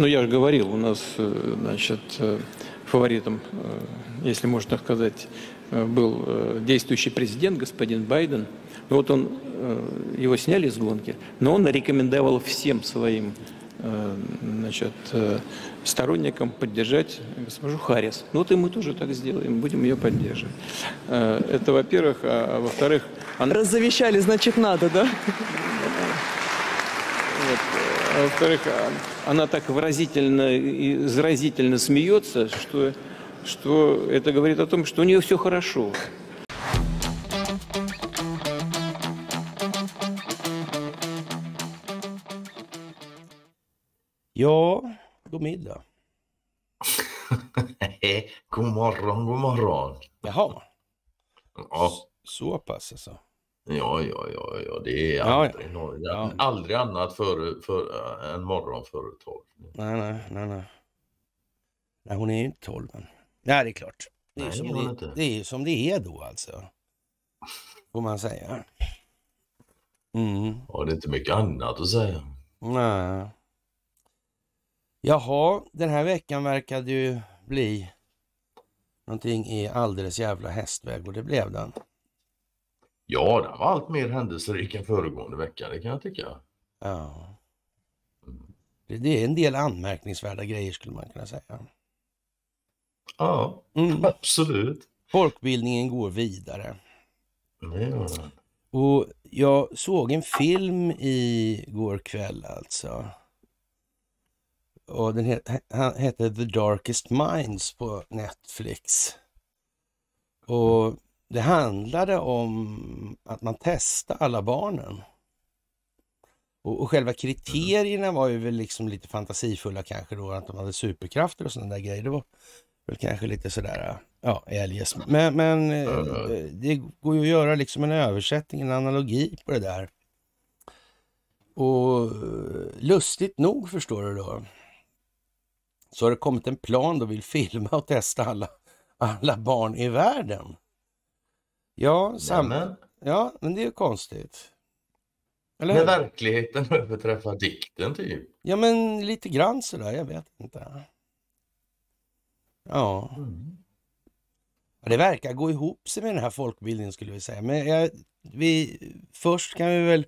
ну я же говорил, у нас, э, значит, э, фаворитом, э, если можно сказать, был действующий президент, господин Байден. вот он, его сняли с гонки, но он рекомендовал всем своим значит, сторонникам поддержать госпожу Харрис. Ну вот и мы тоже так сделаем, будем ее поддерживать. Это во-первых, а, а во-вторых... Она... Разовещали, значит, надо, да? Во-вторых, а, она так выразительно и заразительно смеется, что, что это говорит о том, что у нее все хорошо. Ja, god middag. god morgon, god morgon. Jaha. Ja. Så pass alltså. Ja, ja, ja, ja, det är aldrig, ja, någon, ja. aldrig annat för, för eh, än morgon före tolv. Nej, nej, nej, nej. Nej, hon är ju inte tolv. Men... Nej, det är klart. Det är, nej, som det, det, det är ju som det är då alltså. Får man säga. Mm. Ja, det är inte mycket annat att säga. Nej. Jaha, den här veckan verkade ju bli någonting i alldeles jävla hästväg och det blev den. Ja, den var allt mer händelserik än föregående vecka, det kan jag tycka. Ja. Det är en del anmärkningsvärda grejer skulle man kunna säga. Ja, mm. absolut. Folkbildningen går vidare. Ja. Och jag såg en film i går kväll alltså. Och den het, hette The Darkest Minds på Netflix. Och det handlade om att man testade alla barnen. Och, och själva kriterierna var ju väl liksom lite fantasifulla kanske då, att de hade superkrafter och sådana där grejer. Det var väl kanske lite sådär, ja, eljest. Men, men eh, det går ju att göra liksom en översättning, en analogi på det där. Och eh, lustigt nog förstår du då, så har det kommit en plan då vill filma och testa alla, alla barn i världen. Ja, sam... ja, men det är ju konstigt. Eller men verkligheten överträffar dikten typ? Ja, men lite grann sådär. Jag vet inte. Ja. Mm. Det verkar gå ihop sig med den här folkbildningen skulle vi säga. Men jag, vi, först kan vi väl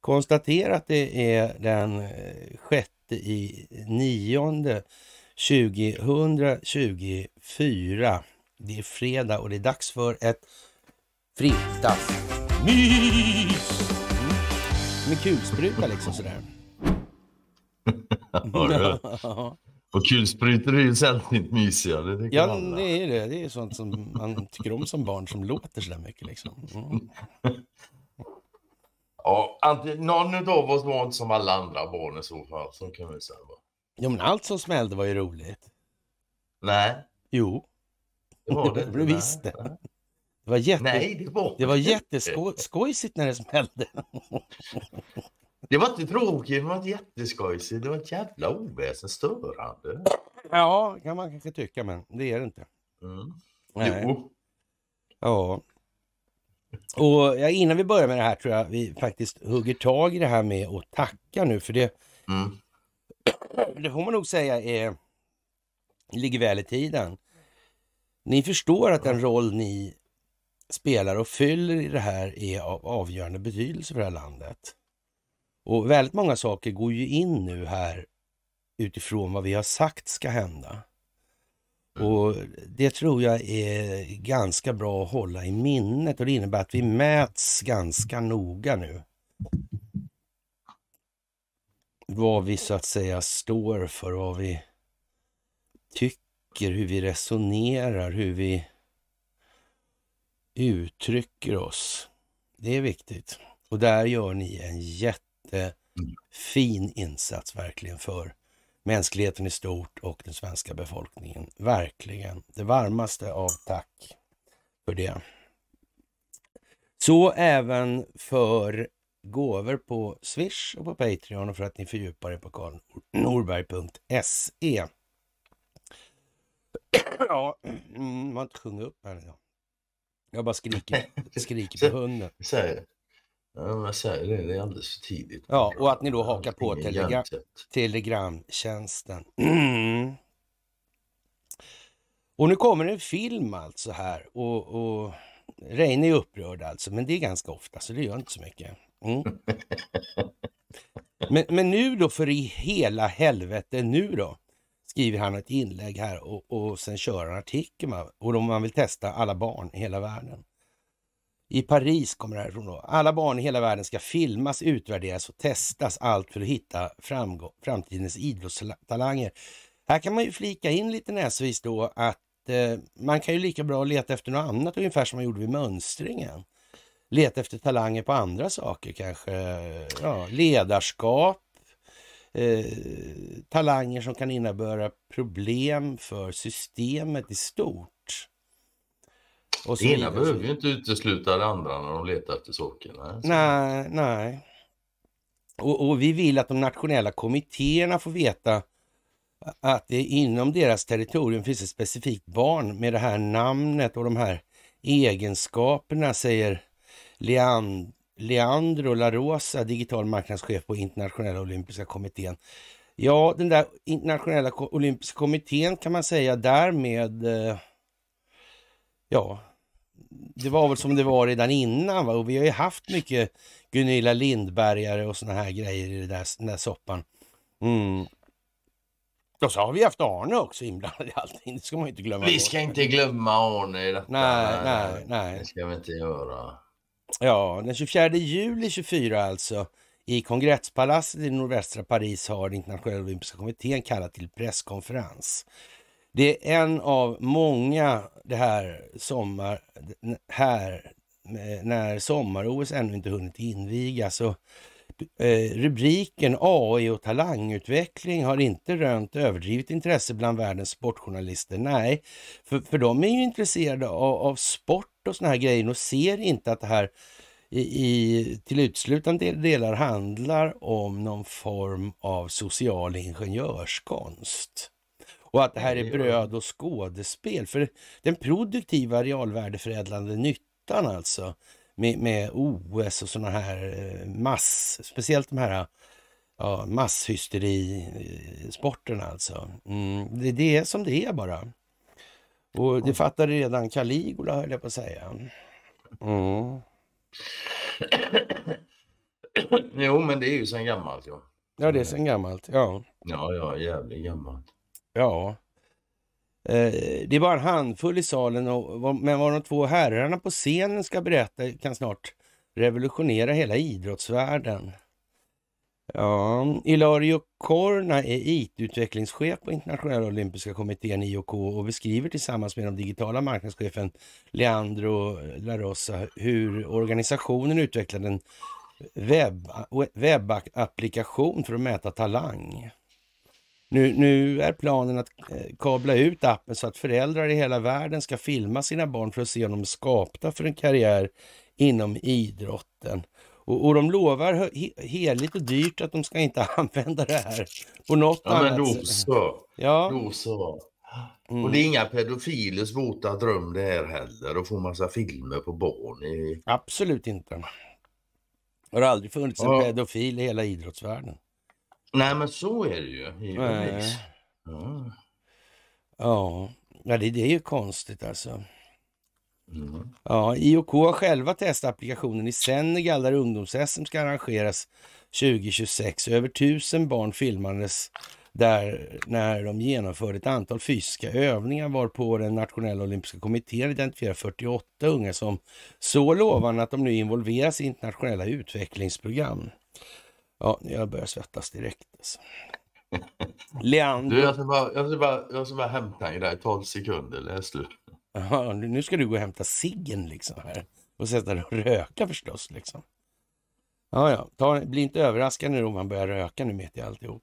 konstatera att det är den eh, sjätte i nionde 2024. Det är fredag och det är dags för ett mys! Mm. Med kulspruta liksom sådär. ja, och kulsprutor är ju sällsynt mysiga. Det ja, alla. det är det. Det är sånt som man tycker om som barn som låter sådär mycket liksom. Mm. Ja, anti, någon av oss var inte som alla andra barn i så fall. Så kan vi säga. Ja, men allt som smällde var ju roligt. Nej. Jo. Det var det. det visst det. Det var, jätte... Nej, det var... Det var jätteskojsigt när det smällde. Det var inte tråkigt, det var inte jätteskojsigt. Det var ett jävla oväsen, störande. Ja, kan man kanske tycka, men det är det inte. Mm. Nej. Jo. Ja. Och ja, innan vi börjar med det här tror jag vi faktiskt hugger tag i det här med att tacka nu, för det, mm. det får man nog säga är, ligger väl i tiden. Ni förstår att den mm. roll ni spelar och fyller i det här är av avgörande betydelse för det här landet. Och väldigt många saker går ju in nu här utifrån vad vi har sagt ska hända. Mm. Och Det tror jag är ganska bra att hålla i minnet och det innebär att vi mäts ganska noga nu. Vad vi så att säga står för, vad vi tycker, hur vi resonerar, hur vi uttrycker oss. Det är viktigt. Och där gör ni en jättefin insats verkligen för mänskligheten i stort och den svenska befolkningen. Verkligen. Det varmaste av tack för det. Så även för gåvor på Swish och på Patreon och för att ni fördjupar er på karlnorberg.se. Ja, man mm, har inte sjungit upp här idag. Jag bara skriker, skriker på hunden. Så är det. Ja, men det. Det är alldeles för tidigt. Ja, och att ni då hakar på telegra telegramtjänsten. Mm. Och nu kommer en film alltså här och, och Reine är upprörd alltså, men det är ganska ofta så det gör inte så mycket. Mm. Men, men nu då för i hela helvete, nu då? skriver han ett inlägg här och, och sen kör han artikeln. och då man vill testa alla barn i hela världen. I Paris kommer det här ifrån då. Alla barn i hela världen ska filmas, utvärderas och testas. Allt för att hitta framgång, framtidens idrottstalanger. Här kan man ju flika in lite näsvis då att eh, man kan ju lika bra leta efter något annat ungefär som man gjorde vid mönstringen. Leta efter talanger på andra saker kanske. Ja, ledarskap, eh, talanger som kan innebära problem för systemet i stort. Och det ena behöver ju inte utesluta det andra när de letar efter saker. Nej, nej. nej. Och, och, vi vill att de nationella kommittéerna får veta att det inom deras territorium finns ett specifikt barn med det här namnet och de här egenskaperna, säger Leand Leandro Larosa, digital marknadschef på Internationella Olympiska Kommittén. Ja, den där Internationella Olympiska Kommittén kan man säga därmed, eh, ja, det var väl som det var redan innan va? och vi har ju haft mycket Gunilla Lindbergare och såna här grejer i där, den där soppan. Mm. Och så har vi haft Arne också inblandad i allting, det ska man inte glömma. Vi ska inte glömma Arne i detta. Nej, nej, nej. Det ska vi inte göra. Ja, den 24 juli 24 alltså i kongresspalatset i nordvästra Paris har internationella olympiska kommittén kallat till presskonferens. Det är en av många det här sommar, här när sommar-OS ännu inte hunnit invigas. Och eh, rubriken AI och talangutveckling har inte rönt överdrivet intresse bland världens sportjournalister. Nej, för, för de är ju intresserade av, av sport och såna här grejer och ser inte att det här i, i, till utslutande delar handlar om någon form av social ingenjörskonst. Och att det här är bröd och skådespel. För den produktiva realvärdeförädlande nyttan alltså med, med OS och sådana här eh, mass, speciellt de här ja, masshysteri eh, alltså. Mm, det, det är som det är bara. Och det fattade redan Caligula höll jag på att säga. Mm. jo, men det är ju sen gammalt. Ja, ja det är sen gammalt. Ja, ja, ja jävligt gammalt. Ja. Eh, det är bara en handfull i salen, och, men vad de två herrarna på scenen ska berätta kan snart revolutionera hela idrottsvärlden. Ja, Ilario Korna är IT-utvecklingschef på Internationella Olympiska Kommittén, IOK, och beskriver tillsammans med den digitala marknadschefen Leandro Larossa hur organisationen utvecklar en webb, webbapplikation för att mäta talang. Nu, nu, är planen att eh, kabla ut appen så att föräldrar i hela världen ska filma sina barn för att se om de är skapta för en karriär inom idrotten. Och, och de lovar heligt och dyrt att de ska inte använda det här på något ja, annat men då sätt. Så. Ja, då så. Mm. Och det är inga pedofilers våta dröm det här heller, att få massa filmer på barn. I... Absolut inte. Det har aldrig funnits en pedofil i hela idrottsvärlden. Nej men så är det ju. Ja. ja. ja, det, det är ju konstigt alltså. Mm. Ja, IOK har själva testat applikationen i Senegal där ungdoms-SM ska arrangeras 2026. Över tusen barn filmades där när de genomförde ett antal fysiska övningar varpå den nationella olympiska kommittén identifierar 48 unga som så lovande att de nu involveras i internationella utvecklingsprogram. Ja, jag börjar svettas direkt. Alltså. Leander. Du, jag, ska bara, bara, bara hämta dig där i 12 sekunder, läs du nu ska du gå och hämta ciggen liksom här och sätta dig och röka förstås. Liksom. Ja, ja, Ta, bli inte överraskad nu om han börjar röka, nu mitt i alltihop.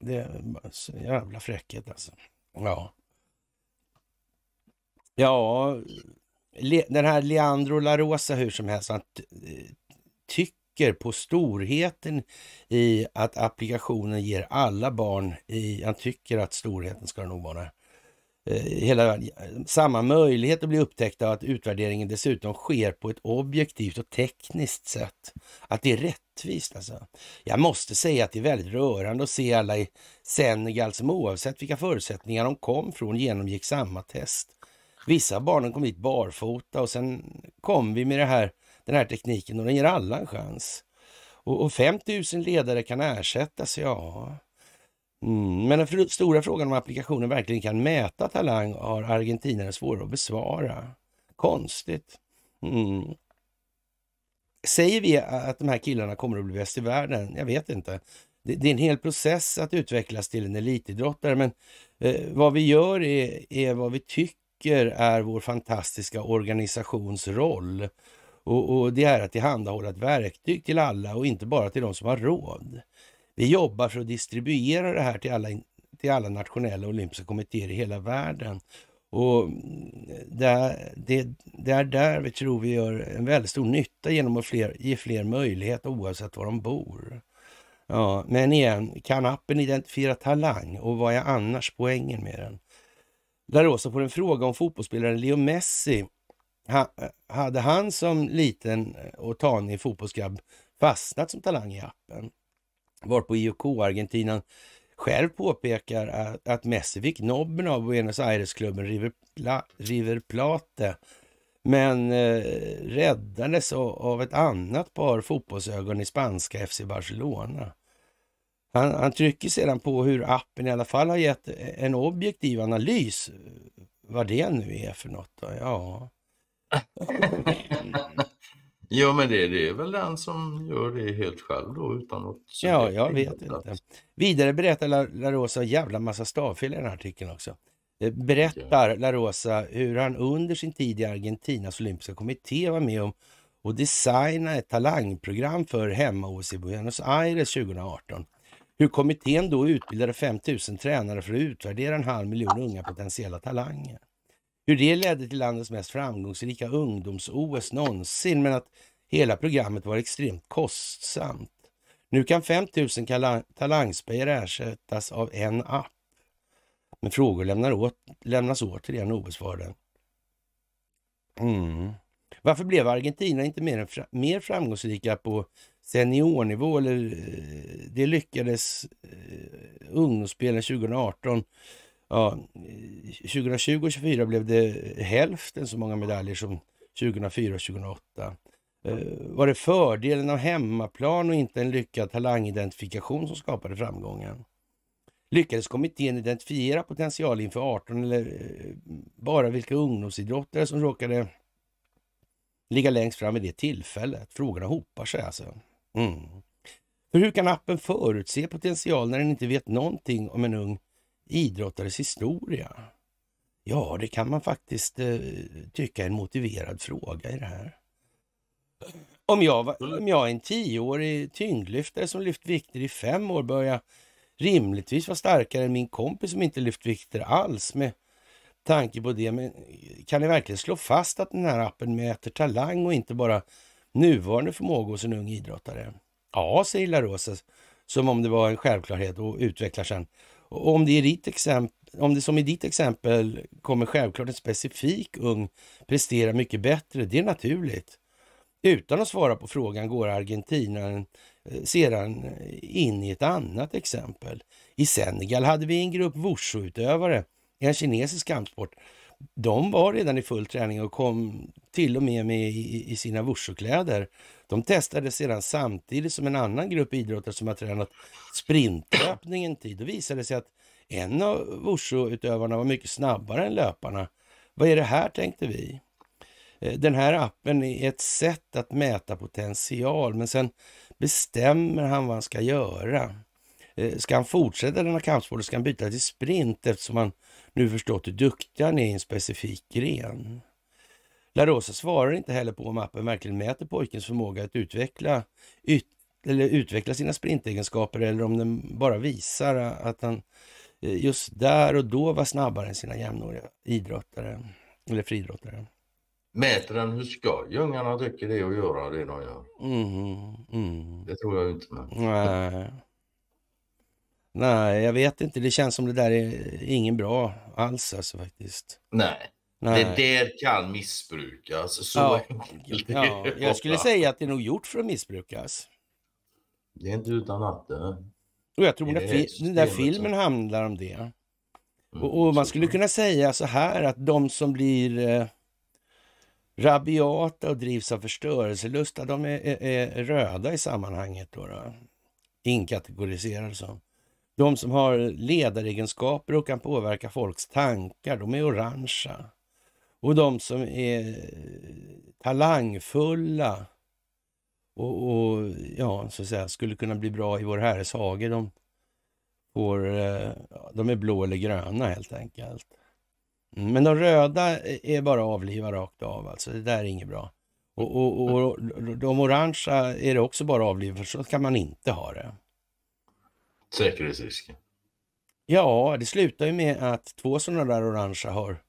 Det är så jävla fräckhet alltså. Ja. Ja, den här Leandro Larosa hur som helst, han eh, tycker på storheten i att applikationen ger alla barn, i, han tycker att storheten ska nog vara Eh, hela världen, samma möjlighet att bli upptäckta och att utvärderingen dessutom sker på ett objektivt och tekniskt sätt. Att det är rättvist alltså. Jag måste säga att det är väldigt rörande att se alla i Senegal som oavsett vilka förutsättningar de kom från genomgick samma test. Vissa av barnen kom hit barfota och sen kom vi med här, den här tekniken och den ger alla en chans. Och, och 5000 ledare kan ersättas, ja. Mm, men den stora frågan om applikationen verkligen kan mäta talang har argentinare svårare att besvara. Konstigt. Mm. Säger vi att de här killarna kommer att bli bäst i världen? Jag vet inte. Det, är en hel process att utvecklas till en elitidrottare, men eh, vad vi gör är, är vad vi tycker är vår fantastiska organisations roll. Och, och det är att tillhandahålla ett verktyg till alla och inte bara till de som har råd. Vi jobbar för att distribuera det här till alla, till alla nationella olympiska kommittéer i hela världen. Och mm, det, det, det är där vi tror vi gör en väldigt stor nytta genom att fler, ge fler möjlighet oavsett var de bor. Ja, men igen, kan appen identifiera talang och vad är annars poängen med den? Larosa får en fråga om fotbollsspelaren Leo Messi. Ha, hade han som liten och tanig fotbollsgrabb fastnat som talang i appen? Varpå IOK Argentina själv påpekar att, Messi fick nobben av Buenos Aires-klubben River, River Plate men eh, räddades av ett annat par fotbollsögon i spanska FC Barcelona. Han, han, trycker sedan på hur appen i alla fall har gett en objektiv analys. Vad det nu är för något då? Ja. Ja, men det, det, är väl den som gör det helt själv då utan något... Ja, jag vet inte. Vidare berättar La, Rosa jävla massa stavfel i den här artikeln också. Berättar La Rosa hur han under sin tid i Argentinas olympiska kommitté var med om att designa ett talangprogram för hemma-OS i Buenos Aires 2018. Hur kommittén då utbildade 5000 tränare för att utvärdera en halv miljon unga potentiella talanger. Hur det ledde till landets mest framgångsrika ungdoms-OS någonsin, men att hela programmet var extremt kostsamt. Nu kan 5000 talangspelare ersättas av en app. Men frågor lämnar åt, lämnas återigen obesvarade. Mm. Varför blev Argentina inte mer, mer framgångsrika på seniornivå? Eller, eh, det lyckades eh, ungdomsspelen 2018 Ja, 2020 eh, och 2024 blev det hälften så många medaljer som 2004 och 2008. Eh, var det fördelen av hemmaplan och inte en lyckad talangidentifikation som skapade framgången? Lyckades kommittén identifiera potential inför 18 eller eh, bara vilka ungdomsidrottare som råkade ligga längst fram vid det tillfället? Frågorna hopar sig alltså. Mm. För hur kan appen förutse potential när den inte vet någonting om en ung idrottares historia? Ja, det kan man faktiskt eh, tycka är en motiverad fråga i det här. Om jag, om jag är en tioårig tyngdlyftare som lyft vikter i fem år bör jag rimligtvis vara starkare än min kompis som inte lyft vikter alls med tanke på det. Men kan ni verkligen slå fast att den här appen mäter talang och inte bara nuvarande förmåga hos en ung idrottare? Ja, säger La Rosa, som om det var en självklarhet och utvecklar sedan om det, är ditt exempel, om det som i ditt exempel kommer självklart en specifik ung prestera mycket bättre, det är naturligt. Utan att svara på frågan går argentinaren eh, sedan eh, in i ett annat exempel. I Senegal hade vi en grupp wushu-utövare, en kinesisk kampsport, de var redan i full träning och kom till och med med i, i sina wushukläder. De testades sedan samtidigt som en annan grupp idrottare som har tränat sprintlöpning en tid. Då visade det sig att en av wushu-utövarna var mycket snabbare än löparna. Vad är det här tänkte vi? Eh, den här appen är ett sätt att mäta potential, men sen bestämmer han vad han ska göra. Eh, ska han fortsätta denna kampsport? eller Ska han byta till sprint eftersom han nu förstått hur duktig han är i en specifik gren. Larosa svarar inte heller på om appen verkligen mäter pojkens förmåga att utveckla, ut, eller utveckla sina sprintegenskaper eller om den bara visar att han eh, just där och då var snabbare än sina jämnåriga idrottare eller friidrottare. Mäter den hur skoj ungarna tycker det är att göra det de gör? Mm, mm. Det tror jag inte. Men... Nej. Nej, jag vet inte. Det känns som det där är ingen bra alls alltså faktiskt. Nej. Nej. Det där kan missbrukas. Alltså, så ja. ja. Jag skulle säga att det är nog gjort för att missbrukas. Det är inte utan att det. Eh. Och jag tror den, fi den där filmen handlar om det. Mm, och, och, man skulle kunna säga så här att de som blir eh, rabiata och drivs av förstörelselusta, de är, är, är röda i sammanhanget. Då, då. Inkategoriserade som. De som har ledaregenskaper och kan påverka folks tankar, de är orangea. Och de som är talangfulla och, och ja, så att säga, skulle kunna bli bra i Vår Herres hage, de, får, eh, de är blå eller gröna helt enkelt. Mm, men de röda är bara avliva rakt av, alltså det där är inget bra. Och, och, och de orangea är det också bara avliva, för så kan man inte ha det. Säkerhetsrisken. Ja, det slutar ju med att två sådana där orangea har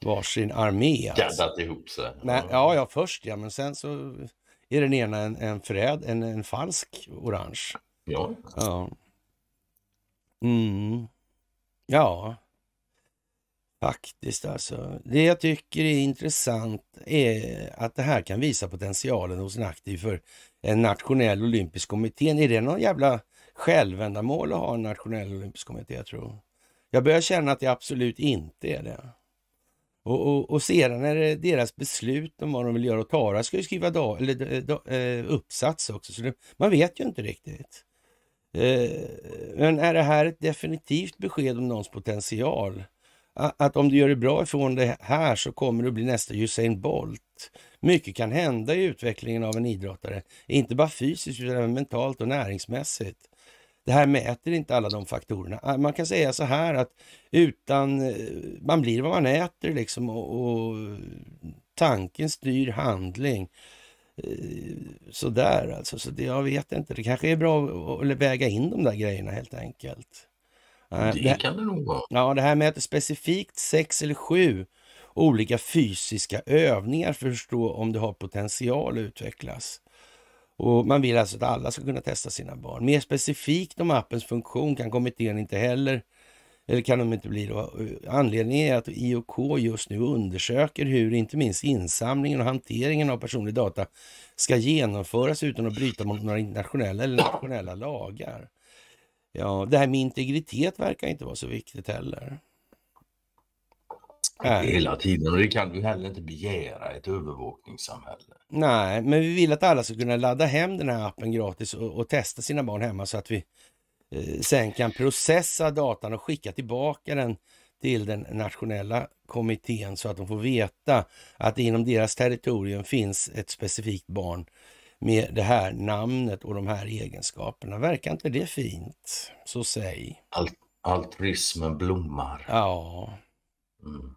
varsin armé. Alltså. ihop sig. Nej, ja, ja, först ja, men sen så är den ena en, en förräd, en, en falsk orange. Ja. Ja. Mm. ja. Faktiskt alltså. Det jag tycker är intressant är att det här kan visa potentialen hos en aktiv för en nationell olympisk kommitté. Är det någon jävla självändamål att ha en nationell olympisk kommitté, jag tror jag. börjar känna att det absolut inte är det. Och, och, och sedan är det deras beslut om vad de vill göra och Tara ska ju skriva dag, eller, eh, da, eh, uppsats också, så det, man vet ju inte riktigt. Eh, men är det här ett definitivt besked om någons potential? Att om du gör det bra ifrån det här så kommer du bli nästa Usain Bolt. Mycket kan hända i utvecklingen av en idrottare, inte bara fysiskt utan även mentalt och näringsmässigt. Det här mäter inte alla de faktorerna. Ah, man kan säga så här att utan, eh, man blir vad man äter liksom och, och tanken styr handling. Eh, sådär alltså, så det, jag vet inte. Det kanske är bra att väga in de där grejerna helt enkelt. Ah, det kan det nog vara. Ja, det här mäter specifikt sex eller sju olika fysiska övningar för att förstå om det har potential att utvecklas. Och man vill alltså att alla ska kunna testa sina barn. Mer specifikt om appens funktion kan kommittén inte heller, eller kan de inte bli då. Anledningen är att IOK just nu undersöker hur inte minst insamlingen och hanteringen av personlig data ska genomföras utan att bryta mot några internationella eller nationella lagar. Ja, det här med integritet verkar inte vara så viktigt heller. Nej. hela tiden. Och det kan du heller inte begära ett övervakningssamhälle. Nej, men vi vill att alla ska kunna ladda hem den här appen gratis och, och testa sina barn hemma så att vi eh, sen kan processa datan och skicka tillbaka den till den nationella kommittén så att de får veta att inom deras territorium finns ett specifikt barn med det här namnet och de här egenskaperna. Verkar inte det fint? Så säg. Alt altruismen blommar. Ja. Mm.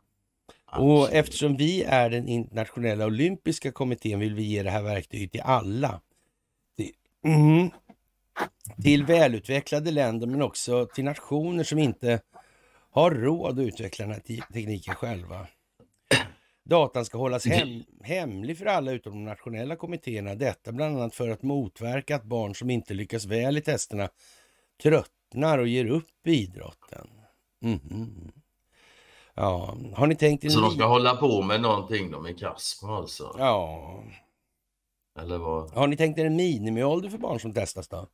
Och eftersom vi är den internationella olympiska kommittén vill vi ge det här verktyget till alla. Till, mm, till välutvecklade länder men också till nationer som inte har råd att utveckla den här tekniken själva. Datan ska hållas hem, hemlig för alla utom de nationella kommittéerna. Detta bland annat för att motverka att barn som inte lyckas väl i testerna tröttnar och ger upp idrotten. Mm. Ja, har ni tänkt... så de ska hålla på med någonting de är kass på alltså? Ja. Eller vad? Har ni tänkt er en minimiålder för barn som testas då?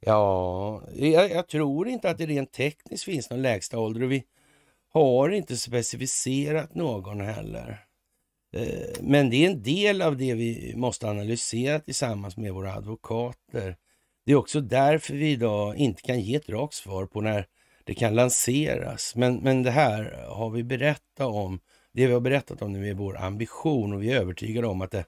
Ja, jag, jag, tror inte att det rent tekniskt finns någon lägsta ålder och vi har inte specificerat någon heller. Eh, men det är en del av det vi måste analysera tillsammans med våra advokater. Det är också därför vi idag inte kan ge ett rakt svar på när det kan lanseras. Men, men det här har vi berättat om. Det vi har berättat om nu är vår ambition och vi är övertygade om att det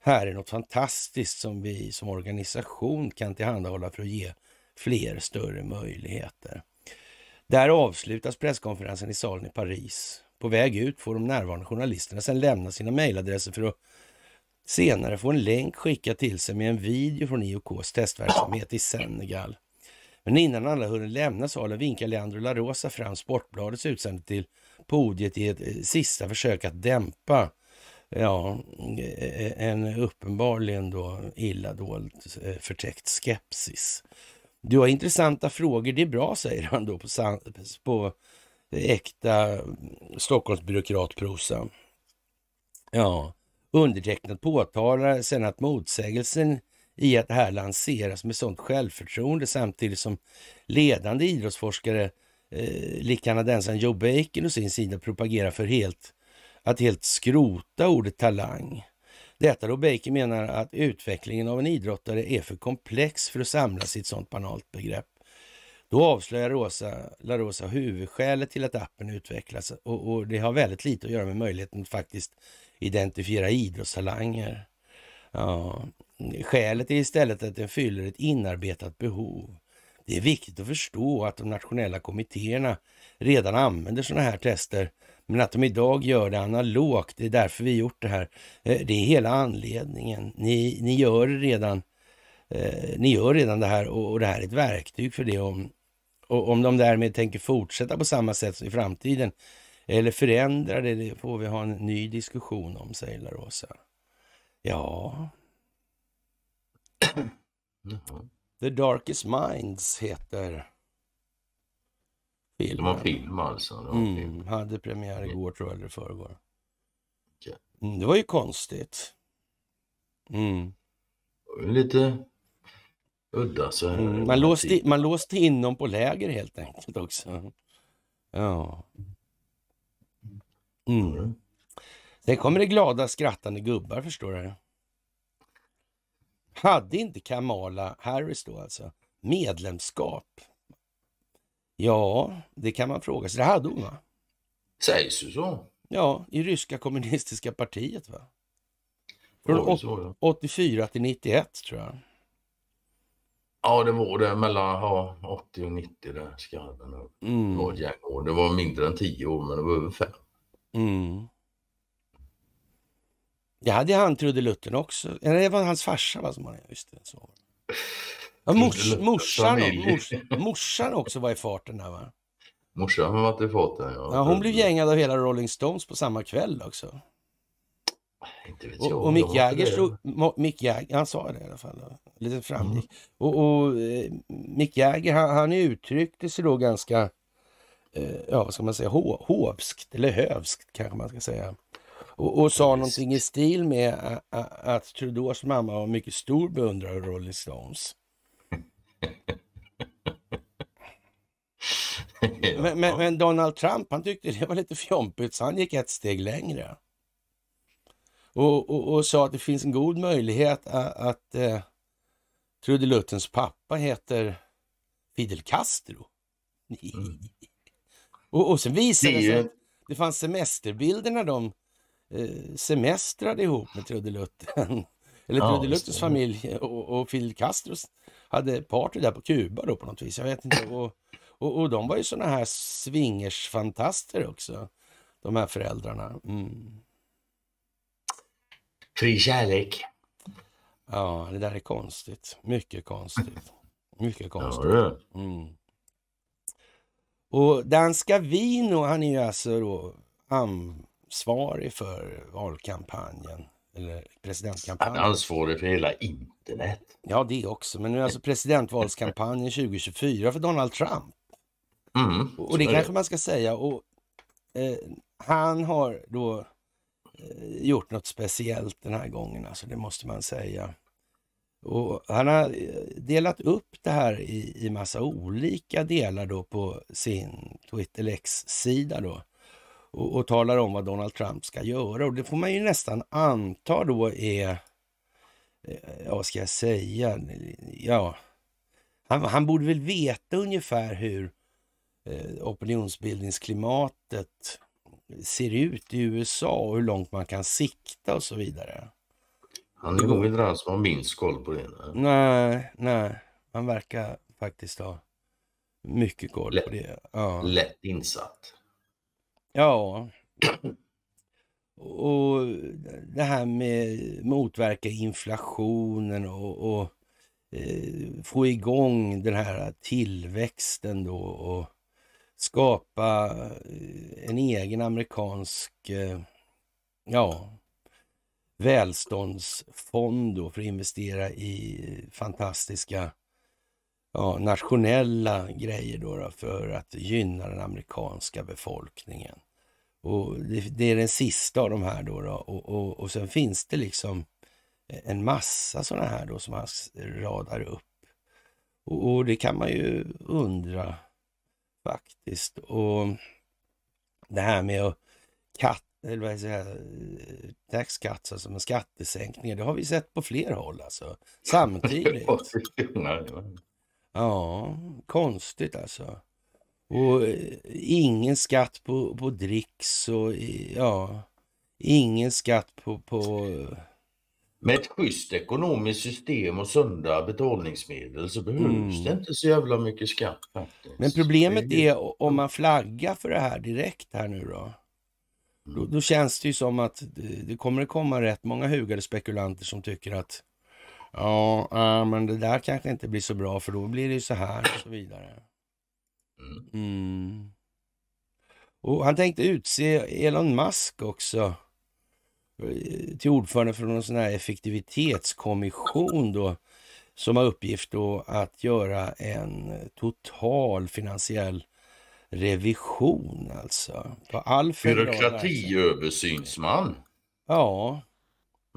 här är något fantastiskt som vi som organisation kan tillhandahålla för att ge fler större möjligheter. Där avslutas presskonferensen i salen i Paris. På väg ut får de närvarande journalisterna sedan lämna sina mejladresser för att senare få en länk skickad till sig med en video från IOKs testverksamhet i Senegal. Men innan alla hunnit lämna salen vinkar Leandro Rosa fram Sportbladets utsände till podiet i ett eh, sista försök att dämpa ja, eh, en uppenbarligen då illa dold eh, förtäckt skepsis. Du har intressanta frågor, det är bra, säger han då på, på äkta Stockholmsbyråkratprosa. Ja, undertecknat påtalar sen att motsägelsen i att det här lanseras med sånt självförtroende samtidigt som ledande idrottsforskare eh, lik kanadensaren Joe Bacon och sin sida propagerar för helt, att helt skrota ordet talang. Detta då Bacon menar att utvecklingen av en idrottare är för komplex för att samlas i ett sådant banalt begrepp. Då avslöjar Rosa La Rosa huvudskälet till att appen utvecklas och, och, det har väldigt lite att göra med möjligheten att faktiskt identifiera idrottstalanger. Ja, Skälet är istället att den fyller ett inarbetat behov. Det är viktigt att förstå att de nationella kommittéerna redan använder sådana här tester, men att de idag gör det analogt. Det är därför vi gjort det här. Eh, det är hela anledningen. Ni, ni, gör, redan, eh, ni gör redan det här och, och, det här är ett verktyg för det. Om, och om de därmed tänker fortsätta på samma sätt i framtiden eller förändra det, det får vi ha en ny diskussion om, säger La Rosa. Ja, The Darkest Minds heter filmen. Det var film alltså? Var mm, Hade premiär igår tror jag, eller förrgår. Mm, det var ju konstigt. Mm. Lite udda så här. Mm, man, låste, man låste in dem på läger helt enkelt också. Ja. Mm. Sen kommer det glada skrattande gubbar förstår du. Hade inte Kamala Harris då alltså medlemskap? Ja, det kan man fråga sig. Det hade hon va? Sägs ju så. Ja, i ryska kommunistiska partiet va? Från 84 till 91 tror jag. Ja, det var det mellan ja, 80 och 90 där Mm. Det var Det var mindre än 10 år men det var över 5. Mm. Det hade han Trudelutten också. Eller det var hans farsa va, som han just det. Så. Ja, mors, morsan, mors, morsan också var i farten här va? Morsan har varit i farten ja. ja. Hon blev gängad av hela Rolling Stones på samma kväll också. Inte vet jag. Och, och Mick Jagger Mick Jagger, han sa det i alla fall, lite framgick. Mm. Och, och eh, Mick Jagger han, han uttryckte sig då ganska, eh, ja vad ska man säga, hovskt eller hövskt kanske man ska säga och, och sa ja, någonting i stil med att Trudeaus mamma var mycket stor beundrare av Rolling Stones. men, men, men, Donald Trump han tyckte det var lite fjompigt så han gick ett steg längre. Och, och, och sa att det finns en god möjlighet att, att eh, Trudeluttens pappa heter Fidel Castro. Mm. och, och sen visade det sig att det fanns semesterbilder när de Eh, semestrade ihop med Trudelutten. Eller ja, Trudeluttens familj och, och Fidel Castros hade party där på Kuba då på något vis. Jag vet inte. Och, och, och de var ju sådana här swingersfantaster också, de här föräldrarna. Mm. Fri kärlek. Ja, det där är konstigt. Mycket konstigt. Mycket konstigt. Mm. Och danska Vino, han är ju alltså då ansvarig för valkampanjen eller presidentkampanjen. Han är ansvarig för hela internet. Ja, det också. Men nu är alltså presidentvalskampanjen 2024 för Donald Trump. Mm, och det kanske det. man ska säga. Och, eh, han har då eh, gjort något speciellt den här gången, alltså det måste man säga. Och han har eh, delat upp det här i, i massa olika delar då på sin Twitter X-sida då och, och talar om vad Donald Trump ska göra. Och det får man ju nästan anta då är, ja eh, vad ska jag säga, ja, han, han borde väl veta ungefär hur eh, opinionsbildningsklimatet ser ut i USA och hur långt man kan sikta och så vidare. Han är nog inte den som har minst koll på det. Nej, nej, nej. han verkar faktiskt ha mycket koll lätt, på det. Ja. Lätt insatt. Ja. Och det här med motverka inflationen och, och eh, få igång den här tillväxten då och skapa eh, en egen amerikansk eh, ja, välståndsfond då för att investera i fantastiska ja, nationella grejer då, då för att gynna den amerikanska befolkningen. Och det, det, är den sista av de här då. då. Och, och, och sen finns det liksom en massa sådana här då som han radar upp. Och, och, det kan man ju undra faktiskt. Och det här med att katt, alltså med skattesänkningar, det har vi sett på fler håll alltså. Samtidigt. ja, konstigt alltså. Och eh, ingen skatt på, på dricks och eh, ja, ingen skatt på, på... Med ett schysst ekonomiskt system och sunda betalningsmedel så behövs mm. det inte så jävla mycket skatt faktiskt. Men problemet är om man flaggar för det här direkt här nu då? Då, mm. då, känns det ju som att det kommer att komma rätt många hugade spekulanter som tycker att ja, äh, men det där kanske inte blir så bra för då blir det ju så här och så vidare. Mm. mm. Och han tänkte utse Elon Musk också eh, till ordförande för någon sån här effektivitetskommission då som har uppgift då att göra en total finansiell revision alltså. På all Byråkratiöversynsman. Ja.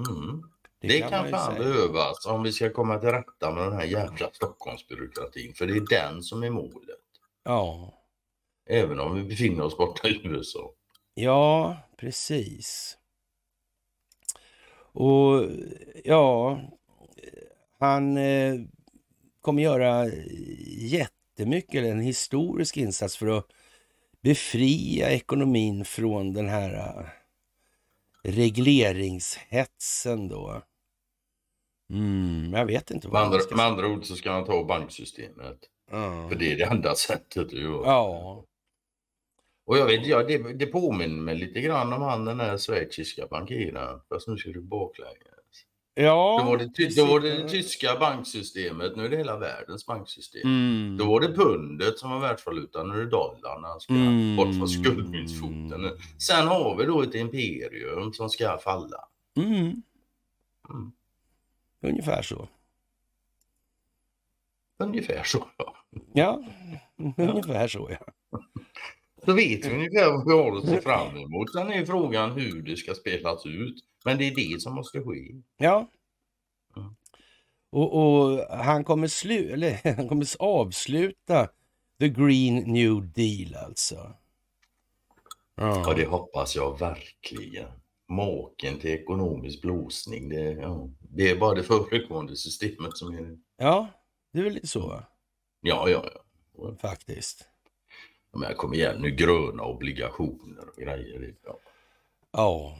Mm. Det, det, kan, kan fan behövas om vi ska komma till rätta med den här jävla Stockholmsbyråkratin. För det är den som är målet. Ja. Även om vi befinner oss borta i USA. Ja, precis. Och ja, han eh, kommer göra jättemycket, eller en historisk insats för att befria ekonomin från den här eh, regleringshetsen då. Mm, jag vet inte vad med andra, med andra ord så ska han ta banksystemet. Mm. För det är det enda sättet du Ja. Och jag vet, ja, det, det påminner mig lite grann om han den här schweiziska bankiren. Fast nu ska du baklänges. Ja, då var, det, då var det, det tyska banksystemet, nu är det hela världens banksystem. Mm. Då var det pundet som var världsvalutan, nu är det dollarn mm. bort från skuldmyntsfoten. Sen har vi då ett imperium som ska falla. Mm. mm. Ungefär så. Ungefär så, ja. Ja, ungefär så ja. Då vet vi ungefär vad vi har att se fram emot. Sen är frågan hur det ska spelas ut. Men det är det som måste ske. Ja. Mm. Och, och, han, kommer slu eller, han kommer avsluta The Green New Deal alltså. Ja, ja det hoppas jag verkligen. Maken till ekonomisk blåsning. Det, ja, det är bara det föregående systemet som är... Ja, det är väl lite så. Ja, ja, ja. Faktiskt. Ja, men kom igen nu, gröna obligationer och grejer. Ja. ja.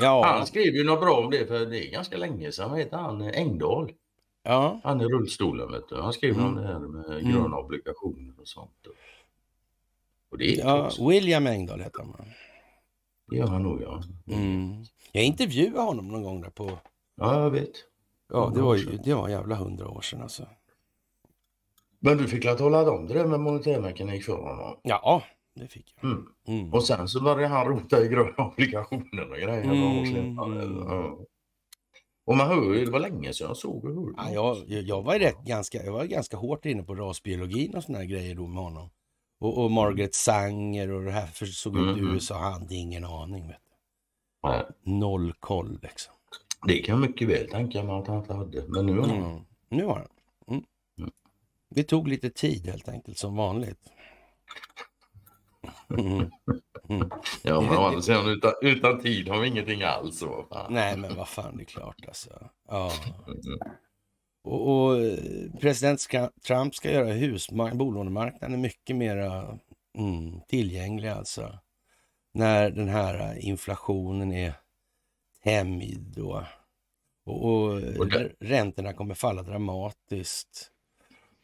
ja. Han skrev ju något bra om det för det är ganska länge sedan. Vad heter han? Engdahl. Ja. Han är rullstolen vet du. Han skrev mm. om det här med mm. gröna mm. obligationer och sånt. Och det är ja, William Engdahl heter han. Det gör han nog ja. Mm. Jag intervjuade honom någon gång där på... Ja, jag vet. Ja, det var, ju, det var jävla hundra år sedan alltså. Men du fick väl hålla om det där med monetärmekanik för honom? Ja, det fick jag. Mm. Mm. Och sen så började han rota i gröna obligationer och grejer mm. Och man hör ju, det var länge sedan jag såg och hörde. Ja, jag, jag, var rätt, ganska, jag var ganska hårt inne på rasbiologin och sådana grejer då med honom. Och, och Margaret Sanger och det här för såg ut i mm. USA, han hade ingen aning. Vet ja. Noll koll liksom. Det kan mycket väl tänka mig att han inte hade, men nu har han. Mm. Nu har han. Det tog lite tid helt enkelt, som vanligt. Mm. Mm. Ja, men å andra sidan utan, utan tid har vi ingenting alls. Nej, men vad fan, det är klart alltså. Ja. Och, och eh, president ska, Trump ska göra husmark- bolånemarknaden mycket mer mm, tillgänglig alltså. När den här eh, inflationen är tämjd och, och, och, och räntorna kommer falla dramatiskt.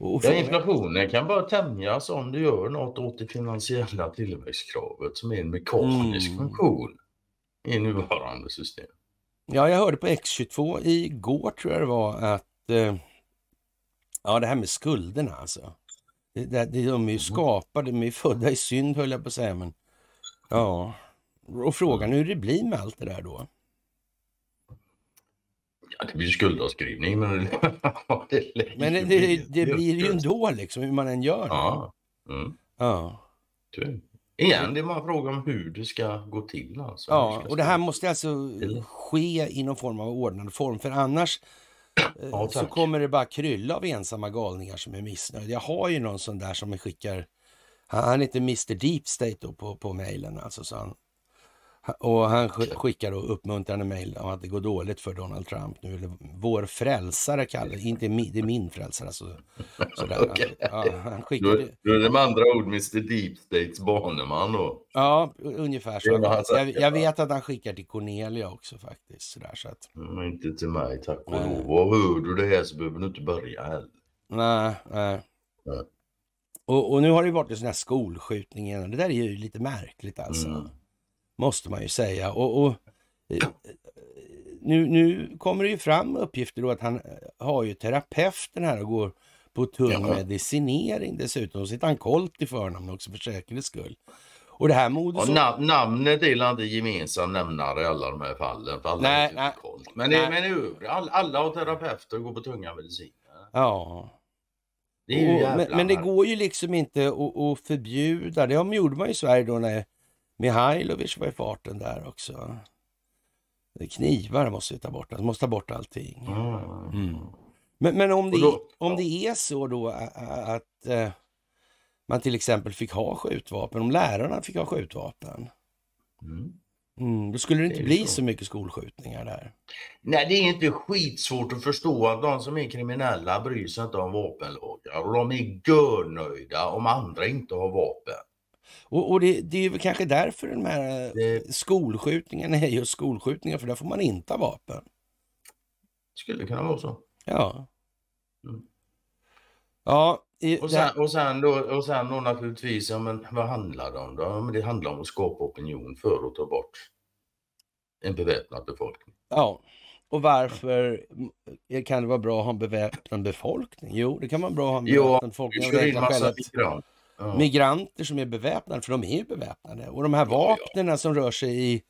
Och ja, inflationen kan bara tämjas om du gör något åt det finansiella tillväxtkravet som är en mekanisk mm. funktion i nuvarande system. Ja, jag hörde på X22 igår tror jag det var att eh, ja, det här med skulderna alltså. Det, det, de är ju mm. skapade, de är födda i synd höll jag på att säga. Men, ja. Och frågan mm. är hur det blir med allt det där då? Ja, det blir skuldavskrivning, men... det men det, det, det blir ju ändå liksom, hur man än gör. Ja. Mm. ja. Igen, det är bara en fråga om hur det ska gå till. Alltså. Ja, och det här måste alltså ske i någon form av ordnad form, för annars eh, ja, så kommer det bara krylla av ensamma galningar som är missnöjda. Jag har ju någon sån där som skickar, han heter Mr Deep State då på, på mejlen alltså, så han och han skickar då uppmuntrande mejl om att det går dåligt för Donald Trump nu. Eller vår frälsare kallar inte min, det är min frälsare. Så, alltså, sådär. okay. ja, han skickade... Då är det med andra ord Mr Deep States baneman då? Ja, ungefär så. Jag, jag, vet att han skickar till Cornelia också faktiskt. Sådär, så att... Mm, inte till mig tack och lov. Och hör du det här så behöver du inte börja heller. Nej, nej. nej. Och, och, nu har det varit en sån här skolskjutning igen. Det där är ju lite märkligt alltså. Mm måste man ju säga. Och, och eh, nu, nu kommer det ju fram uppgifter då att han eh, har ju terapeuten här och går på tung medicinering dessutom. Och så sitter han Kolt i förnamn också för säkerhets skull. Och det här modus... Och nam namnet är inte gemensam nämnare i alla de här fallen. För alla nej, nej, men nej. men ur, all, alla har terapeuter och går på tunga mediciner. Ja. Det och, men, men, det går ju liksom inte att, att förbjuda. Det gjorde man ju i Sverige då när Mihailovic var i farten där också. Knivar måste vi ta bort, Vi alltså, måste ta bort allting. Mm. mm. Men, men om, det, då, om det är så då att eh, man till exempel fick ha skjutvapen, om lärarna fick ha skjutvapen. Mm. Mm, då skulle det inte det bli så. så. mycket skolskjutningar där. Nej, det är inte skitsvårt att förstå att de som är kriminella bryr sig inte om vapenlagar och de är görnöjda om andra inte har vapen. Och, och det, det, är väl kanske därför den här eh, det... skolskjutningarna är just skolskjutningar, för där får man inte ha vapen. Skulle kunna vara så. Ja. Mm. Ja. I, och, sen, och, sen då, och sen då naturligtvis, ja, men vad handlar det om då? men det handlar om att skapa opinion för att ta bort en beväpnad befolkning. Ja. Och varför kan det vara bra att ha en beväpnad befolkning? Jo, det kan vara bra att ha en beväpnad befolkning. Jo, du kör in massa migranter ja. migranter som är beväpnade, för de är ju beväpnade. Och de här vapnen ja, som rör sig i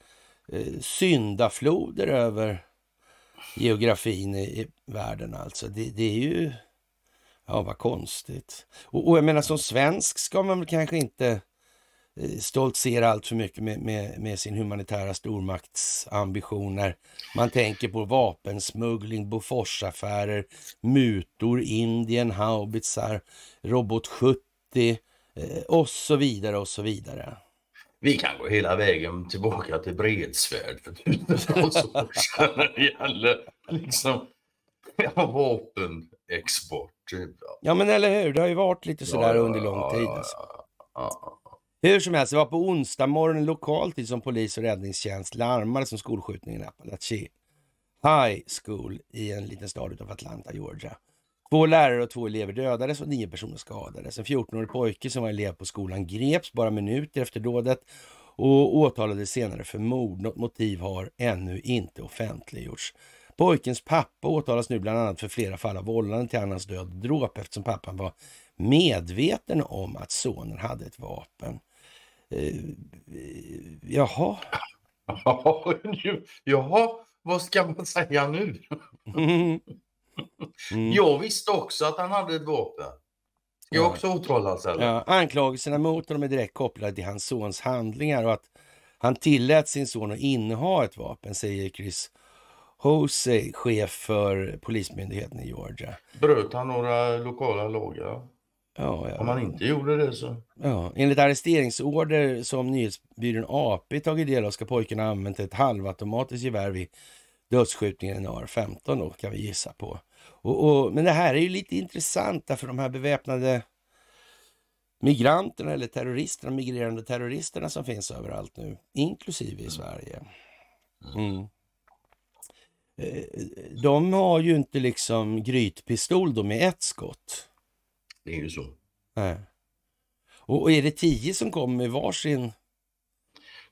eh, syndafloder över geografin i, i världen alltså. Det, det, är ju, ja vad konstigt. Och, och, jag menar som svensk ska man väl kanske inte eh, stoltsera allt för mycket med, med, med, sin humanitära stormaktsambition när man tänker på vapensmuggling, Boforsaffärer, mutor, Indien, haubitsar, robot 70, Eh, och så vidare och så vidare. Vi kan gå hela vägen tillbaka till Bredsvärd för tusentals år sedan när det gäller liksom, vapenexport. Typ, ja men eller hur, det har ju varit lite sådär ja, under lång tid. Alltså. Ja, hur som helst, det var på onsdag morgon lokal tid som polis och räddningstjänst larmade som skolskjutningen i Appalachia High School i en liten stad utanför Atlanta, Georgia. Två lärare och två elever dödades och nio personer skadades. En 14-årig pojke som var elev på skolan greps bara minuter efter dådet och åtalades senare för mord. Något motiv har ännu inte offentliggjorts. Pojkens pappa åtalas nu bland annat för flera fall av vållande till annans död och dråp eftersom pappan var medveten om att sonen hade ett vapen. Eh, eh jaha. jaha, vad ska man säga nu? Mm. Jag visste också att han hade ett vapen. Jag är också åtalad. Ja, anklagelserna mot honom är direkt kopplade till hans sons handlingar och att han tillät sin son att inneha ett vapen, säger Chris Hosey, chef för polismyndigheten i Georgia. Bröt han några lokala lagar? Ja, ja. Om han inte gjorde det så... Ja. Enligt arresteringsorder som nyhetsbyrån AP tagit del av ska pojken ha använt ett halvautomatiskt gevär vid dödsskjutningen i AR-15 då, kan vi gissa på. Och, och, men det här är ju lite intressant därför de här beväpnade migranterna eller terroristerna, migrerande terroristerna som finns överallt nu, inklusive i mm. Sverige. Mm. mm. Eh, de har ju inte liksom grytpistol då med ett skott. Det är ju så. Nej. Och, och är det tio som kommer med varsin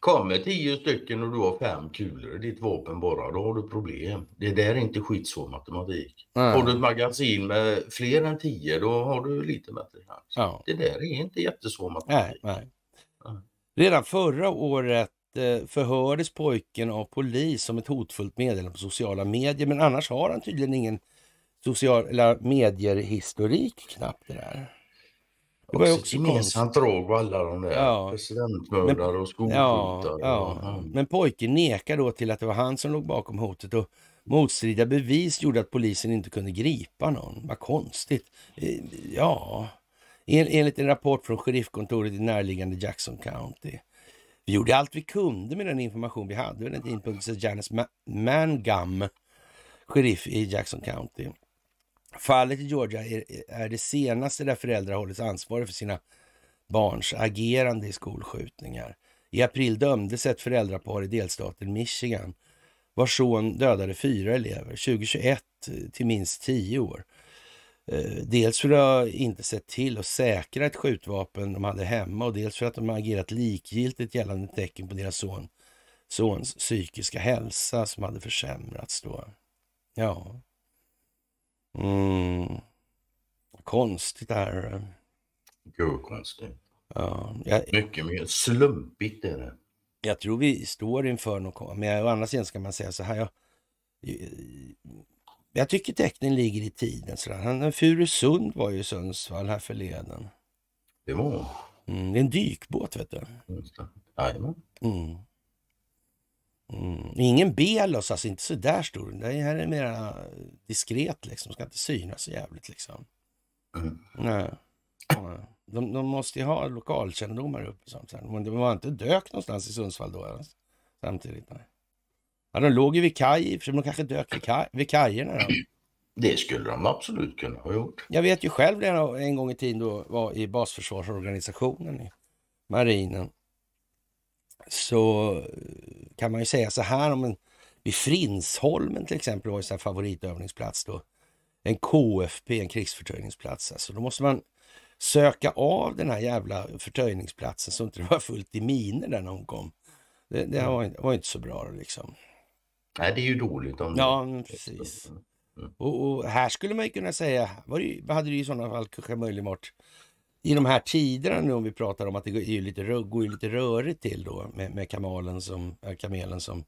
Kommer tio stycken och du har fem kulor i ditt vapen bara, då har du problem. Det där är inte skitsvår matematik. Mm. Har du ett magasin med fler än tio, då har du lite bättre chans. Ja. Det där är inte jättesvår matematik. Nej, nej. Redan förra året eh, förhördes pojken av polis som ett hotfullt meddelande på sociala medier, men annars har han tydligen ingen sociala medier-historik knappt det där. Det var också, också gemensamt drag var alla de där. Ja. Presidentmördare och skolskjutare. Ja, ja. Men pojken nekar då till att det var han som låg bakom hotet och motstridiga bevis gjorde att polisen inte kunde gripa någon. Vad konstigt. Eh, ja, en, enligt en rapport från sheriffkontoret i närliggande Jackson County. Vi gjorde allt vi kunde med den information vi hade vid den tidpunkten, sa Janice Mangum, sheriff i Jackson County. Fallet i Georgia är, är det senaste där föräldrar hållits ansvariga för sina barns agerande i skolskjutningar. I april dömdes ett föräldrapar i delstaten Michigan vars son dödade fyra elever 2021 till minst tio år. Eh, dels för att de inte sett till att säkra ett skjutvapen de hade hemma och dels för att de agerat likgiltigt gällande tecken på deras son, sons psykiska hälsa som hade försämrats då. Ja, Mm. Konstigt är det. konstigt. Ja, jag... Mycket mer slumpigt är det. Jag tror vi står inför något, men å andra sidan ska man säga så här. Jag, jag tycker tecknen ligger i tiden. Furusund var ju i Sundsvall här förleden. Det var Mm, det är en dykbåt vet du. Jajamän. Mm. Mm. Ingen Belos, alltså inte så där stor. Den här är mer diskret liksom, ska inte synas så jävligt liksom. Mm. Nej. De, de, måste ju ha lokalkännedom här uppe samtidigt. Men de var inte dök någonstans i Sundsvall då alltså. samtidigt. Nej. Ja, de låg ju vid kaj för de kanske dök vid, kaj, vid kajerna då. Det skulle de absolut kunna ha gjort. Jag vet ju själv det en gång i tiden då var i basförsvarsorganisationen i marinen så eh, kan man ju säga så här om en, vid Frinsholmen till exempel var en favoritövningsplats då. En KFP, en krigsförtöjningsplats alltså. Då måste man söka av den här jävla förtöjningsplatsen så inte det var fullt i miner där någon kom. Det, det mm. var, var, inte så bra liksom. Nej, det är ju dåligt. Om ja, precis. Mm. Och, och, här skulle man ju kunna säga, var det, hade det i sådana fall kanske möjligen varit i de här tiderna nu om vi pratar om att det går lite, går lite rörigt till då med, med kamalen som, kamelen som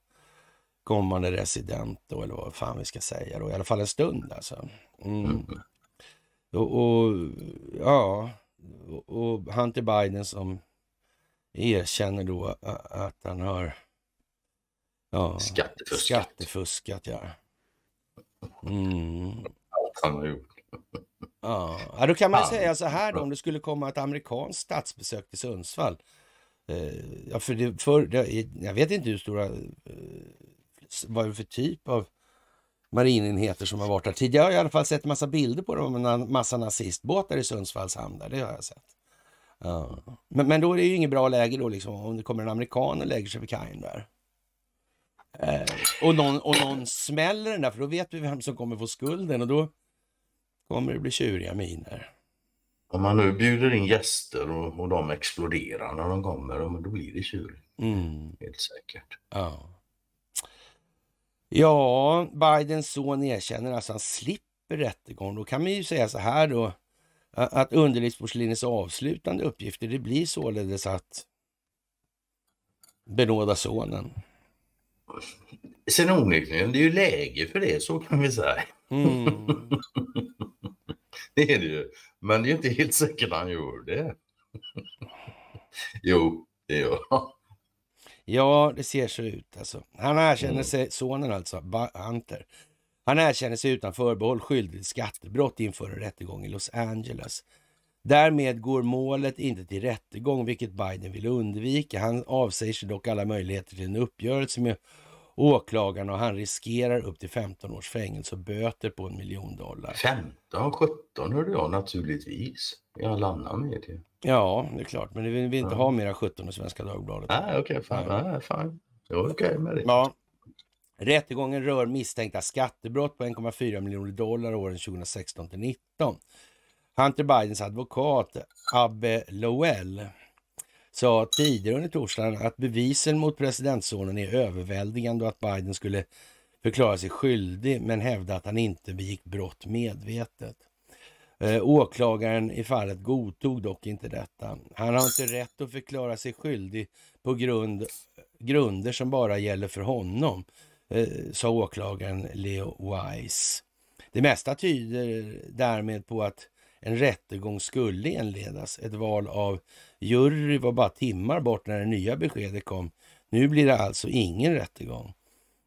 kommande resident då, eller vad fan vi ska säga då, i alla fall en stund alltså. Mm. mm. Och, och, ja, och Hunter Biden som erkänner då att han har ja, skattefuskat. skattefuskat ja. Mm. Allt han har gjort. Ja. då kan man säga så här då, om det skulle komma ett amerikanskt statsbesök till Sundsvall. Eh, ja, för, det, för det, jag vet inte hur stora, eh, vad är det för typ av marinenheter som har varit där tidigare. Jag har i alla fall sett massa bilder på dem, en massa nazistbåtar i Sundsvalls hamn där, det har jag sett. Ja. Men, men då är det ju inget bra läge då liksom, om det kommer en amerikan och lägger sig vid kajen där. Eh, och, någon, och någon smäller den där, för då vet vi vem som kommer få skulden och då kommer det bli tjuriga miner. Om man nu bjuder in gäster och, och de exploderar när de kommer, då blir det tjurigt. Mm. Helt säkert. Ja. ja, Bidens son erkänner alltså han slipper rättegång. Då kan man ju säga så här då, att underlivsporslinets avslutande uppgifter, det blir således att benåda sonen. Sen onekligen, det är ju läge för det, så kan vi säga. Mm. det är det ju. Men det är inte helt säkert han gör det. jo, det gör han. Ja, det ser så ut alltså. Han erkänner mm. sig, sonen alltså, Hunter. Han erkänner sig utan förbehåll skyldig till skattebrott inför en rättegång i Los Angeles. Därmed går målet inte till rättegång, vilket Biden vill undvika. Han avsäger sig dock alla möjligheter till en uppgörelse med åklagaren och han riskerar upp till 15 års fängelse och böter på en miljon dollar. 15, 17 hörde jag naturligtvis i alla andra medier. Ja, det är klart, men vi vill inte ja. ha mera 17 i Svenska Dagbladet. Nej, okej, okay, fine. Nej. fine. okej okay med det. Ja. Rättegången rör misstänkta skattebrott på 1,4 miljoner dollar åren 2016 till 19. Hunter Bidens advokat Abbe Lowell sa tidigare under torsdagen att bevisen mot presidentsonen är överväldigande och att Biden skulle förklara sig skyldig men hävda att han inte begick brott medvetet. Eh, åklagaren i fallet godtog dock inte detta. Han har inte rätt att förklara sig skyldig på grund, grunder som bara gäller för honom, eh, sa åklagaren Leo Weiss. Det mesta tyder därmed på att en rättegång skulle inledas. Ett val av jury var bara timmar bort när det nya beskedet kom. Nu blir det alltså ingen rättegång.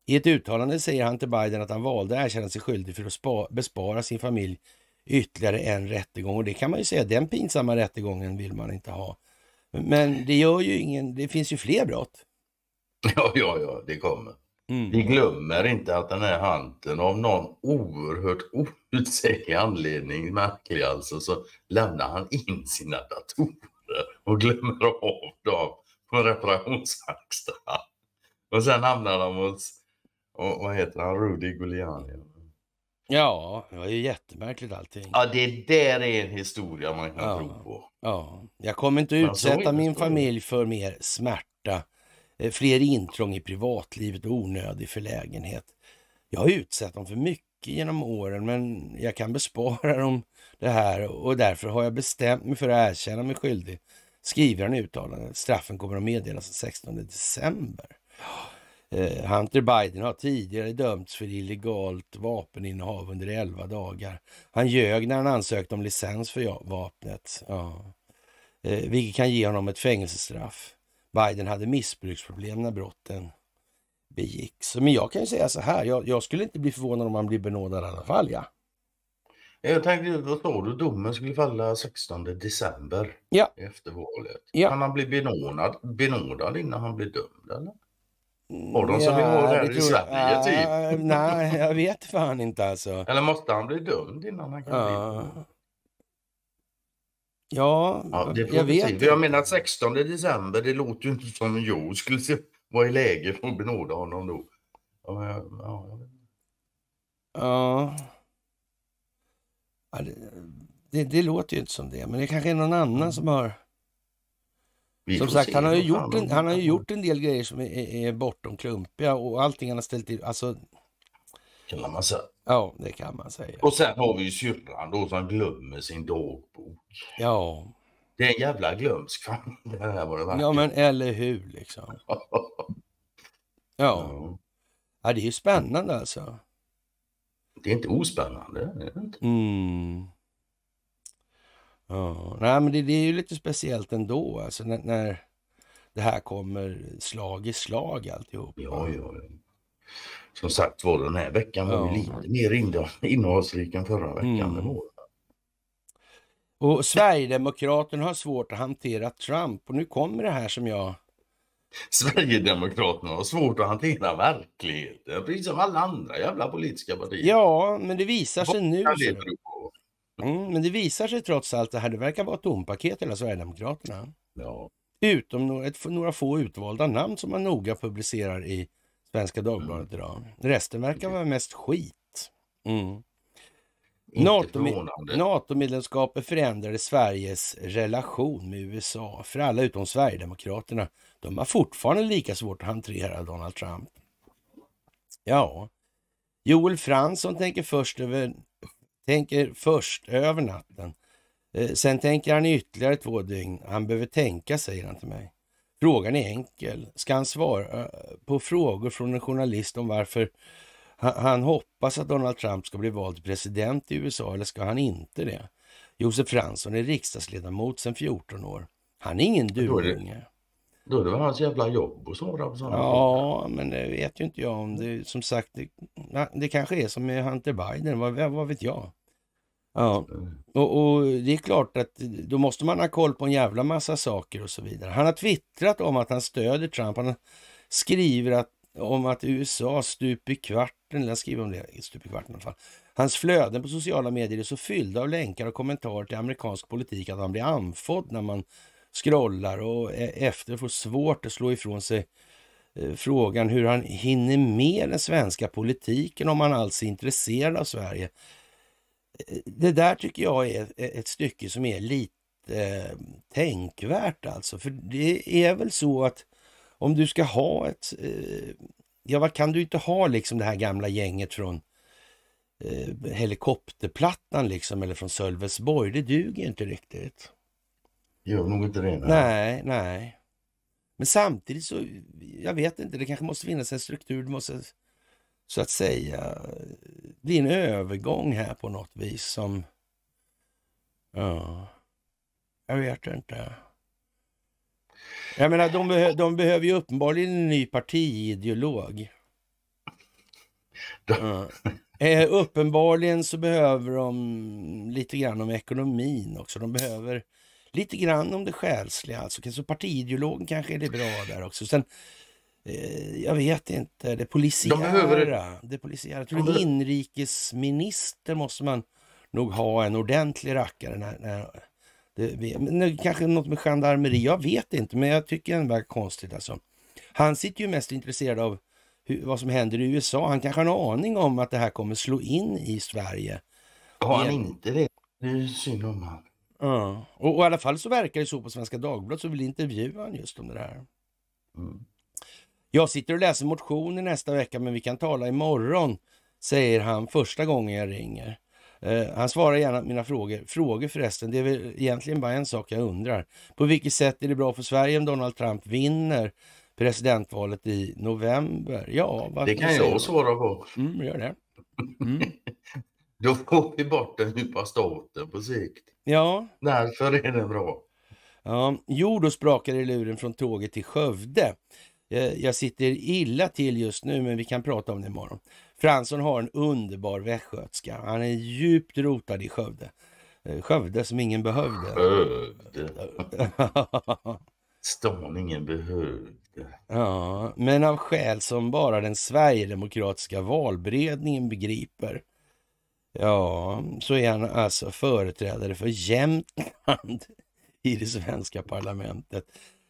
I ett uttalande säger han till Biden att han valde att erkänna sig skyldig för att bespara sin familj ytterligare en rättegång. Och det kan man ju säga, den pinsamma rättegången vill man inte ha. Men det gör ju ingen, det finns ju fler brott. Ja, ja, ja, det kommer. Mm. Vi glömmer inte att den här handeln av någon oerhört utsäcklig anledning, märklig alltså, så lämnar han in sina datorer och glömmer av dem på reparationsverkstaden. Och sen hamnar de hos, och, vad heter han, Rudy Giuliani? Ja, det var ju jättemärkligt allting. Ja, det där är en historia man kan ja. tro på. Ja, jag kommer inte utsätta min familj för mer smärta, eh, fler intrång i privatlivet och onödig förlägenhet. Jag har utsatt dem för mycket mycket genom åren men jag kan bespara dem det här och därför har jag bestämt mig för att erkänna mig skyldig, skriver han i uttalandet. Straffen kommer att meddelas den 16 december. Eh, Hunter Biden har tidigare dömts för illegalt vapeninnehav under 11 dagar. Han ljög när han ansökte om licens för vapnet, ja. Eh, vilket kan ge honom ett fängelsestraff. Biden hade missbruksproblem när brotten begick. Så, men jag kan ju säga så här, jag, jag skulle inte bli förvånad om han blir benådad i alla fall. Ja. Jag tänkte, vad sa du, domen skulle falla 16 december ja. efter valet. Ja. Kan han bli benådad, benådad innan han blir dömd eller? Mm, har de som vi har här i Sverige jag, ah, typ? nej, jag vet fan inte alltså. Eller måste han bli dömd innan han kan uh. bli benådad? Ja, ja jag vet. inte. Jag menar 16 december, det låter ju inte som jag skulle se vad är läget för att benåda honom då? Ja, ja, ja. ja. ja det, det, det, låter ju inte som det, men det kanske är någon annan som har... Vi som sagt, han har, ju gjort en, han har ju gjort en del grejer som är, är, är bortom klumpiga och allting han har ställt till... Alltså... Kan man säga. Ja, det kan man säga. Och sen har vi ju syrran då som glömmer sin dagbok. Ja. Det är en jävla glömsk familj här var det Ja men eller hur liksom. Ja. ja, det är ju spännande alltså. Det är inte ospännande. Mm. Ja, nej men det, det, är ju lite speciellt ändå alltså när, när det här kommer slag i slag alltihop. Ja, ja, Som sagt var den här veckan var ja. lite mer innehållsrik än förra veckan. Mm. Och Sverigedemokraterna har svårt att hantera Trump. Och nu kommer det här som jag... Sverigedemokraterna har svårt att hantera verkligheten, precis som alla andra jävla politiska partier. Ja, men det visar sig nu. Mm, men det visar sig trots allt det här, det verkar vara ett tompaket hela Sverigedemokraterna. Ja. Utom några, få utvalda namn som man noga publicerar i Svenska Dagbladet mm. idag. Resten verkar vara mest skit. Mm. NATO-medlemskapet NATO förändrade Sveriges relation med USA för alla utom Sverigedemokraterna. De har fortfarande lika svårt att hantera Donald Trump. Ja, Joel Fransson tänker först över, tänker först över natten. Eh, sen tänker han ytterligare två dygn. Han behöver tänka, säger han till mig. Frågan är enkel. Ska han svara eh, på frågor från en journalist om varför han hoppas att Donald Trump ska bli vald till president i USA eller ska han inte det? Josef Fransson är riksdagsledamot sedan 14 år. Han är ingen duvunge. Då är det väl hans jävla jobb och svara på sådana Ja, frågor. men det vet ju inte jag om det. Som sagt, det, det kanske är som med Hunter Biden, vad, vad vet jag? Ja, och, och, det är klart att då måste man ha koll på en jävla massa saker och så vidare. Han har twittrat om att han stöder Trump. Han skriver att, om att USA stup i kvart eller han skriver om det i stup i kvarten i alla fall. Hans flöden på sociala medier är så fyllda av länkar och kommentarer till amerikansk politik att han blir anfådd när man scrollar och e-, efter får svårt att slå ifrån sig eh, frågan hur han hinner med den svenska politiken om han alls är intresserad av Sverige. Eh, det där tycker jag är ett stycke som är lite eh, tänkvärt alltså. För det är väl så att om du ska ha ett eh, ja, vad kan du inte ha liksom det här gamla gänget från eh, helikopterplattan liksom eller från Sölvesborg. Det duger inte riktigt. Gör nog inte det. Nej. nej, nej. Men samtidigt så, jag vet inte, det kanske måste finnas en struktur. Det måste så att säga bli en övergång här på något vis som... Ja, jag vet inte. Jag menar, de, behö de behöver ju uppenbarligen en ny partiideolog. Ja. Eh, uppenbarligen så behöver de lite grann om ekonomin också. De behöver lite grann om det själsliga. Alltså, så partiideologen kanske är det bra där också. Sen, eh, jag vet inte, det polisiära. De behöver... Det polisiära. Jag tror de... inrikesminister måste man nog ha en ordentlig rackare när, när, det, men, kanske något med gendarmeri, jag vet inte, men jag tycker den verkar konstig alltså. Han sitter ju mest intresserad av hur, vad som händer i USA. Han kanske har en aning om att det här kommer slå in i Sverige. Har han inte det? Det är synd om han. Ja, och, och i alla fall så verkar det så på Svenska Dagbladet så vill intervjua han just om det här. Mm. Jag sitter och läser motioner nästa vecka men vi kan tala imorgon, säger han första gången jag ringer. Eh, han svarar gärna på mina frågor. Frågor förresten, det är väl egentligen bara en sak jag undrar. På vilket sätt är det bra för Sverige om Donald Trump vinner presidentvalet i november? Ja, vad Det kan jag svara på. Mm, gör det. Mm. Då får vi bort den djupa staten på sikt. Ja. Därför är den bra. Ja, jo, då sprakar i luren från tåget till Skövde. Eh, jag sitter illa till just nu, men vi kan prata om det imorgon. Fransson har en underbar västgötska. Han är djupt rotad i Skövde. Eh, Skövde som ingen behövde. Skövde. Stan ingen behövde. Ja, men av skäl som bara den sverigedemokratiska valberedningen begriper. Ja, så är han alltså företrädare för Jämtland i det svenska parlamentet.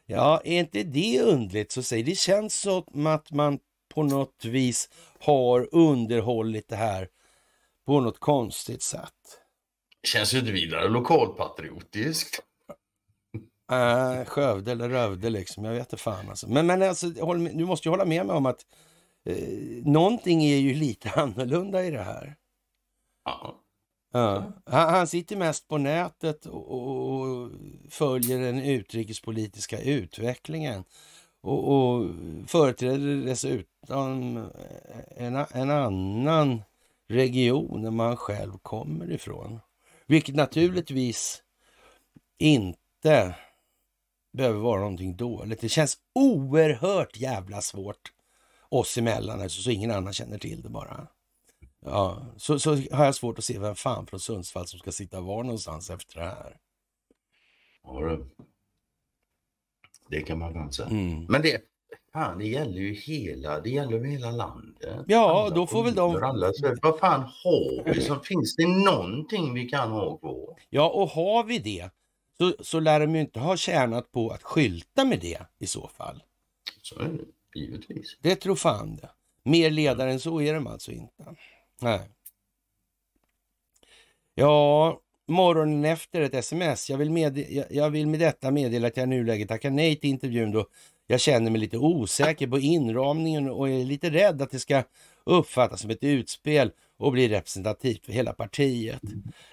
Ja, är inte det undligt så säg. Det känns som att man på något vis har underhållit det här på något konstigt sätt. Det Känns ju inte vidare lokalpatriotiskt. Äh, Skövde eller Rövde liksom, jag vet inte fan alltså. Men, men alltså, håll, du måste ju hålla med mig om att eh, någonting är ju lite annorlunda i det här. Ja. ja. Han, han, sitter mest på nätet och, och följer den utrikespolitiska utvecklingen och, och företräder dessutom en, en annan region än man själv kommer ifrån. Vilket naturligtvis inte behöver vara någonting dåligt. Det känns oerhört jävla svårt oss emellan, alltså, så ingen annan känner till det bara. Ja, så, så har jag svårt att se vem fan från Sundsvall som ska sitta var någonstans efter det här. Ja, det kan man säga. Mm. Men det, fan, det gäller ju hela, det gäller hela landet. Ja, alla då får väl de... Alla, vad fan har vi? Så finns det någonting vi kan ha kvar? Ja, och har vi det så, så lär de ju inte ha tjänat på att skylta med det i så fall. Så är det, givetvis. Det tror fan det. Mer ledare än så är de alltså inte. Nej. Ja, morgonen efter ett sms. Jag vill, med, jag, jag vill med detta meddela att jag i nuläget tackar nej till intervjun då jag känner mig lite osäker på inramningen och är lite rädd att det ska uppfattas som ett utspel och blir representativ för hela partiet.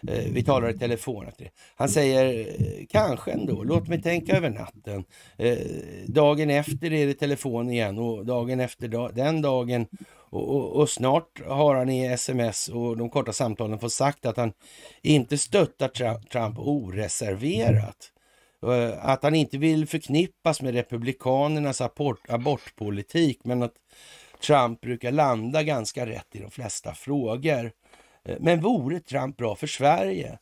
Eh, vi talar i telefon. Han säger eh, kanske ändå, låt mig tänka över natten. Eh, dagen efter är det telefon igen och dagen efter den dagen och, och, och, snart har han i sms och de korta samtalen fått sagt att han inte stöttar Trump oreserverat. Att han inte vill förknippas med Republikanernas abort, abortpolitik men att Trump brukar landa ganska rätt i de flesta frågor. Eh, men vore Trump bra för Sverige?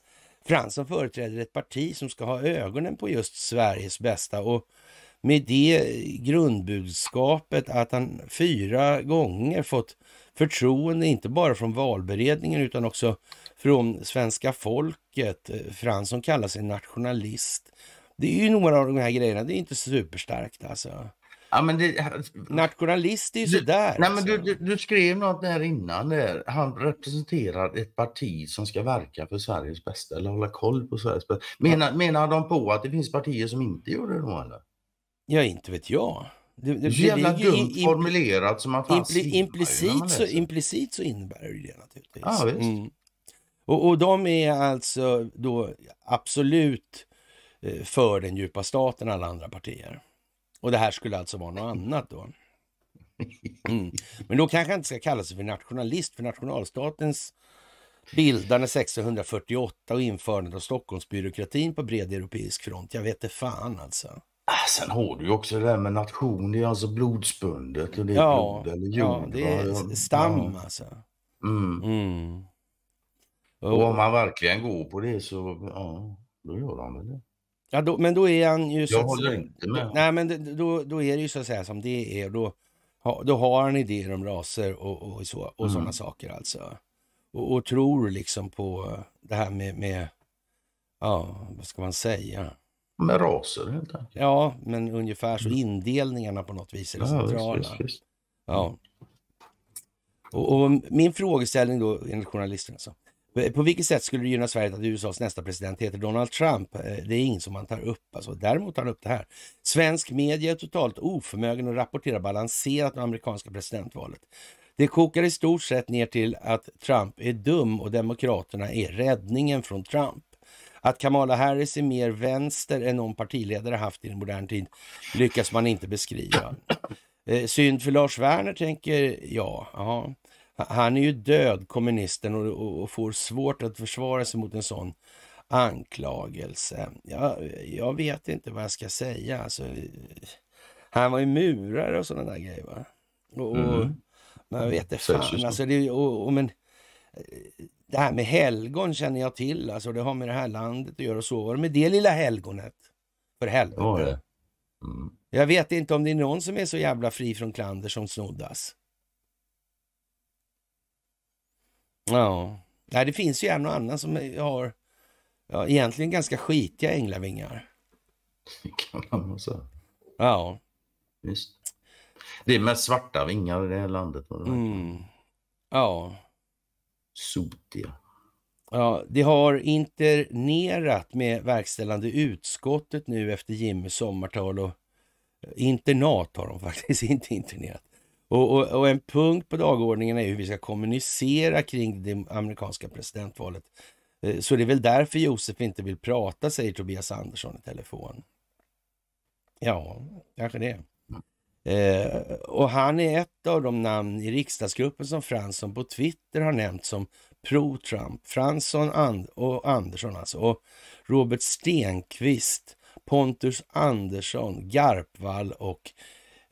Fransson företräder ett parti som ska ha ögonen på just Sveriges bästa och med det grundbudskapet att han fyra gånger fått förtroende, inte bara från valberedningen utan också från svenska folket. Eh, Fransson kallar sig nationalist. Det är ju några av de här grejerna, det är inte superstarkt alltså. Ja, men det, Nationalist är ju sådär. Nej, men du, alltså. du, du, skrev något där innan. Där. Han representerar ett parti som ska verka för Sveriges bästa eller hålla koll på Sveriges bästa. Menar, ja. menar de på att det finns partier som inte gör det då eller? Ja, inte vet jag. Det, det, så jävla dumt impl- formulerat som man fan implicit, så, implicit så innebär det det naturligtvis. Ja, visst. Mm. Och, och de är alltså då absolut eh, för den djupa staten, alla andra partier. Och det här skulle alltså vara något annat då. Mm. Men då kanske han inte ska kalla sig för nationalist, för nationalstatens bildande 1648 och införandet av Stockholmsbyråkratin på bred europeisk front. Jag vet det fan alltså. Ah, sen har du ju också det där med nation, det är alltså blodsbundet. Och det är ja, blod eller jord, ja, det är ja. stam alltså. Mm. Mm. Och om man verkligen går på det så, ja, då gör han väl det. Ja, då, men då är han ju... Så jag håller inte med. Nej, men då, då är det ju så att säga som det är. Då, då har han idéer om raser och, och, så, och mm. sådana saker alltså. Och, och, tror liksom på det här med, med, ja, vad ska man säga? Med raser helt enkelt. Ja, men ungefär så. Mm. Indelningarna på något vis är det ja, centrala. Visst, visst, visst. Ja. Och, och, min frågeställning då enligt journalisten alltså. Eh, på vilket sätt skulle det gynna Sverige att USAs nästa president heter Donald Trump? Eh, det är ingen som man tar upp. Alltså. Däremot tar han upp det här. Svensk media är totalt oförmögen att rapportera balanserat om amerikanska presidentvalet. Det kokar i stort sett ner till att Trump är dum och Demokraterna är räddningen från Trump. Att Kamala Harris är mer vänster än någon partiledare haft i modern tid lyckas man inte beskriva. Eh, synd för Lars Werner tänker jag. Han är ju död, kommunisten, och, och får svårt att försvara sig mot en sån anklagelse. Jag, jag vet inte vad jag ska säga. Alltså, han var ju murare och sådana där grejer. Va? Och, mm. man vet inte fan. Alltså, det, och, och, men, det här med helgon känner jag till. Alltså, det har med det här landet att göra. Och så var det med det lilla helgonet. För helvete. mm. Jag vet inte om det är någon som är så jävla fri från klander som snoddas. Ja. ja, det finns ju en och annan som har ja, egentligen ganska skitiga änglavingar. Det kan man väl säga. Ja. Visst. Det är mest svarta vingar i det här landet. det mm. Ja. Sotiga. Ja, det har internerat med verkställande utskottet nu efter Jimmys sommartal och eh, internat har de faktiskt inte internerat. Och, och, och, en punkt på dagordningen är hur vi ska kommunicera kring det amerikanska presidentvalet. Eh, så det är väl därför Josef inte vill prata, säger Tobias Andersson i telefon. Ja, kanske det. Eh, och han är ett av de namn i riksdagsgruppen som Fransson på Twitter har nämnt som pro-Trump. Fransson and och Andersson alltså. Och Robert Stenqvist, Pontus Andersson, Garpvall och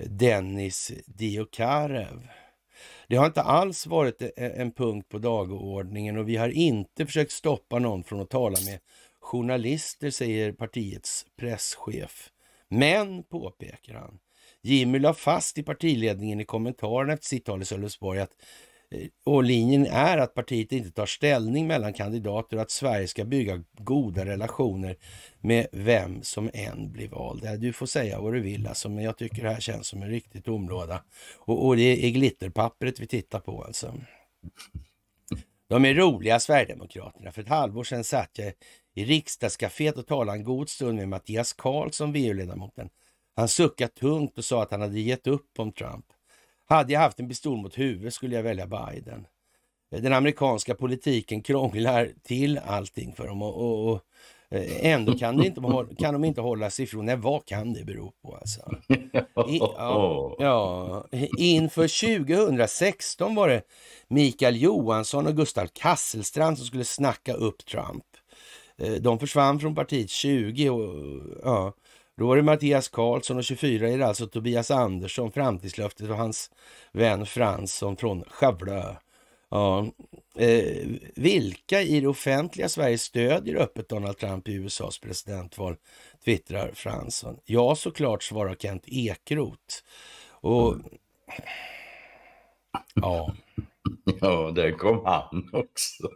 Dennis Diokarev. Det har inte alls varit e-, e-, en punkt på dagordningen och vi har inte försökt stoppa någon från att tala med journalister, säger partiets presschef. Men, påpekar han, Jimmy la fast i partiledningen i kommentaren efter sitt tal i Sölvesborg att Eh, och linjen är att partiet inte tar ställning mellan kandidater och att Sverige ska bygga goda relationer med vem som än blir vald. Du får säga vad du vill alltså, men jag tycker det här känns som en riktig tomlåda. Och, och det är glitterpappret vi tittar på alltså. De är roliga Sverigedemokraterna. För ett halvår sedan satt jag i riksdagscaféet och talade en god stund med Mattias Karlsson, VU-ledamoten. Han suckade tungt och sa att han hade gett upp om Trump. Hade jag haft en pistol mot huvudet skulle jag välja Biden. Den amerikanska politiken krånglar till allting för dem och, och, och eh, ändå kan, de inte, kan de inte hålla siffror. Nej, vad kan det bero på alltså? I, ja, ja, inför 2016 var det Mikael Johansson och Gustav Kasselstrand som skulle snacka upp Trump. Eh, de försvann från partiet 20 och ja, då var det Mattias Karlsson och 24 är det alltså Tobias Andersson, framtidslöftet och hans vän Fransson från Skövde. Ja. Eh, vilka i det offentliga Sverige stödjer öppet Donald Trump i USAs presidentval? Twittrar Fransson. Ja, såklart svarar Kent Ekeroth. Och... Ja. Ja, där kom han också.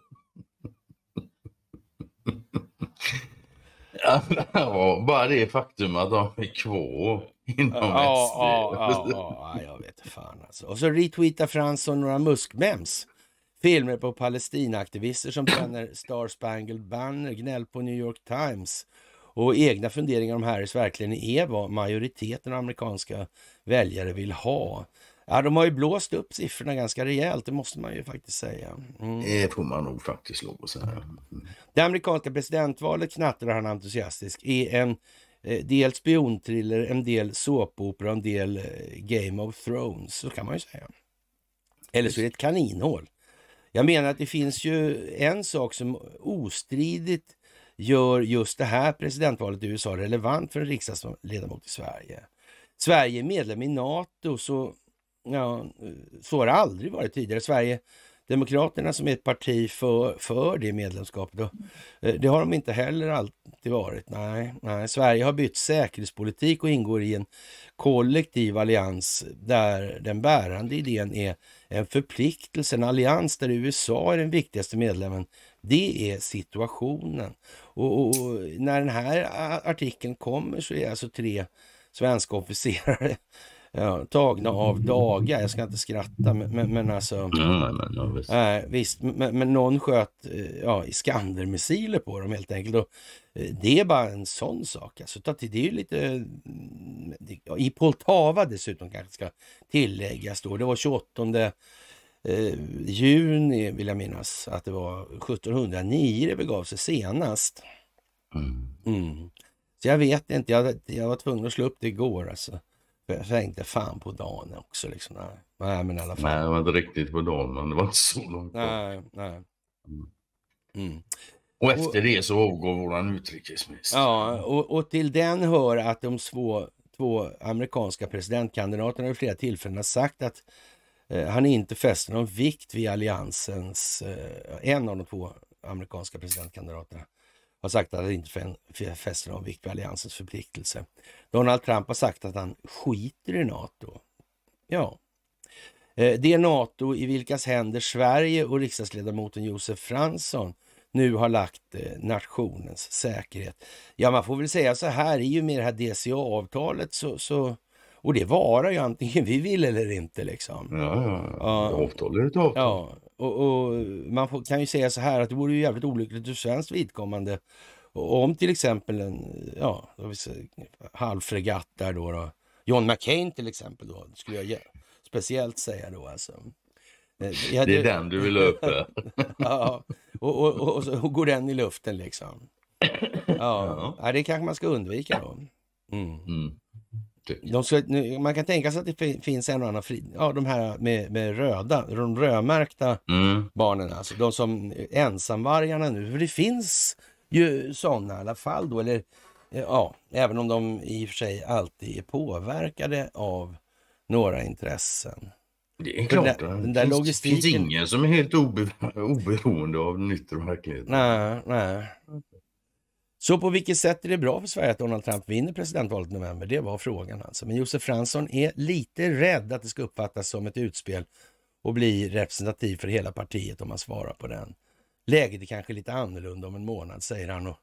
ja, bara det faktum att de är kvar inom ja, SD. Ja, ja, jag vet fan alltså. Och så retweetar Fransson några muskmems. Filmer på Palestinaaktivister som bränner Star Spangled Banner, gnäll på New York Times och egna funderingar om Harris verkligen är vad majoriteten av amerikanska väljare vill ha. Ja, de har ju blåst upp siffrorna ganska rejält, det måste man ju faktiskt säga. Mm. Det får man nog faktiskt lov att säga. Mm. Det amerikanska presidentvalet knattrar han entusiastisk i en eh, del spionthriller, en del såpopera, en del eh, Game of Thrones, så kan man ju säga. Eller så är det ett kaninhål. Jag menar att det finns ju en sak som ostridigt gör just det här presidentvalet i USA relevant för en riksdagsledamot i Sverige. Sverige är medlem i NATO, så Ja, så har det aldrig varit tidigare. Sverige Demokraterna som är ett parti för, för det medlemskapet, då, eh, det har de inte heller alltid varit. Nej, nej, Sverige har bytt säkerhetspolitik och ingår i en kollektiv allians där den bärande idén är en förpliktelse, en allians där USA är den viktigaste medlemmen. Det är situationen. Och, och, och när den här artikeln kommer så är alltså tre svenska officerare ja, tagna av daga. Jag ska inte skratta men, men, alltså. Nej, men, ja, visst. Äh, visst men, men, någon sköt eh, ja, missiler på dem helt enkelt. Och eh, det är bara en sån sak. Alltså, det är ju lite... Mm, I Poltava dessutom kanske ska tilläggas då. Det var 28 eh, juni vill jag minnas att det var 1709 det begav sig senast. Mm. Mm. Så jag vet inte, jag, jag var tvungen att slå upp det igår alltså. Jag tänkte fan på dagen också. Liksom. Nej. nej, men i alla fall. Nej, det var inte riktigt på dagen, men det var inte så långt Nej, nej. Mm. mm. Och efter och, det så avgår våran utrikesminister. Ja, och, och, till den hör att de två, två amerikanska presidentkandidaterna vid flera tillfällen har sagt att eh, han inte fäster någon vikt vid alliansens, eh, en av de två amerikanska presidentkandidaterna, har sagt att han inte fäster någon vikt vid alliansens förpliktelse. Donald Trump har sagt att han skiter i NATO. Ja, eh, det är NATO i vilkas händer Sverige och riksdagsledamoten Josef Fransson nu har lagt eh, nationens säkerhet. Ja, man får väl säga så här, i och med det här DCA-avtalet så, så och det varar ju antingen vi vill eller inte. Liksom. Ja, ja, Uh, avtal är ett avtal. Ja, och, och, man får, kan ju säga så här att det vore ju jävligt olyckligt ur svenskt vidkommande om till exempel en ja, halvfregatt där då, då, John McCain till exempel då, skulle jag speciellt säga då alltså. Eh, hade... Det är den du vill ha uppe. ja, och, och, och, och, så går den i luften liksom. Ja, ja. ja det kanske man ska undvika då. Mm. Mm. Typ. De skulle, man kan tänka sig att det finns en och annan, fri, ja de här med, med röda, de rödmärkta mm. barnen alltså. De som ensamvargarna nu, för det finns ju sådana i alla fall då. Eller, eh, ja, även om de i och för sig alltid är påverkade av några intressen. Det är klart. Den, den där, finns, finns ingen som är helt obe, oberoende av den yttre verkligheten. Nej, nej. Så på vilket sätt är det bra för Sverige att Donald Trump vinner presidentvalet i november? Det var frågan alltså. Men Josef Fransson är lite rädd att det ska uppfattas som ett utspel och bli representativ för hela partiet om man svarar på den. Läget är kanske lite annorlunda om en månad, säger han. Och,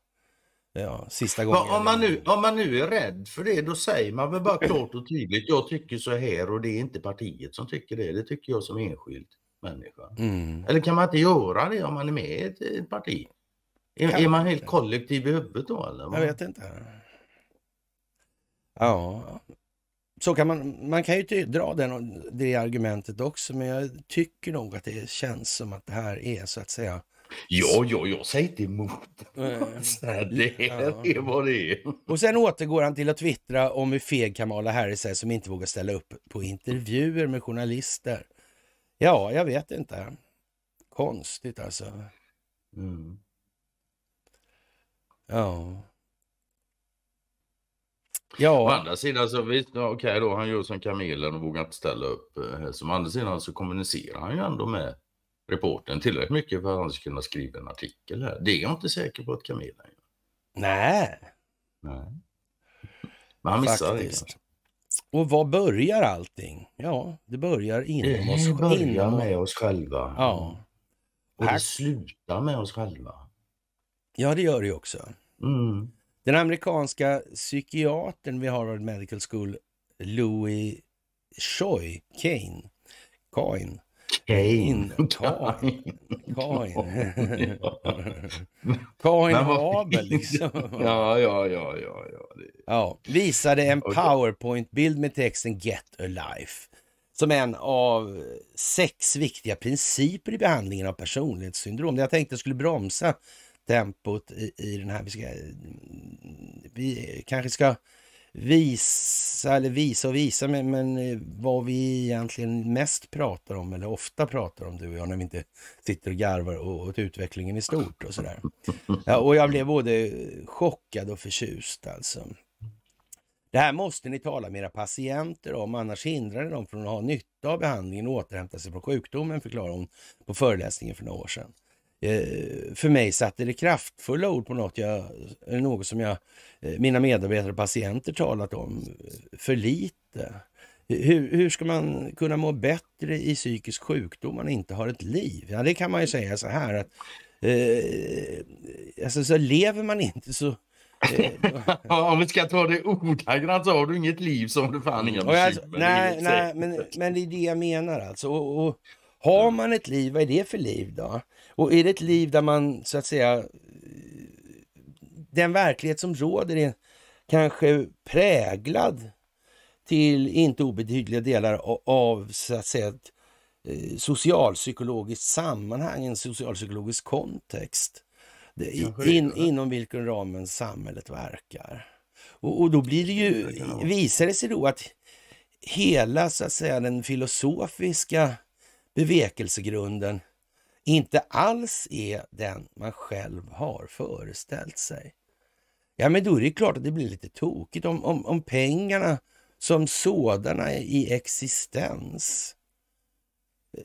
ja, sista gången. Om man, nu, om man nu är rädd för det, då säger man väl bara klart och tydligt. Jag tycker så här och det är inte partiet som tycker det. Det tycker jag som enskild människa. Mm. Eller kan man inte göra det om man är med i ett parti? Är, man helt kollektiv i huvudet då? Eller? Jag vet inte. Ja, så kan man, man kan ju dra den, det argumentet också, men jag tycker nog att det känns som att det här är så att säga Ja, ja, jag säger inte emot. Här, det ja. är vad det är. Och sen återgår han till att twittra om hur feg Kamala Harris är som inte vågar ställa upp på intervjuer med journalister. Ja, jag vet inte. Konstigt alltså. Mm. Ja. Ja. Å andra sidan så visst, ja, okej då, han gör som kamelen och vågar inte ställa upp. Eh, så å andra sidan så kommunicerar han ju ändå med reporten tillräckligt mycket för att han ska kunna skriva en artikel här. Det är jag inte säker på att kamelen gör. Nej. Nej. Men han missar Faktiskt. det. Och var börjar allting? Ja, det börjar inom oss Det börjar inom... med oss själva. Ja. Och här... det slutar med oss själva. Ja, det gör det ju också. Mm. Den amerikanska psykiatern vid Harvard Medical School, Louis Choi, Kane, Kane, Kain. Kain. Kain. Kain Abel liksom. ja, ja, ja, ja, ja. ja. Visade en powerpoint-bild med texten Get a life. Som en av sex viktiga principer i behandlingen av personlighetssyndrom. Det jag tänkte skulle bromsa tempot i, i den här. Vi, ska, vi kanske ska visa, eller visa och visa, men, men eh, vad vi egentligen mest pratar om, eller ofta pratar om du och jag, när vi inte sitter och garvar åt utvecklingen i stort och sådär. Ja, och jag blev både chockad och förtjust alltså. Det här måste ni tala med era patienter om, annars hindrar ni dem från att ha nytta av behandlingen och återhämta sig från sjukdomen, förklarar hon på föreläsningen för några år sedan. Eh, för mig satte det kraftfulla ord på något, jag, något som jag, eh, mina medarbetare och patienter talat om eh, för lite. Hur, hur ska man kunna må bättre i psykisk sjukdom om man inte har ett liv? Ja, det kan man ju säga så här att eh, alltså, så lever man inte så om vi ska ta det ordagrant så har du inget liv som du fan inga alltså, Nej, nej men, men det är det jag menar alltså. Och, och, har man ett liv, vad är det för liv då? Och är det ett liv där man så att säga, den verklighet som råder är kanske präglad till inte obetydliga delar av så att säga ett eh, socialpsykologiskt sammanhang, en socialpsykologisk kontext. In, inom vilken ramen samhället verkar. Och, och då blir det ju, visar det sig då att hela så att säga den filosofiska bevekelsegrunden inte alls är den man själv har föreställt sig. Ja, men då är det klart att det blir lite tokigt om, om, om pengarna som sådana i existens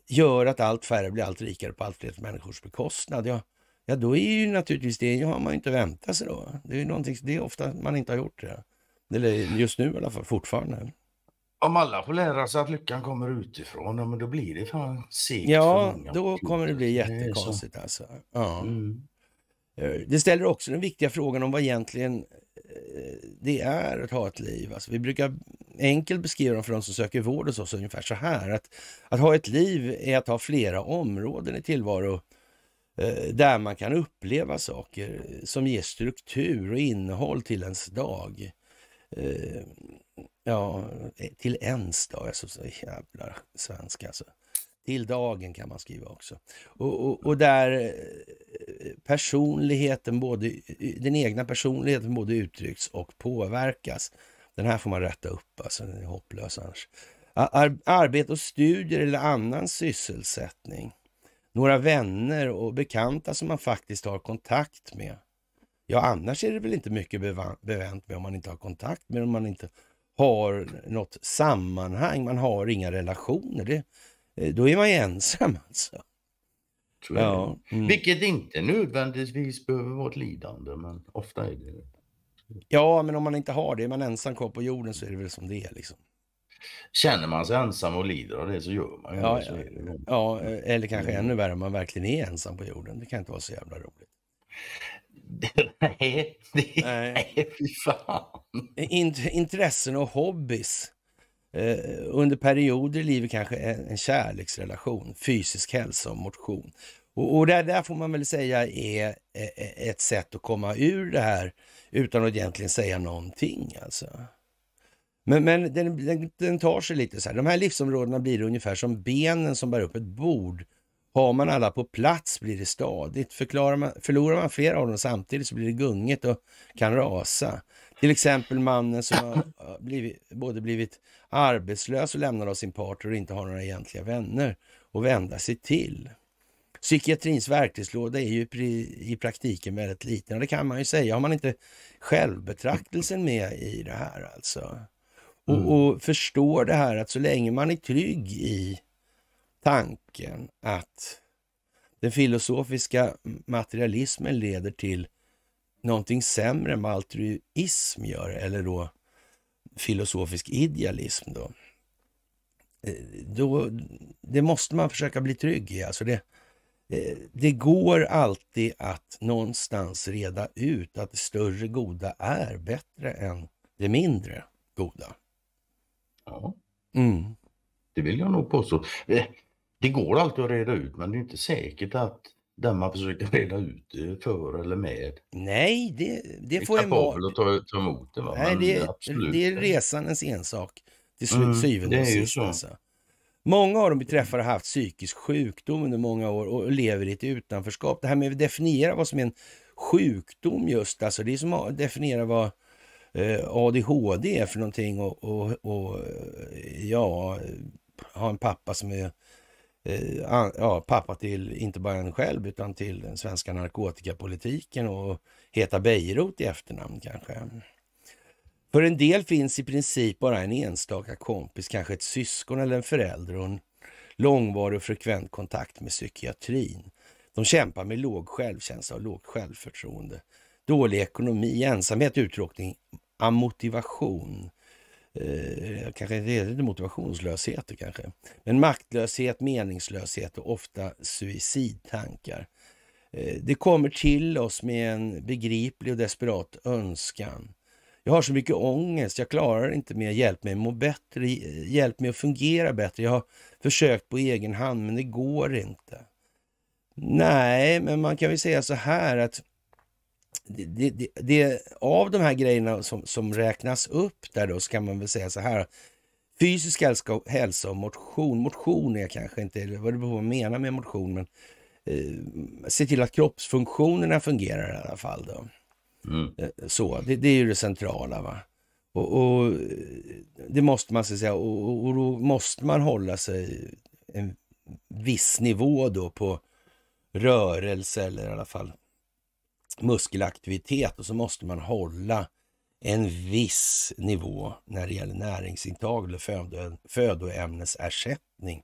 gör att allt färre blir allt rikare på allt fler människors bekostnad. Ja, ja, då är ju naturligtvis det har man inte väntat sig då. Det är ju det är ofta man inte har gjort det. Eller just nu i alla fall, fortfarande. Om alla får lära sig att lyckan kommer utifrån, ja, men då blir det fan segt Ja, för många. då kommer det bli jättekonstigt alltså. Ja. Mm. Eh, det ställer också den viktiga frågan om vad egentligen eh, det är att ha ett liv. Alltså, vi brukar enkelt beskriva dem för de som söker vård hos oss ungefär så här. Att, att ha ett liv är att ha flera områden i tillvaro eh, där man kan uppleva saker som ger struktur och innehåll till ens dag. Ja, till ens dag. Alltså, så jävla svenska alltså. Till dagen kan man skriva också. Och, och, och, där eh, personligheten, både, den egna personligheten både uttrycks och påverkas. Den här får man rätta upp, alltså den är hopplös annars. Ar arbete och studier eller annan sysselsättning. Några vänner och bekanta som man faktiskt har kontakt med. Ja, annars är det väl inte mycket bevänt med om man inte har kontakt med dem, om man inte har något sammanhang, man har inga relationer. Det, eh, då är man ju ensam alltså. Ja. Mm. Vilket inte nödvändigtvis behöver vara ett lidande, men ofta är det Ja, men om man inte har det, är man ensam kvar på jorden så är det väl som det är. Liksom. Känner man sig ensam och lider av det så gör man ja, det. ja, eh, eller kanske mm. ännu värre om man verkligen är ensam på jorden. Det kan inte vara så jävla roligt nej, det, nej. fy fan. Int intressen och hobbys. Eh, under perioder i livet kanske en, en kärleksrelation, fysisk hälsa och motion. Och, och det där får man väl säga är eh, eh, ett sätt att komma ur det här utan att egentligen säga någonting. Alltså. Men, men den, den, den, tar sig lite så här. De här livsområdena blir ungefär som benen som bär upp ett bord har man alla på plats blir det stadigt. man, förlorar man flera av dem samtidigt så blir det gungigt och kan rasa. Till exempel mannen som har blivit, både blivit arbetslös och lämnad av sin partner och inte har några egentliga vänner att vända sig till. Psykiatrins verktygslåda är ju i praktiken väldigt liten och det kan man ju säga har man inte självbetraktelsen med i det här alltså. Och, mm. och förstår det här att så länge man är trygg i tanken att den filosofiska materialismen leder till någonting sämre än vad altruism gör, eller då filosofisk idealism. Då. Eh, då, det måste man försöka bli trygg i. Alltså det, eh, det går alltid att någonstans reda ut att det större goda är bättre än det mindre goda. Ja, mm. det vill jag nog påstå. Eh, det går alltid att reda ut men det är inte säkert att den man försöker reda ut eh, för eller med. Nej, det, det, det får en vara... att ta, ta emot det. Va? Nej, det, absolut. det är resandens ensak till slut, mm, syvende och sist. Alltså. Många av dem vi träffar har haft psykisk sjukdom under många år och lever i ett utanförskap. Det här med att definiera vad som är en sjukdom just, alltså det är som att definiera vad eh, ADHD är för någonting och, och, och eh, ja, ha en pappa som är Eh, ja, pappa till inte bara en själv utan till den svenska narkotikapolitiken och heta Bejerot i efternamn kanske. För en del finns i princip bara en enstaka kompis, kanske ett syskon eller en förälder och en långvarig och frekvent kontakt med psykiatrin. De kämpar med låg självkänsla och lågt självförtroende, dålig ekonomi, ensamhet, uttråkning, amotivation eh, kanske leder till motivationslöshet kanske. Men maktlöshet, meningslöshet och ofta suicidtankar. Eh, det kommer till oss med en begriplig och desperat önskan. Jag har så mycket ångest, jag klarar inte mer, hjälp mig må bättre, hjälp mig att fungera bättre. Jag har försökt på egen hand men det går inte. Nej, men man kan väl säga så här att det, det, det, av de här grejerna som, som räknas upp där då, så kan man väl säga så här. Fysisk hälsa och hälsa och motion. Motion är kanske inte vad du behöver mena med motion, men eh, se till att kroppsfunktionerna fungerar i alla fall. Då. Mm. Eh, så, det, det, är ju det centrala. va. Och, och Det måste man säga och, och, då måste man hålla sig en viss nivå då på rörelse eller i alla fall muskelaktivitet och så måste man hålla en viss nivå när det gäller näringsintag eller födoämnesersättning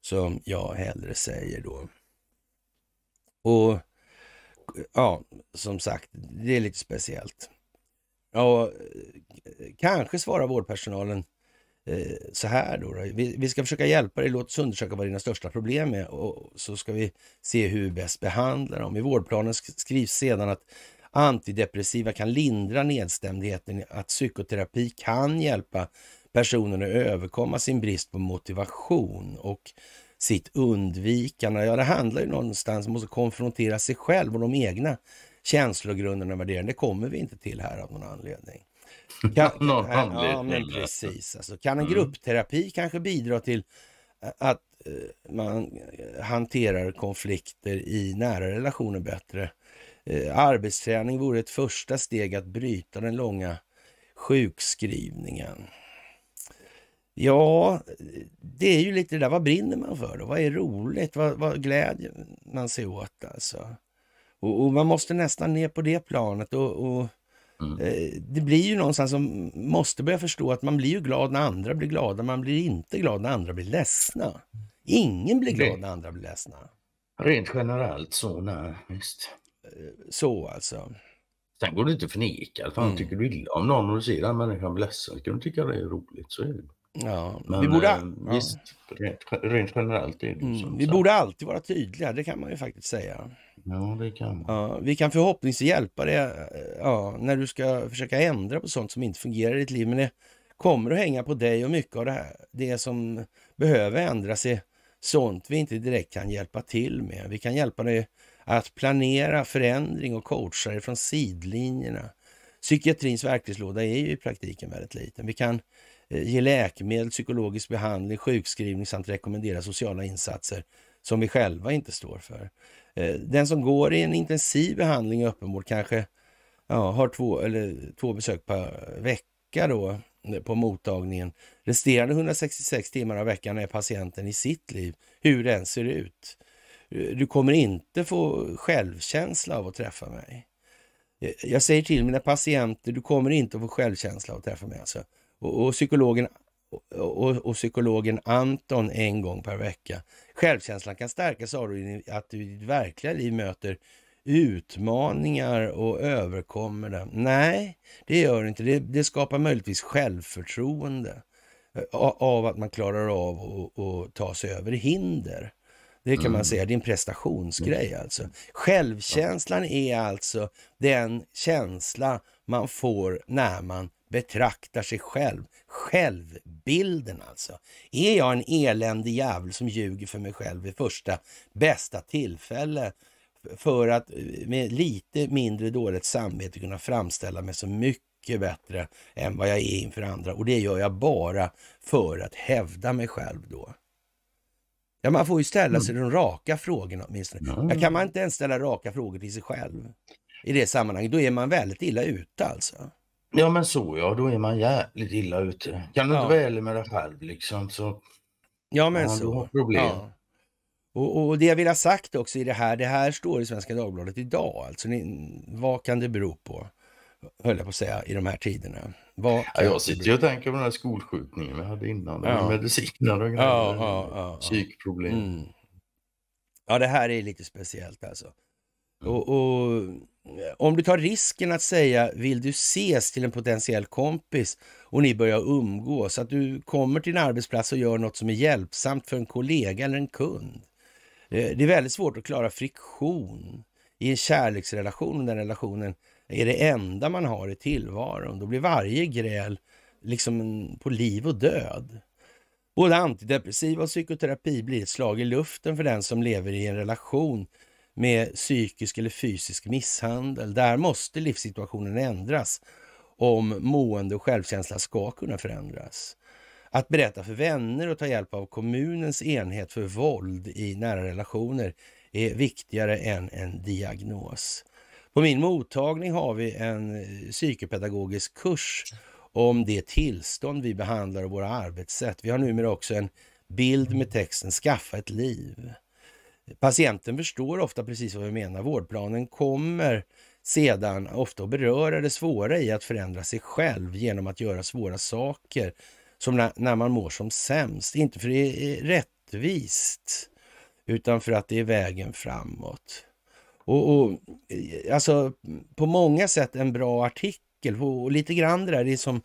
som jag hellre säger då. Och ja, som sagt, det är lite speciellt. Ja, kanske svarar vårdpersonalen Eh, så här då. då. Vi, vi, ska försöka hjälpa dig. Låt oss undersöka vad dina största problem är och så ska vi se hur vi bäst behandlar dem. I vårdplanen skrivs sedan att antidepressiva kan lindra nedstämdheten, att psykoterapi kan hjälpa personen att överkomma sin brist på motivation och sitt undvikande. Ja, det handlar ju någonstans om att konfrontera sig själv och de egna känslogrunderna och värderingarna. Det kommer vi inte till här av någon anledning. Kan, någon anledning. Ja, men precis. Alltså, kan en mm. gruppterapi kanske bidra till eh, att eh, man eh, hanterar konflikter i nära relationer bättre? Arbetsträning vore ett första steg att bryta den långa sjukskrivningen. Ja, det är ju lite det där, vad brinner man för då? Vad är roligt? Vad, vad glädjer man sig åt alltså? Och, och man måste nästan ner på det planet och, och Mm. Eh, det blir ju någonstans som måste börja förstå att man blir ju glad när andra blir glada, man blir inte glad när andra blir ledsna. Ingen blir glad när andra blir ledsna. Rent generellt så, nej, visst. Eh, så alltså. Sen går det inte att förneka. Fan, mm. Tycker du illa om någon och du ser den människan bli ledsen kan du tycka det är roligt. Så är det. Ja, Men, vi borde, äh, visst, ja. rent, rent generellt är det mm. Vi borde alltid vara tydliga, det kan man ju faktiskt säga det kan man. Ja, vi kan förhoppningsvis hjälpa dig eh, ja, när du ska försöka ändra på sånt som inte fungerar i ditt liv. Men det kommer att hänga på dig och mycket av det, här, det som behöver ändras är sånt vi inte direkt kan hjälpa till med. Vi kan hjälpa dig att planera förändring och coacha dig från sidlinjerna. Psykiatrins verktygslåda är ju i praktiken väldigt liten. Vi kan eh, ge läkemedel, psykologisk behandling, sjukskrivning samt rekommendera sociala insatser som vi själva inte står för. Eh, den som går i en intensiv behandling i öppenvård kanske ja, har två, eller två besök per vecka då eh, på mottagningen. Resterande 166 timmar av veckan är patienten i sitt liv, hur den ser ut. Eh, du kommer inte få självkänsla av att träffa mig. Jag säger till mina patienter, du kommer inte få självkänsla av att träffa mig. Alltså. Och, och psykologen och, och, psykologen Anton en gång per vecka. Självkänslan kan stärkas av att du i ditt verkliga liv möter utmaningar och överkommer dem. Nej, det gör det inte. Det, det skapar möjligtvis självförtroende av att man klarar av att ta sig över hinder. Det kan mm. man säga, det är en prestationsgrej mm. alltså. Självkänslan är alltså den känsla man får när man betraktar sig själv. Självbilden alltså. Är jag en eländig jävel som ljuger för mig själv vid första bästa tillfälle för att eh, med lite mindre dåligt samvete kunna framställa mig så mycket bättre än vad jag är inför andra och det gör jag bara för att hävda mig själv då. Ja, man får ju ställa mm. sig mm. de raka frågorna åtminstone. Mm. Ja, kan man inte ens ställa raka frågor till sig själv i det sammanhanget, då är man väldigt illa ute alltså. Ja men så ja, då är man jävligt illa ute. Kan du ja. inte vara ärlig med dig själv liksom så... Ja men ja, så. Har problem. Ja. Och, och, det jag vill ha sagt också i det här, det här står i Svenska Dagbladet idag. Alltså, ni, vad kan det bero på? Höll jag på att säga, i de här tiderna. Vad ja, jag sitter och tänker på den här skolskjutningen vi hade innan. Ja. Mediciner och grejer. Ja, ja, ja, Psykproblem. Mm. Ja, det här är lite speciellt alltså. Mm. Och, och om du tar risken att säga vill du ses till en potentiell kompis och ni börjar umgås, att du kommer till en arbetsplats och gör något som är hjälpsamt för en kollega eller en kund. Eh, det är väldigt svårt att klara friktion i en kärleksrelation, den relationen är det enda man har i tillvaron. Då blir varje gräl liksom på liv och död. Både antidepressiva och psykoterapi blir ett slag i luften för den som lever i en relation med psykisk eller fysisk misshandel. Där måste livssituationen ändras om mående och självkänsla ska kunna förändras. Att berätta för vänner och ta hjälp av kommunens enhet för våld i nära relationer är viktigare än en diagnos. På min mottagning har vi en eh, psykopedagogisk kurs om det tillstånd vi behandlar och våra arbetssätt. Vi har numera också en bild med texten Skaffa ett liv. Patienten förstår ofta precis vad vi menar. Vårdplanen kommer sedan ofta att beröra det svåra i att förändra sig själv genom att göra svåra saker som när, man mår som sämst. Inte för det är rättvist, utan för att det är vägen framåt. Och, och, eh, alltså på många sätt en bra artikel och, och lite grann det där, det är som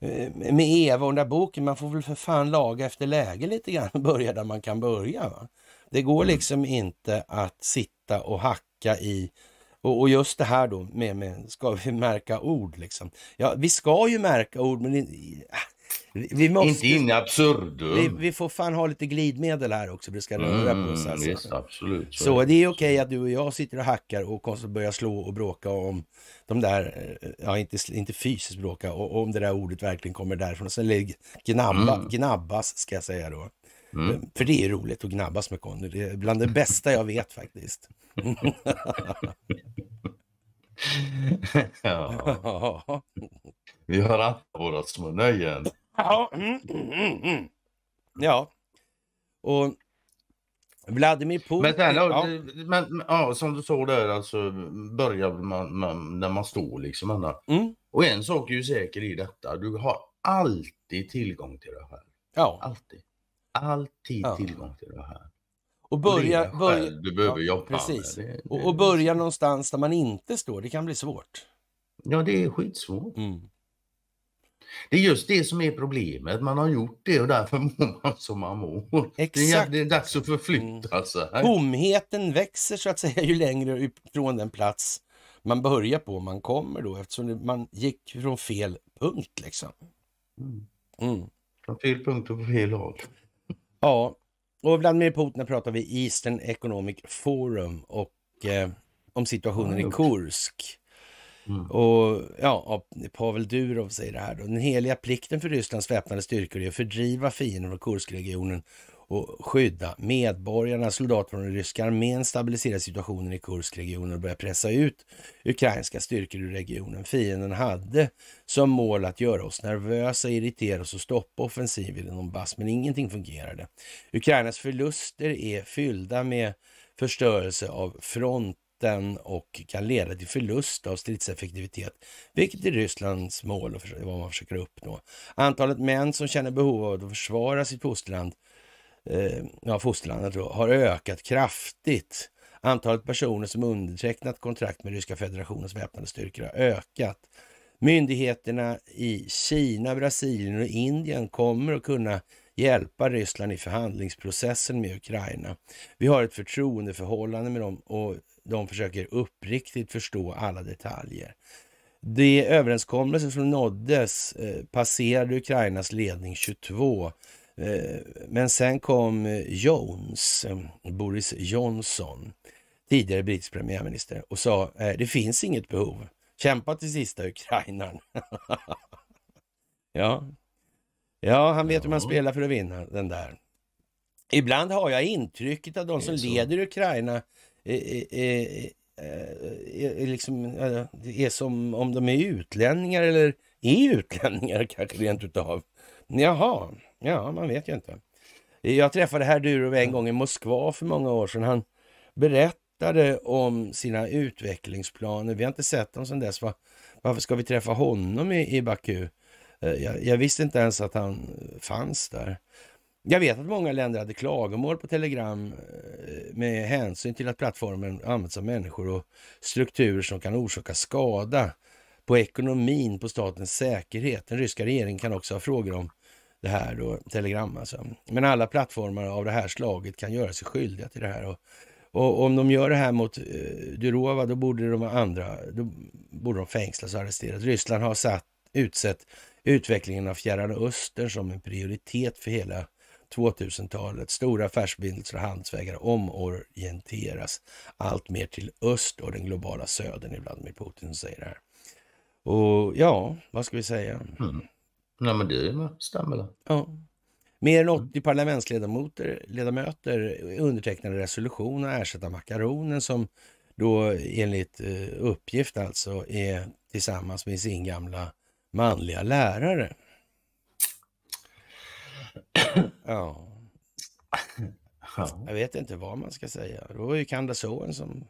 eh, med Eva och den där boken, man får väl för fan laga efter läge lite grann och börja där man kan börja. Va? Det går mm. liksom inte att sitta och hacka i och, just det här då med, med, ska vi märka ord liksom? Ja, vi ska ju märka ord, men vi, vi måste... Inte in absurdum. Vi, vi, får fan ha lite glidmedel här också, för det ska röra mm, på sig. Alltså. Visst, absolut. Så, så det är okej okay att du och jag sitter och hackar och börjar slå och bråka om de där, eh, ja inte, inte fysiskt bråka, om det där ordet verkligen kommer därifrån. Eller gnabba, mm. gnabbas ska jag säga då. Mm. För det är roligt att gnabbas med Conny. Det är bland det bästa jag vet faktiskt. ja. Vi har alla våra små nöjen. Ja. Mm, mm, ja. Och Vladimir Putin... Men, sen, ja. men ja, som du sa där, alltså börjar man, man där man står liksom. Mm. Och en sak är ju säker i detta, du har alltid tillgång till det här. Ja. Alltid alltid ja. tillgång till det här. Och börja, börja, du behöver ja, jobba precis. det. det och, och, börja någonstans där man inte står, det kan bli svårt. Ja, det är skitsvårt. Mm. Det är just det som är problemet. Man har gjort det och därför mår man som man mår. Exakt. Det, är, dags att förflytta mm. sig. Tomheten växer så att säga ju längre ifrån den plats man börjar på man kommer då eftersom man gick från fel punkt liksom. Mm. Mm. Från fel punkt och på fel håll. Ja, och Vladimir Putin pratar vi Eastern Economic Forum och eh, om situationen i Kursk. Mm. Och ja, Pavel Durov säger det här då. Den heliga plikten för Rysslands väpnade styrkor är att fördriva fienden från Kurskregionen och skydda medborgarna. Soldater från den ryska armén stabiliserade situationen i Kursk-regionen och började pressa ut ukrainska styrkor ur regionen. Fienden hade som mål att göra oss nervösa, irritera oss och stoppa offensiven i Donbass, men ingenting fungerade. Ukrainas förluster är fyllda med förstörelse av fronten och kan leda till förlust av stridseffektivitet, vilket är Rysslands mål och vad man försöker uppnå. Antalet män som känner behov av att försvara sitt fosterland eh, ja, fosterlandet då, har ökat kraftigt. Antalet personer som undertecknat kontrakt med Ryska federationens väpnade styrkor har ökat. Myndigheterna i Kina, Brasilien och Indien kommer att kunna hjälpa Ryssland i förhandlingsprocessen med Ukraina. Vi har ett förtroendeförhållande med dem och de försöker uppriktigt förstå alla detaljer. De överenskommelser som nåddes eh, passerade Ukrainas ledning 22 Eh, men sen kom eh, Jones, eh, Boris Johnson, tidigare brittisk premiärminister och sa det finns inget behov. Kämpa till sista ukrainaren. ja. ja, han vet ja. hur man spelar för att vinna den där. Ibland har jag intrycket att de som leder Ukraina är, är, är, liksom, är som om de är utlänningar eller är utlänningar kanske rent utav. Jaha. Ja, man vet ju inte. Jag träffade herr Durov en mm. gång i Moskva för många år sedan. Han berättade om sina utvecklingsplaner. Vi har inte sett dem sedan dess. Varför ska vi träffa honom i, i Baku? Eh, jag, jag, visste inte ens att han eh, fanns där. Jag vet att många länder hade klagomål på Telegram eh, med hänsyn till att plattformen används av människor och strukturer som kan orsaka skada på ekonomin, på statens säkerhet. Den ryska regeringen kan också ha frågor om det här då, Telegram alltså. Men alla plattformar av det här slaget kan göra sig skyldiga till det här. Och, och om de gör det här mot eh, Durova, då borde de andra, då borde de fängslas och arresteras. Ryssland har satt, utsett utvecklingen av Fjärran Östern som en prioritet för hela 2000-talet. Stora affärsförbindelser och handelsvägar omorienteras allt mer till öst och den globala södern ibland med Putin säger det här. Och ja, vad ska vi säga? Mm. Nej men det stämmer Ja. Mer än 80 mm. parlamentsledamöter ledamöter undertecknade resolution och ersätta makaronen som då enligt eh, uppgift alltså är tillsammans med sin gamla manliga lärare. Ja. Jag vet inte vad man ska säga. Det var ju Kanda Soen som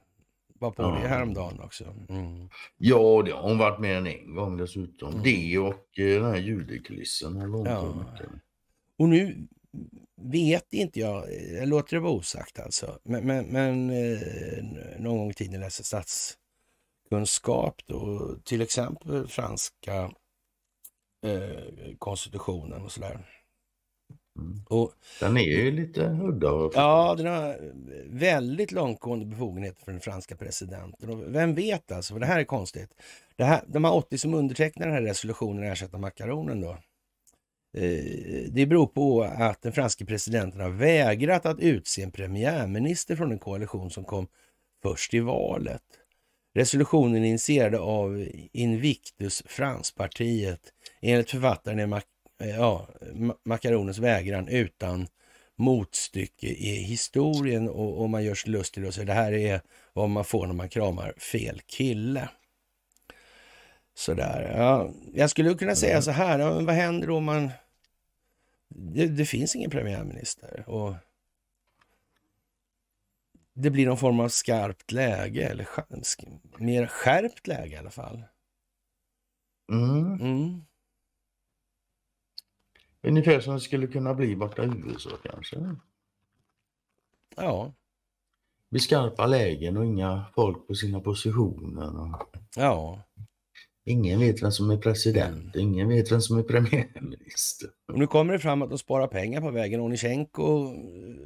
var på ja. det häromdagen också. Mm. Ja, det har hon varit med än en gång dessutom. Mm. Det och eh, den här judekulissen. Ja. Och nu vet inte jag, jag låter det vara osagt alltså, men, men, men eh, någon gång i tiden läste jag statskunskap då, till exempel franska eh, konstitutionen och sådär. Och, den är ju lite udda. Ja, den har väldigt långtgående befogenheter för den franska presidenten. Och vem vet alltså, för det här är konstigt. Det här, de här 80 som undertecknar den här resolutionen och ersätter makaronen då. Eh, det beror på att den franske presidenten har vägrat att utse en premiärminister från en koalition som kom först i valet. Resolutionen är initierad av Invictus Franspartiet. Enligt författaren är ja, makaronens vägran utan motstycke i historien och, och man görs lustig och så det här är vad man får när man kramar fel kille. Sådär, ja. Jag skulle kunna säga mm. så här, ja, vad händer om man... Det, det, finns ingen premiärminister och det blir någon form av skarpt läge, eller mer skärpt läge i alla fall. Mm. Mm. Ungefär som det skulle kunna bli borta i USA kanske. Ja. Vid skarpa lägen och inga folk på sina positioner. Ja. Ingen vet vem som är president, mm. ingen vet vem som är premiärminister. Och nu kommer det fram att de sparar pengar på vägen. Onisjenko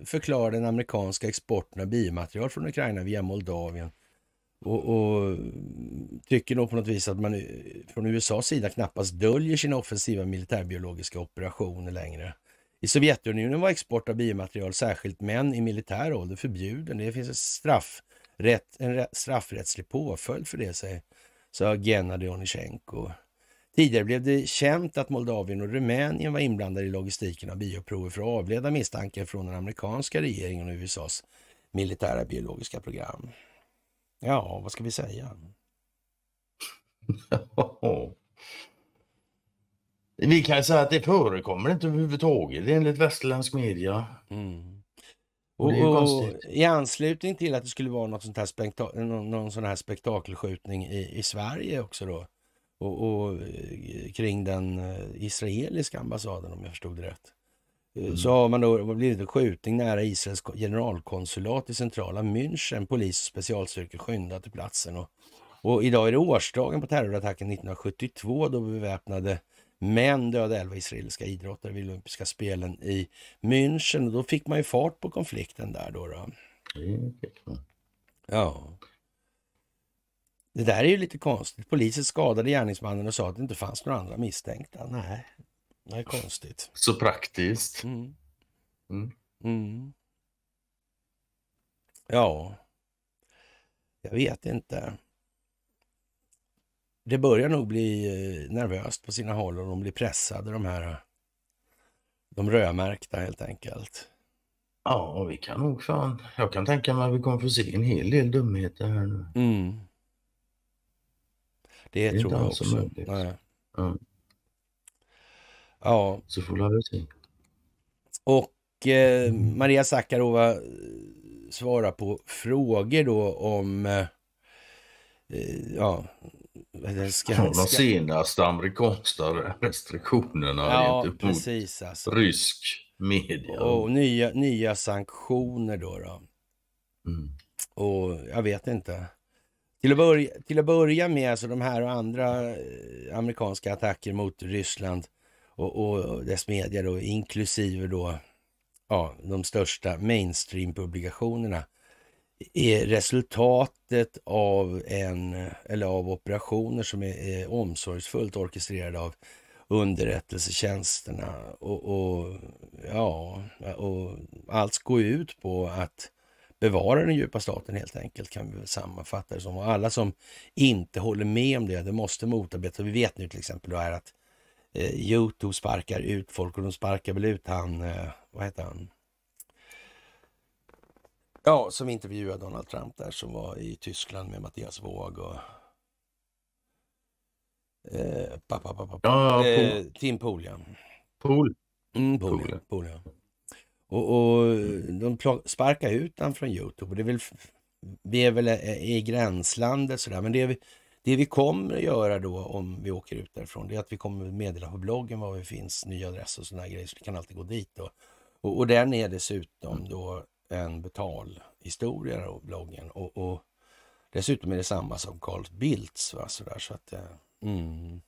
förklarar den amerikanska exporten av biomaterial från Ukraina via Moldavien och, och tycker nog på något vis att man från USAs sida knappast döljer sina offensiva militärbiologiska operationer längre. I Sovjetunionen var export av biomaterial, särskilt män i militär ålder, förbjuden. Det finns en, straffrätt, en straffrättslig påföljd för det, säger, sa Gennadij Onischenko. Tidigare blev det känt att Moldavien och Rumänien var inblandade i logistiken av bioprover för att avleda misstankar från den amerikanska regeringen och USAs militära biologiska program. Ja, vad ska vi säga? vi kan säga att det förekommer inte överhuvudtaget enligt västerländsk media. Mm. Och, och, och, I anslutning till att det skulle vara något sånt här någon, någon sån här spektakelskjutning i, i Sverige också då. Och, och, eh, kring den eh, israeliska ambassaden om jag förstod det rätt. Mm. Så har man då blivit en skjutning nära Israels generalkonsulat i centrala München. Polis och specialstyrkor skyndade till platsen. Och, och, idag är det årsdagen på terrorattacken 1972 då beväpnade män dödade elva israeliska idrottare vid olympiska spelen i München. Och då fick man ju fart på konflikten där då. då. Mm. Ja. Det där är ju lite konstigt. Polisen skadade gärningsmannen och sa att det inte fanns några andra misstänkta. Nej, det är konstigt. Så praktiskt. Mm. Mm. mm. mm. Ja, jag vet inte. Det börjar nog bli eh, nervöst på sina håll och de blir pressade de här. De rödmärkta helt enkelt. Ja, vi kan nog fan. Jag kan tänka mig att vi kommer få se en hel del dumheter här nu. Mm. Det, det tror jag också. Möjligt. Ja. Så får du se. Och eh, Maria Sakarova eh, svarar på frågor då om eh, eh ja, Ska, ska... De senaste amerikanska restriktionerna ja, gentemot precis, alltså. rysk media. Och nya, nya sanktioner då. då. Mm. Och jag vet inte. Till att, börja, till att börja med, alltså de här och andra eh, amerikanska attacker mot Ryssland och, och dess media då, inklusive då ja, de största mainstream-publikationerna är resultatet av, en, eller av operationer som är, är omsorgsfullt orkestrerade av underrättelsetjänsterna. Och, och, ja, och allt går ut på att bevara den djupa staten helt enkelt, kan vi väl sammanfatta det som. Och alla som inte håller med om det, det måste motarbetas. Vi vet nu till exempel då är att eh, Youtube sparkar ut folk och de sparkar väl ut han, eh, vad heter han? Ja, som intervjuade Donald Trump där som var i Tyskland med Mattias Våg och eh, pa, pa, pa, ja, eh, Tim Pool, ja. Pool. Mm, Pool, Pool. Ja. Pool ja. Och, och, de sparkar ut han från Youtube det är väl vi är väl eh, i gränslandet sådär, men det är, det vi kommer att göra då om vi åker ut därifrån, det är att vi kommer meddela på bloggen var vi finns, ny adress och sådana grejer, så vi kan alltid gå dit. Då. Och, och den är dessutom då en betalhistoria då, bloggen. Och, och, dessutom är det samma som Carl Bildts. Va? Så där, så att, eh, mm.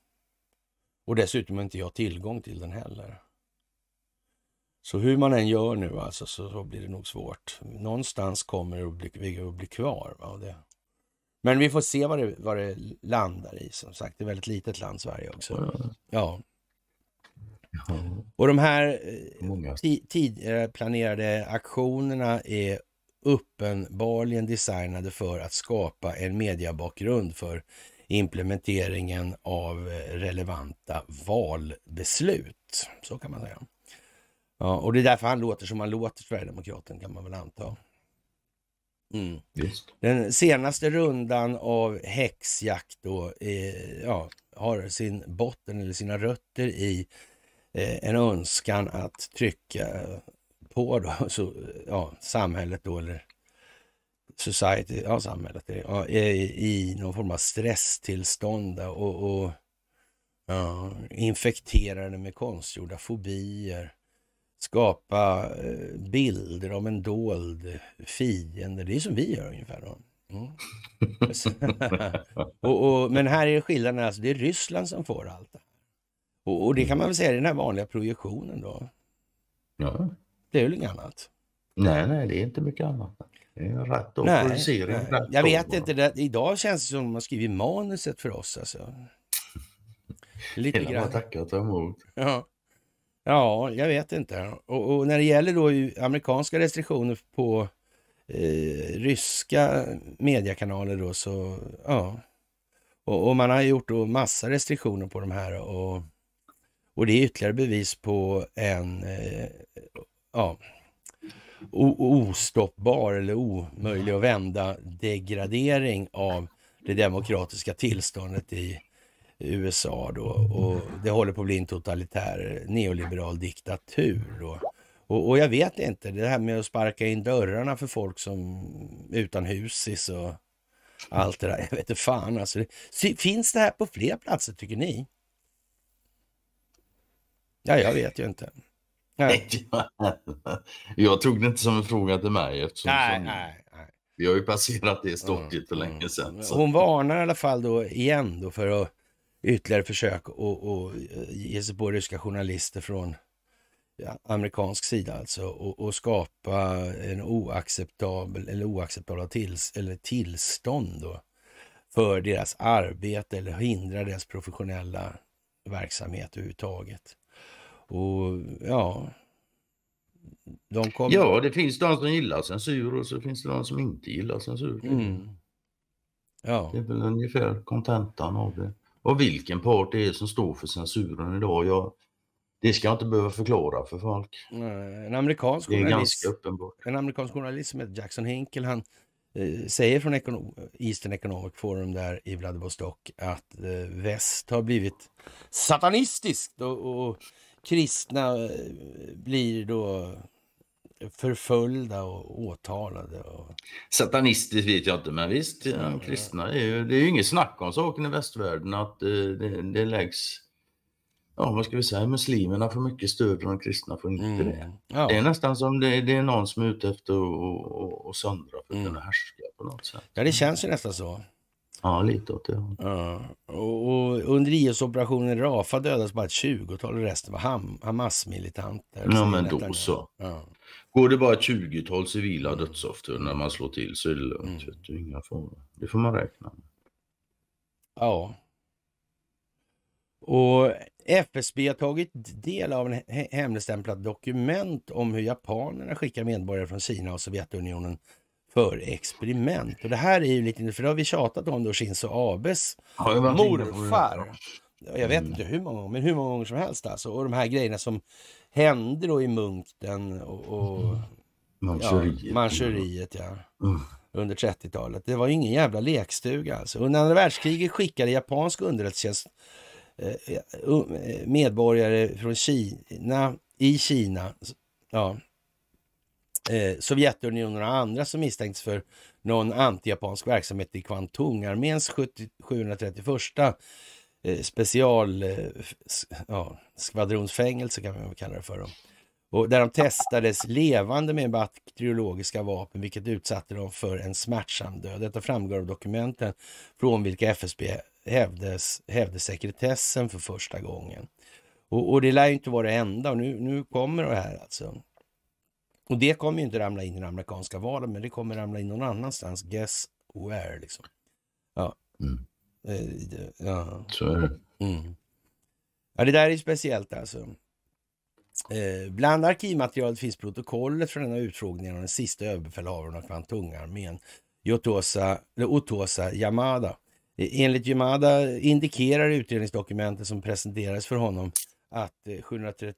Och dessutom har inte jag tillgång till den heller. Så hur man än gör nu alltså, så, så blir det nog svårt. Någonstans kommer det att bli, att bli kvar. Va? Och det, men vi får se vad det, vad det landar i. Som sagt, det är ett väldigt litet land Sverige också. Ja. Och de här eh, tidigare eh, planerade aktionerna är uppenbarligen designade för att skapa en mediebakgrund för implementeringen av eh, relevanta valbeslut. Så kan man säga. Ja, och det är därför han låter som han låter, Sverigedemokraten, kan man väl anta. Mm. Den senaste rundan av häxjakt då, eh, ja, har sin botten eller sina rötter i eh, en önskan att trycka på då, så, ja, samhället då eller society, ja samhället, eh, ja, i, i någon form av stresstillstånd och, och ja, infekterade med konstgjorda fobier skapa eh, bilder om en dold fiende. Det är som vi gör ungefär. Då. Mm. och, och, men här är skillnaden, alltså, det är Ryssland som får allt. Och, och det kan man väl säga är den här vanliga projektionen då. Ja. Det är väl inget annat? Nej, nej, det är inte mycket annat. Det är rätt och nej, Nej. Rätt Jag vet inte, det, idag känns det som att man skriver manuset för oss alltså. Lite Hela grann. och tackat emot. Ja. Ja, jag vet inte. Och, och när det gäller då amerikanska restriktioner på eh, ryska mediekanaler då så, ja. Och, och, man har gjort då massa restriktioner på de här och, och det är ytterligare bevis på en, eh, ja, ostoppbar eller omöjlig att vända degradering av det demokratiska tillståndet i USA då. Och det håller på att bli en totalitär neoliberal diktatur. Då. Och, och jag vet inte, det här med att sparka in dörrarna för folk som utan husis och allt det där. Jag vet inte fan alltså. Det, finns det här på fler platser tycker ni? Ja, jag vet ju inte. Nej. jag tog det inte som en fråga till mig eftersom nej, som... nej, vi har ju passerat det stadiet mm, för länge mm, sedan. Mm. Så. Hon varnar i alla fall då igen då för att ytterligare försök att eh, ge sig på ryska journalister från amerikansk sida alltså och, och, skapa en oacceptabel eller oacceptabla tills, eller tillstånd då, för deras arbete eller hindra deras professionella verksamhet överhuvudtaget. Och ja, de kommer... Ja, det finns de som gillar censur och så finns det de som inte gillar censur. Mm. Ja. Det är väl ungefär kontentan av det. Och vilken part det är som står för censuren idag, jag, det ska jag inte behöva förklara för folk. En amerikansk journalist, en amerikansk journalist som heter Jackson Hinkle, han eh, säger från Econo Eastern Economic Forum där i Vladivostok att eh, väst har blivit satanistiskt och, och kristna eh, blir då förföljda och åtalade. Och... Satanistiskt vet jag inte, men visst, ja, kristna är ju, det är ju inget snack om saken i västvärlden att eh, det, det läggs ja, vad ska vi säga, muslimerna får mycket stöd och de kristna får inte mm. det. Ja. Det är nästan som det, det, är någon som är ute efter att och, och söndra för att mm. kunna härska på något sätt. Ja, det känns ju nästan så. Ja, lite åt det ja. och, och Under IS-operationen Rafa dödades bara ett tjugotal och resten var Ham Hamas-militanter. Ja, men då så. Ja. Går det bara ett 20-tal civila dödsoffer när man slår till så är det lugnt. Mm. Du, inga Det får man räkna med. Ja. Och FSB har tagit del av en hemligstämplat dokument om hur japanerna skickar medborgare från Kina och Sovjetunionen för experiment. Och det här är ju lite, för det har vi tjatat om då, Shinzo Abes morfar. Jag vet mm. inte hur många gånger, men hur många gånger som helst alltså. Och de här grejerna som hände då i Munkten och, och mm. Manchuriet. Ja, ja. Mm. Under 30-talet. Det var ingen jävla lekstuga alltså. Under andra världskriget skickade japansk underrättelsetjänst eh, eh, um, eh, medborgare från Kina, i Kina, ja, Sovjetunionen och andra som misstänks för någon antijapansk verksamhet i Kwantung. Arméns 731 Eh, special eh, ja, skvadronsfängelse kan man väl kalla det för. Dem. Och där de testades levande med bakteriologiska vapen vilket utsatte dem för en smärtsam död. Detta framgår av dokumenten från vilka FSB hävdes, hävde sekretessen för första gången. Och, och det lär ju inte vara det enda nu, nu kommer det här alltså. Och det kommer ju inte ramla in i det amerikanska valen, men det kommer ramla in någon annanstans. Guess where liksom. Ja. Mm. Eh, ja. Så är det. Mm. Ja, det där är speciellt alltså. Eh, bland arkivmaterialet finns protokollet från denna utfrågning av den sista överbefälhavaren av Kvantungarmén, Otosa Yamada. Eh, enligt Yamada indikerar utredningsdokumentet som presenterades för honom att 731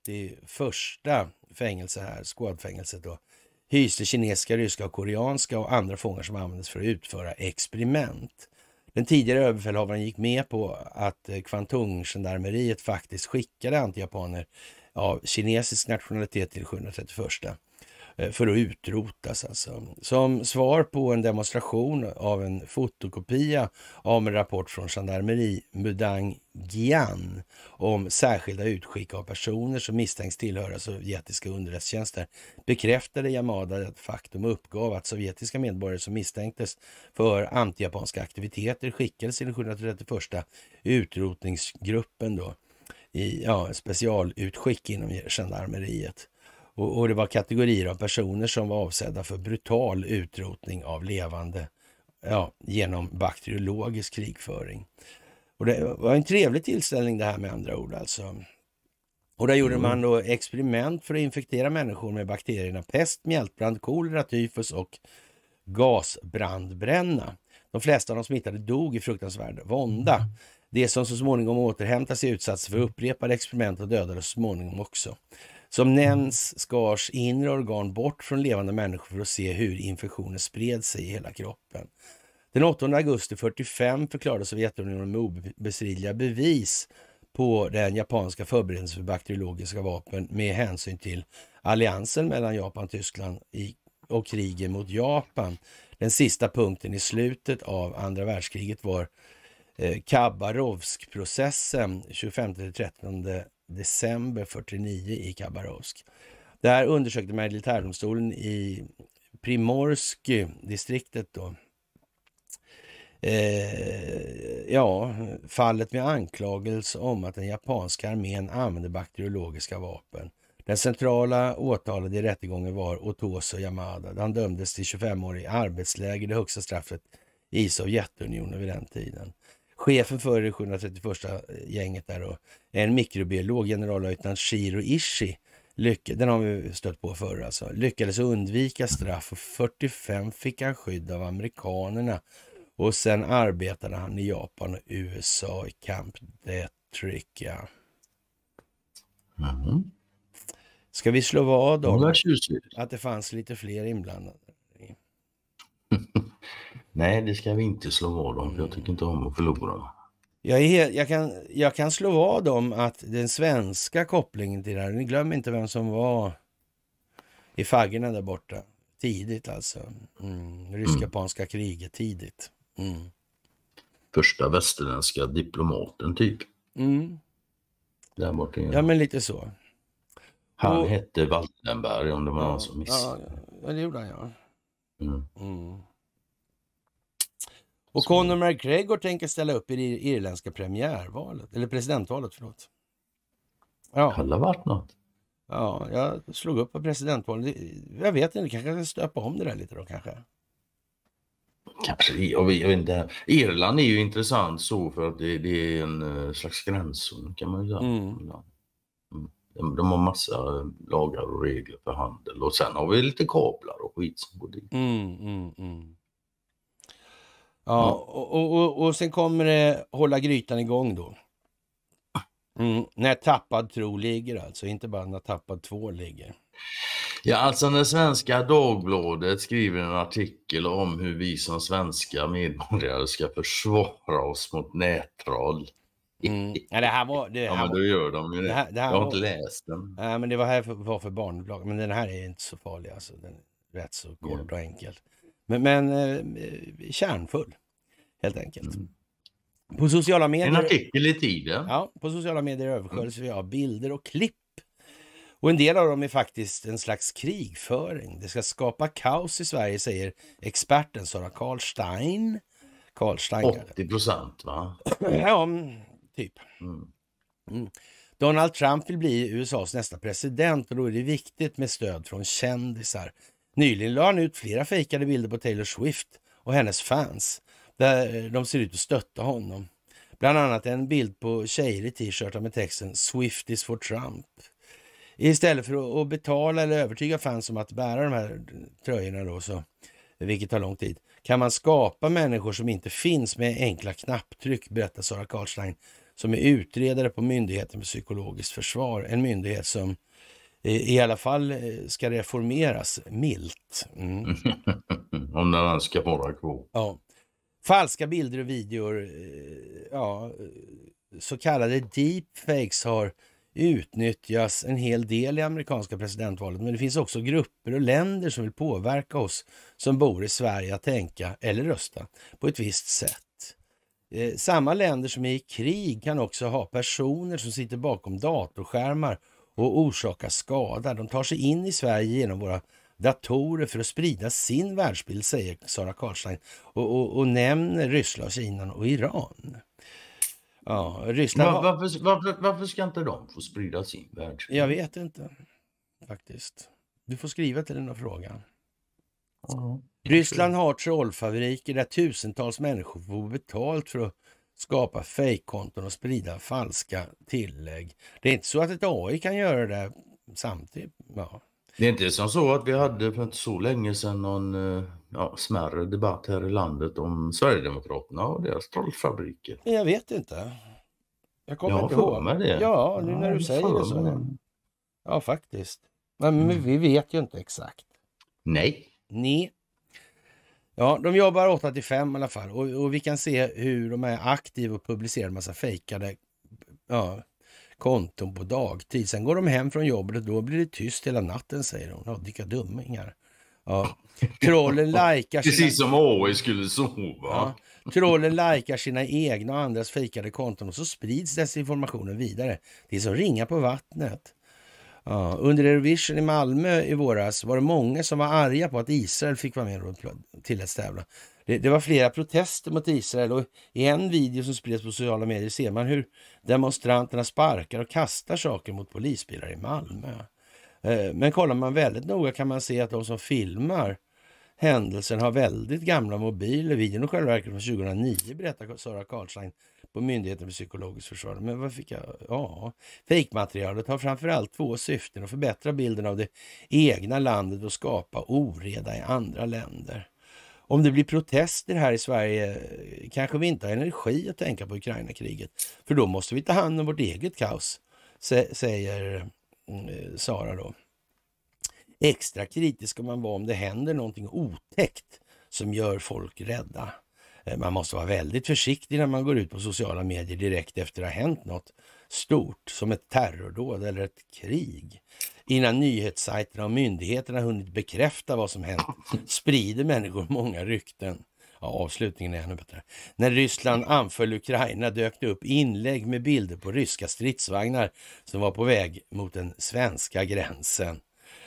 fängelse här, Squadfängelset då, hyste kinesiska, ryska och koreanska och andra fångar som användes för att utföra experiment. Den tidigare överbefälhavaren gick med på att eh, Kvantung-gendarmeriet faktiskt skickade antijapaner av kinesisk nationalitet till 731. Eh, för att utrotas. Alltså. Som svar på en demonstration av en fotokopia av en rapport från gendarmeri Mudang Gian om särskilda utskick av personer som misstänks tillhöra sovjetiska underrättelsetjänster bekräftade Yamada att faktum och uppgav att sovjetiska medborgare som misstänktes för antijapanska aktiviteter skickades till den 731 utrotningsgruppen då i ja, specialutskick inom gendarmeriet. Och, och, det var kategorier av personer som var avsedda för brutal utrotning av levande ja, genom bakteriologisk krigföring. Och det var en trevlig tillställning det här med andra ord alltså. Och där gjorde mm. man då experiment för att infektera människor med bakterierna pest, mjältbrand, kolera, tyfus och gasbrandbränna. De flesta av de smittade dog i fruktansvärd vånda. Mm. Det som så småningom återhämtade sig utsattes för upprepade experiment och dödades så småningom också. Som nämns skars inre organ bort från levande människor för att se hur infektionen spred sig i hela kroppen. Den 8 augusti 45 förklarade Sovjetunionen med obestridliga bevis på den japanska förberedelsen för bakteriologiska vapen med hänsyn till alliansen mellan Japan och Tyskland och kriget mot Japan. Den sista punkten i slutet av andra världskriget var eh, Khabarovsk-processen 25-13 december 49 i Khabarovsk. Där undersökte militärdomstolen i Primorsky-distriktet eh, då. Eh, ja, fallet med anklagelse om att den japanska armén använde bakteriologiska vapen. Den centrala åtalade i rättegången var Otoso Yamada. Han dömdes till 25 år i arbetsläger, det högsta straffet i Sovjetunionen vid den tiden chefen för det 731 eh, gänget där och en mikrobiolog, generallöjtnant Shiro Ishi, den har vi stött på förr alltså, lyckades undvika straff och 45 fick han skydd av amerikanerna och sen arbetade han i Japan och USA i Camp Death Trick. Ja. Mm. Ska vi slå vad om att det fanns lite fler inblandade? Nej, det ska vi inte slå vad om. Jag mm. tycker inte om att förlora. Jag, helt, jag, kan, jag kan slå vad om att den svenska kopplingen till det här, ni glömmer inte vem som var i faggorna där borta. Tidigt alltså. Mm. Rysk-japanska mm. kriget tidigt. Mm. Första västerländska diplomaten typ. Mm. Där borta. Ja men lite så. Han Och... hette Wallenberg om det var någon som missade. Ja, det gjorde han ja. Mm. mm. Och Conor McGregor tänker ställa upp i det irländska premiärvalet, eller presidentvalet förlåt. Ja. Det hade varit något. Ja, jag slog upp på presidentvalet. Jag vet inte, kanske ska stöpa om det där lite då kanske. Kanske, jag vet, jag vet inte. Irland är ju intressant så för att det, det är en eh, slags gränszon kan man ju säga. Mm. mm. De, de, har massa eh, lagar och regler för handel och sen har vi lite kablar och skit som går dit. Mm, mm, mm. Ja, och, och, och, och sen kommer det hålla grytan igång då. Mm, när tappad tro ligger alltså, inte bara när tappad två ligger. Ja, alltså när Svenska Dagbladet skriver en artikel om hur vi som svenska medborgare ska försvara oss mot nättroll. Mm. Ja, det här var... Det här ja, men då gör de ju det. här, det här jag har var, inte läst den. Nej, men det var här för, var för barnblogg. Men den här är inte så farlig alltså. Den är rätt så kort och enkel. Men, men eh, kärnfull, helt enkelt. Mm. På sociala medier... En artikel i tiden. Ja, på sociala medier översköljs vi av bilder och klipp. Och en del av dem är faktiskt en slags krigföring. Det ska skapa kaos i Sverige, säger experten Sara Karlstein. Karlstein 80 procent, va? ja, mm, typ. Mm. Mm. Donald Trump vill bli USAs nästa president och då är det viktigt med stöd från kändisar Nyligen la han ut flera fejkade bilder på Taylor Swift och hennes fans där de ser ut att stötta honom. Bland annat en bild på tjejer i t-shirtar med texten Swifties for Trump. Istället för att betala eller övertyga fans om att bära de här tröjorna då, så, vilket tar lång tid, kan man skapa människor som inte finns med enkla knapptryck, berättar Sara Karlstein som är utredare på Myndigheten för psykologiskt försvar. En myndighet som i alla fall eh, ska reformeras milt. Mm. Om den alls ska vara kvar. Ja. Falska bilder och videor, eh, ja, eh, så kallade deepfakes har utnyttjas en hel del i amerikanska presidentvalet. Men det finns också grupper och länder som vill påverka oss som bor i Sverige att tänka eller rösta på ett visst sätt. Samma länder som är i krig kan också ha personer som sitter bakom datorskärmar och orsaka skada. De tar sig in i Sverige genom våra datorer för att sprida sin världsbild, säger Sara Karlstein och, och, och nämner Ryssland, Kina och Iran. Ja, Ryssland... Var, varför, varför, varför ska inte de få sprida sin världsbild? Jag vet inte, faktiskt. Du får skriva till den här frågan. Mm. Ryssland har trollfabriker där tusentals människor får betalt för att skapa fejkkonton och sprida falska tillägg. Det är inte så att ett AI kan göra det samtidigt. Ja. Det är inte som så att vi hade för inte så länge sedan någon eh, ja, smärre debatt här i landet om Sverigedemokraterna och deras trollfabriker. Jag vet inte. Jag kommer jag inte ihåg. Med det. Ja, nu när ja, säger det så. Det. Ja, faktiskt. Men, mm. vi vet ju inte exakt. Nej. Nej. Ja, de jobbar 8 till 5 i alla fall och, och, vi kan se hur de är aktiva och publicerar en massa fejkade ja, konton på dagtid. Sen går de hem från jobbet och då blir det tyst hela natten säger de. Ja, vilka dummingar. Ja. Trollen likar sina... Precis som Åwe skulle sova. Ja. Trollen likar sina egna och andras fejkade konton och så sprids desinformationen vidare. Det är som ringa på vattnet. Ja, under Eurovision i Malmö i våras var det många som var arga på att Israel fick vara med och tilläts tävla. Det, det, var flera protester mot Israel och i en video som spreds på sociala medier ser man hur demonstranterna sparkar och kastar saker mot polisbilar i Malmö. Eh, men kollar man väldigt noga kan man se att de som filmar händelsen har väldigt gamla mobiler. Videon är själva verket från 2009 berättar Sara Karlstein på Myndigheten för psykologiskt försvar. Men vad fick jag? Ja, fejkmaterialet har framförallt två syften. Att förbättra bilden av det egna landet och skapa oreda i andra länder. Om det blir protester här i Sverige kanske vi inte har energi att tänka på Ukraina-kriget. För då måste vi ta hand om vårt eget kaos, säger mm, Sara då. Extra kritisk ska man vara om det händer någonting otäckt som gör folk rädda. Eh, man måste vara väldigt försiktig när man går ut på sociala medier direkt efter att det har hänt något stort, som ett terrordåd eller ett krig. Innan nyhetssajterna och myndigheterna hunnit bekräfta vad som hänt sprider människor många rykten. Ja, avslutningen är ännu bättre. När Ryssland anföll Ukraina dök det upp inlägg med bilder på ryska stridsvagnar som var på väg mot den svenska gränsen.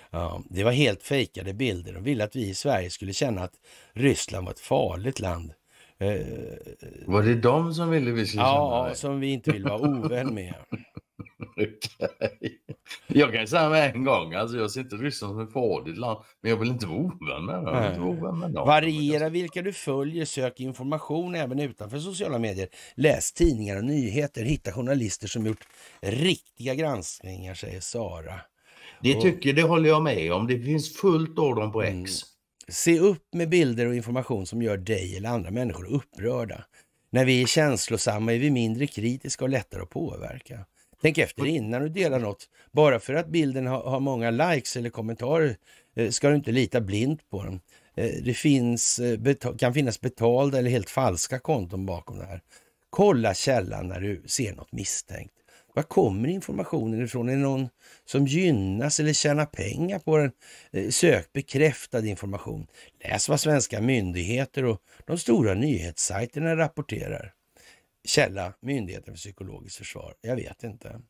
Ja, det var helt fejkade bilder. De ville att vi i Sverige skulle känna att Ryssland var ett farligt land Eh, Var det de som ville vi skulle Ja, känna dig? som vi inte vill vara ovän med. Okej. Jag kan säga med en gång, alltså jag ser inte Ryssland som ett farligt land, men jag vill inte vara ovän med dem. ovän med dem. Variera vilka du följer, sök information även utanför sociala medier. Läs tidningar och nyheter, hitta journalister som gjort riktiga granskningar, säger Sara. Det tycker, det håller jag med om. Det finns fullt av dem på X. Mm. Se upp med bilder och information som gör dig eller andra människor upprörda. När vi är känslosamma är vi mindre kritiska och lättare att påverka. Tänk efter innan du delar något. Bara för att bilden har, många likes eller kommentarer eh, ska du inte lita blint på den. Eh, det finns, eh, kan finnas betalda eller helt falska konton bakom det här. Kolla källan när du ser något misstänkt. Var kommer informationen ifrån? Är det någon som gynnas eller tjänar pengar på den? Eh, sök bekräftad information. Läs vad svenska myndigheter och de stora nyhetssajterna rapporterar. Källa Myndigheten för psykologiskt försvar. Jag vet inte.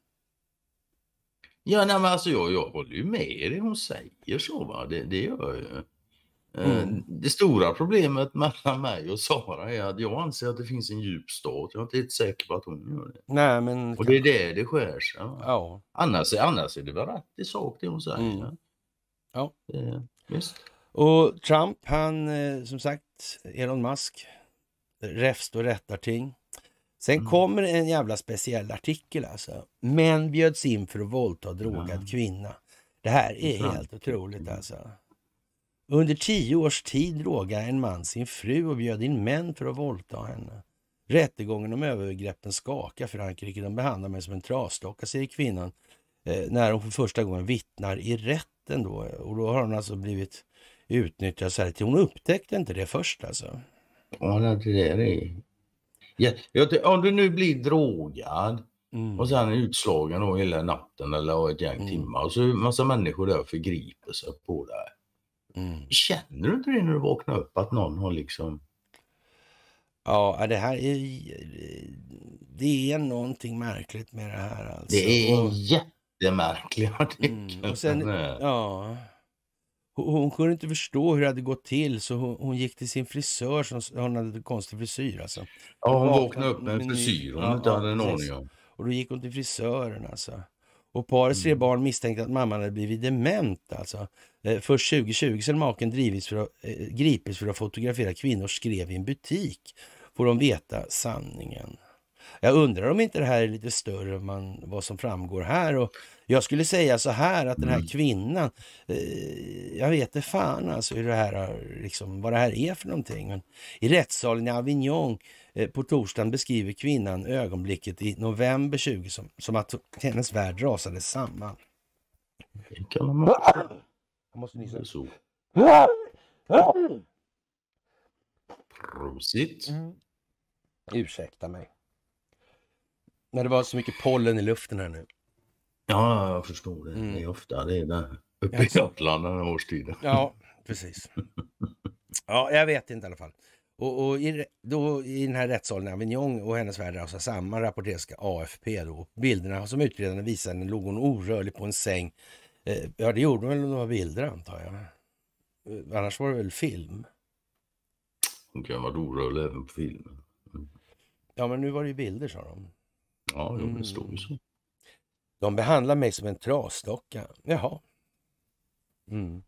Ja, nej, men alltså jag, jag håller ju med det hon säger så. Va? Det, det gör jag. Eh, mm. Det stora problemet mellan mig och Sara är att jag anser att det finns en djup stat. Jag är inte helt säker på att hon gör det. Nej, men... Och det är där det skär sig. Ja. Annars, annars är det väl rätt i sak det hon säger. Mm. Ja. Det, eh, visst. Och Trump, han eh, som sagt, Elon Musk, räfst och rättarting. Sen mm. kommer en jävla speciell artikel alltså. Män bjöds in för att våldta drogad ja. kvinna. Det här är helt otroligt mm. alltså. Under tio års tid drogade en man sin fru och bjöd in män för att våldta henne. Rättegången om övergreppen skakar Frankrike. De behandlar mig som en trasdocka, säger kvinnan eh, när hon för första gången vittnar i rätten. Då. Och då har hon alltså blivit utnyttjad så här. Hon upptäckte inte det först alltså. Ja, det där är... Ja, om du nu blir drogad mm. och sen utslagen då hela natten eller ett gäng mm. timmar och så är massa människor där förgriper sig på dig. Mm. Känner du inte det när du vaknar upp att någon har liksom... Ja, det här är... Det är någonting märkligt med det här alltså. Det är en jättemärklig artikel. Mm. ja. Hon kunde inte förstå hur det hade gått till så hon, hon gick till sin frisör som hon hade konstig frisyr alltså. Ja, hon vaknade upp med en frisyr hon ja, inte hade en aning om. Och då gick hon till frisören alltså. Och parets tre mm. barn misstänkte att mamman hade blivit dement. Alltså. Eh, först 2020 sedan maken drivits för att, eh, gripits för att fotografera kvinnor skrev i en butik får de veta sanningen. Jag undrar om inte det här är lite större än vad som framgår här. Och jag skulle säga så här att den här mm. kvinnan, eh, jag vet inte fan alltså hur det här har, liksom, vad det här är för någonting. Men I rättssalen i Avignon Eh, på torsdagen beskriver kvinnan ögonblicket i november 20 som, som att hennes värld rasade samman. Jag måste nysa. Prosit. Mm. Ursäkta mig. När det var så mycket pollen i luften här nu. Ja, jag förstår det. Mm. Det är ofta det är där uppe i Gotland den här årstiden. Ja, precis. Ja, jag vet inte i alla fall. Och, och i, då, i den här rättssalen i Avignon och hennes värld rasar samman rapporteras AFP. Då. Bilderna som utredarna visade låg hon orörlig på en säng. Eh, ja, det gjorde hon väl om det var bilder antar jag. Eh, annars var det väl film. Hon kan ha varit orörlig även på film. Mm. Ja, men nu var det ju bilder sa de. Ja, jo, det mm. står ju så. De behandlar mig som en trasdocka. Jaha. Mm.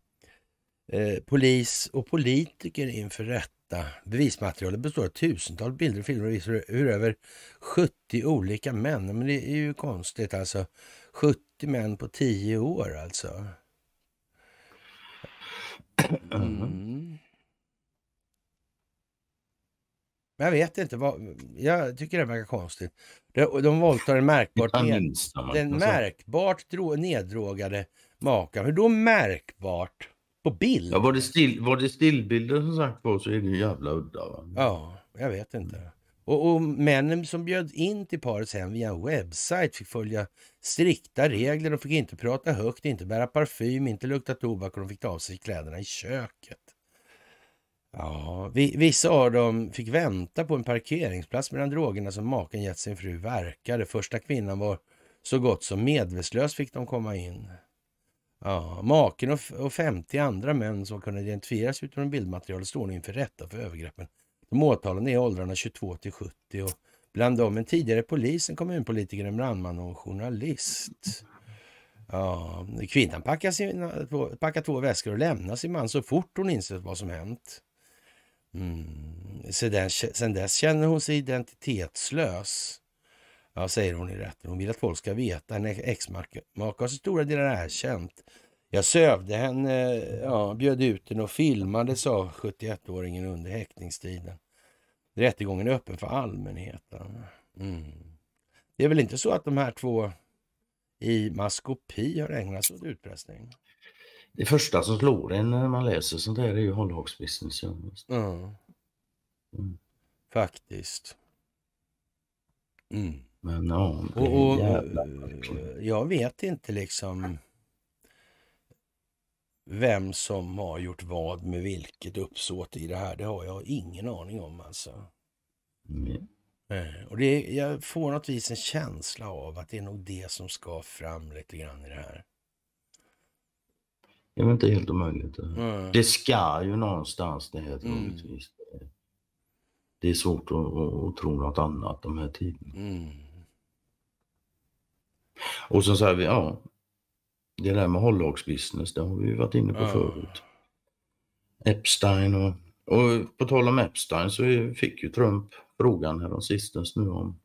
Eh, polis och politiker inför rätt detta bevismaterialet består av tusentals bilder och filmer och visar hur över 70 olika män, men det är ju konstigt alltså. 70 män på 10 år alltså. Mm. Jag vet inte. Vad, jag tycker det verkar konstigt. De, de våldtar en märkbart, ned, märkbart dro, neddrogade makan. Hur då märkbart? på bild. Ja, var det, still, var det stillbilder som sagt var så är det ju jävla udda. Va? Ja, jag vet inte. Och, och männen som bjöd in till parets hem via en webbsajt fick följa strikta regler. De fick inte prata högt, inte bära parfym, inte lukta tobak och de fick ta av sig kläderna i köket. Ja, vissa av dem fick vänta på en parkeringsplats medan drogerna som maken gett sin fru verkade. Första kvinnan var så gott som medvetslös fick de komma in. Ja, maken och, och 50 andra män som kunde identifieras utifrån bildmaterialet står nu inför rätta för övergreppen. De åtalade är åldrarna 22 till 70 och bland dem en tidigare polis, en kommunpolitiker, en brandman och en journalist. Ja, kvinnan packar, sina, packar två väskor och lämnar sin man så fort hon insett vad som hänt. Mm. Sedan, sen dess känner hon sig identitetslös. Ja, säger hon i rätten. Hon vill att folk ska veta En ex-make har så stora delar erkänt. Jag sövde henne, ja, bjöd ut henne och filmade, sa 71-åringen under häktningstiden. Rättegången är öppen för allmänheten. Mm. Det är väl inte så att de här två i maskopi har ägnat sig åt utpressning? Det första som slår en när man läser sånt här är ju hållhaksbusiness. Ja. Mm. Faktiskt. Mm. Men ja, det är och, och, eh, jag vet inte liksom vem som har gjort vad med vilket uppsåt i det här. Det har jag ingen aning om alltså. Mm. Och det, jag får något vis en känsla av att det är nog det som ska fram lite grann i det här. Det är inte helt omöjligt. Mm. Det ska ju någonstans det här mm. troligtvis. Mm. Det är svårt att, att, tro något annat de här tiderna. Mm. Och så säger vi, ja, det där med hållagsbusiness, det har vi ju varit inne på ja. förut. Epstein och, och på tal om Epstein så fick ju Trump frågan här sistens nu om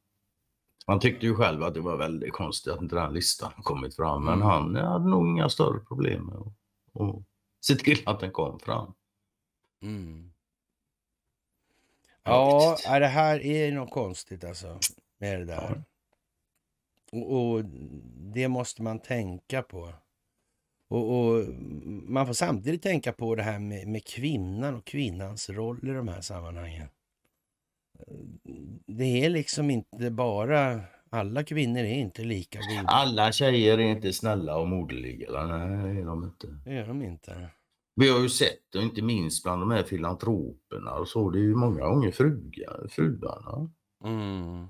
han tyckte ju själv att det var väldigt konstigt att inte den listan kommit fram, men mm. han hade nog inga större problem med att, se till att den kom fram. Mm. Ja, det här är något konstigt alltså med det där. Och, och det måste man tänka på. Och, och, man får samtidigt tänka på det här med, med, kvinnan och kvinnans roll i de här sammanhangen. Det är liksom inte bara... Alla kvinnor är inte lika goda. Alla tjejer är inte snälla och moderliga. Nej, är de inte. Det är de inte. Vi har ju sett, det, inte minst bland de här filantroperna och så, det är ju många gånger fruga, fruarna. Mm.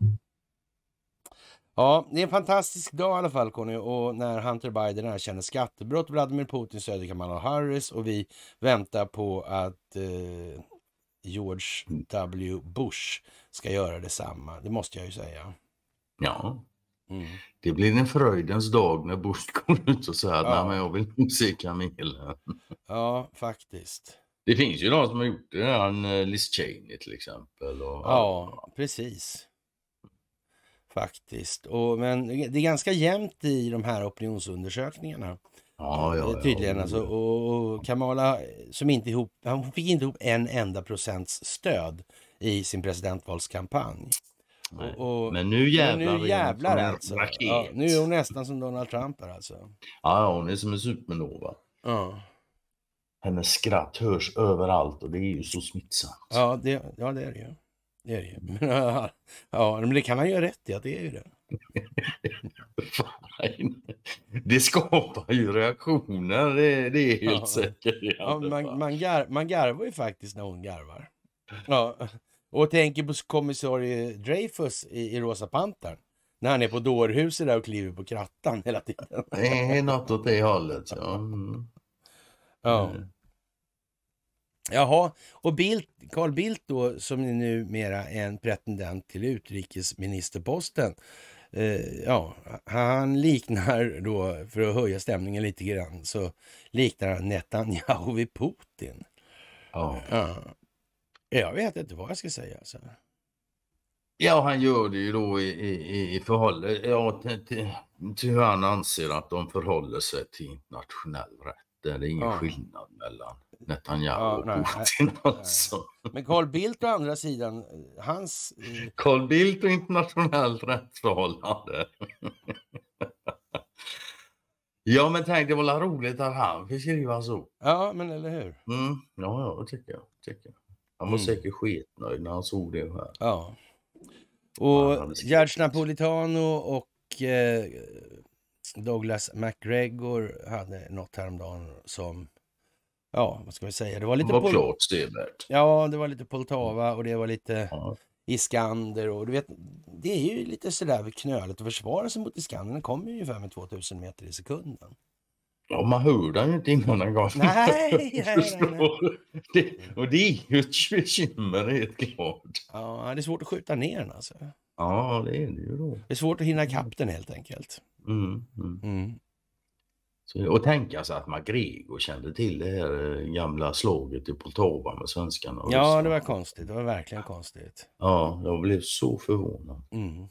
Ja, det är en fantastisk dag i alla fall Conny och när Hunter Biden erkänner skattebrott, Vladimir Putin stöder Kamala Harris och vi väntar på att eh, George W Bush ska göra detsamma. Det måste jag ju säga. Ja. Mm. Det blir en fröjdens dag när Bush kommer ut och säger ja. men jag vill nog se kamelen. Ja, faktiskt. Det finns ju de som har gjort det, eh, Liz Cheney till exempel. Och, ja, precis. Faktiskt. Och, men det är ganska jämnt i de här opinionsundersökningarna. Ja, ja, ja. Eh, tydligen alltså. Och Kamala som inte ihop, han fick inte ihop en enda procents stöd i sin presidentvalskampanj. Och, och, men nu jävlar, nu jävlar alltså. Ja, nu är hon nästan som Donald Trump här alltså. Ja, hon är som en supernova. Ja. Hennes skratt hörs överallt och det är ju så smittsamt. Ja, det, ja, det är det ju. Det är det ju. ja, men det kan han ju rätt i att det är ju det. det skapar ju reaktioner, det, det är helt ja. säkert. Ja, man, man, gar, man garvar ju faktiskt när hon garvar. Ja. Och tänker på kommissarie Dreyfus i, i Rosa Pantern. När han är på dårhuset där och kliver på krattan hela tiden. Det är något åt det hållet. Ja. Mm. ja. Mm. Jaha, och Bildt, Carl Bildt då som numera är en pretendent till utrikesministerposten. Eh, ja, han liknar då, för att höja stämningen lite grann, så liknar han Netanyahu vid Putin. Ja. ja. Jag vet inte vad jag ska säga. Så. Alltså. Ja, han gör det ju då i, i, i förhållande, ja, till, till, till, hur han anser att de förhåller sig till internationell rätt. Det är ingen ja. skillnad mellan Netanyahu och nej, Putin. Nej, nej. Alltså. Men Carl Bildt å andra sidan, hans... Eh, Carl Bildt och internationellt rättsförhållande. ja, men tänk det var la roligt att han fick skriva så. Ja, men eller hur? Mm. Ja, ja, det tycker jag. Tycker jag. Han var mm. säkert skitnöjd när han såg det själv. Ja. Och Gerds Napolitano och eh, Douglas McGregor hade något häromdagen som ja, vad ska vi säga, det var lite... Det var klart Stebert. Ja, det var lite Poltava och det var lite ja. Iskander och du vet, det är ju lite sådär knöligt att försvara sig mot Iskander. Den kommer ju ungefär med 2000 meter i sekunden. Ja, man hör den ju inte innan den går. Nej, Det, och det är ju ett bekymmer helt klart. Ja, det är svårt att skjuta ner den alltså. Ja, det är det ju då. Det är svårt att hinna kapp den helt enkelt. Mm, mm. Mm. Så, och tänka sig att Magrego kände till det här eh, gamla slaget i Poltava med svenskarna. Och ja, det var konstigt. Det var verkligen konstigt. Ja, jag blev så förvånad. Mm. Mm.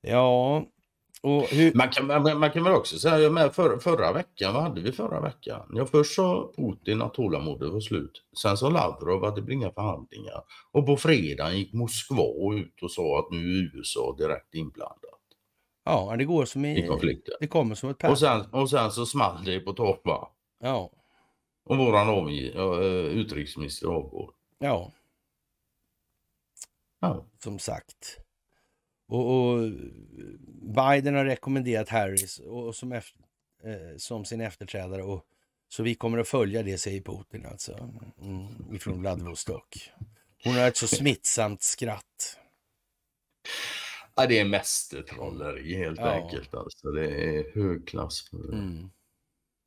Ja, hur... Man, kan, man, man, kan väl också säga, med för, förra veckan, vad hade vi förra veckan? Ja, först sa Putin att tålamodet var slut. Sen sa Lavrov att det blir inga förhandlingar. Och på fredagen gick Moskva ut och sa att nu är USA direkt inblandat. Ja, det går som i, i konflikter. Det kommer som ett Och sen, och sen så small det på torrt Ja. Och våran avg- äh, eh, utrikesminister avgår. Ja. ja. Som sagt. Och, och, Biden har rekommenderat Harris och, och som, efter, eh, som, sin efterträdare. Och, så vi kommer att följa det, säger Putin alltså. Mm, ifrån Vladivostok. Hon har ett så smittsamt skratt. Ja, det är mästertrolleri helt ja. enkelt. Alltså, det är högklass. Mm.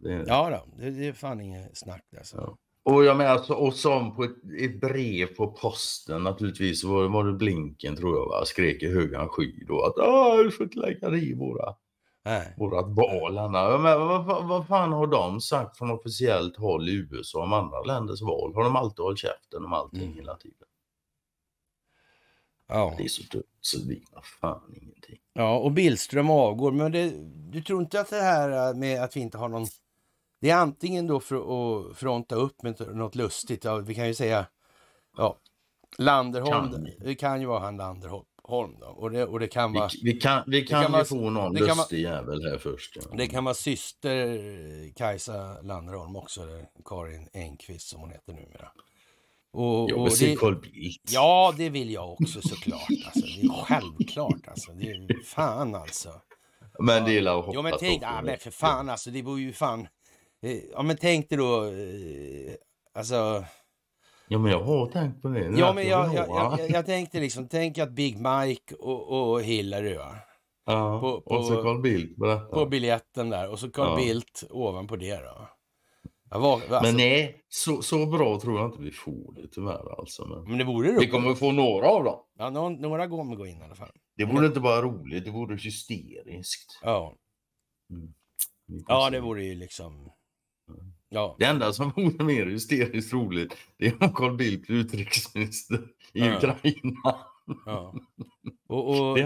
är... Ja, då. Det, det är fan inget snack. Alltså. Ja. Och jag menar, alltså, och som på ett, ett, brev på posten naturligtvis var, var det Blinken tror jag va? skrek i högan sky då att du får inte lägga dig i våra, Nej. vårat val. Men vad, vad, vad fan har de sagt från officiellt håll i USA om andra länders val? Har de alltid hållit käften om allting mm. hela tiden? Ja. Det är så dumt så det liknar fan ingenting. Ja, och Billström avgår. Men det, du tror inte att det här äh, med att vi inte har någon... Det är antingen då för att fronta upp med något lustigt. Ja, vi kan ju säga... Ja, Landerholm. Kan. Det kan ju vara han Landerholm. då. Och, det, och det kan vara... Vi, vi kan, vi kan, kan ju vara, få någon lustig vara, jävel här först. Ja. Det kan vara syster Kajsa Landerholm också, eller Karin Engqvist som hon heter numera. Och, jo, och det, Carl Bildt. Ja, det vill jag också såklart. Alltså. Det är självklart alltså. Det är, fan alltså. Men det gillar att hoppa Ja men tänk, Ja men för fan alltså, det vore ju fan... Eh, ja, men tänk dig då, eh, alltså... Ja, men jag har tänkt på det. ja, men jag, jag, jag, jag, tänkte liksom, tänk att Big Mike och, och Hillary, va? Ja, på, på, och så Carl Bildt på, på biljetten där och så Carl ja. Bildt ovanpå det då. Var, alltså. Men nej, så, så bra tror jag inte vi får det tyvärr. Alltså. Men, men det vore roligt. Vi kommer få några av dem. Ja, några, några kommer gå in i alla fall. Det vore men... inte bara roligt, det vore hysteriskt. Ja. Mm. Det ja, det vore ju liksom... Ja. Det enda som vore mer hysteriskt roligt det är om Carl Bildt blir utrikesminister i ja. Ukraina. Ja. Och, och det,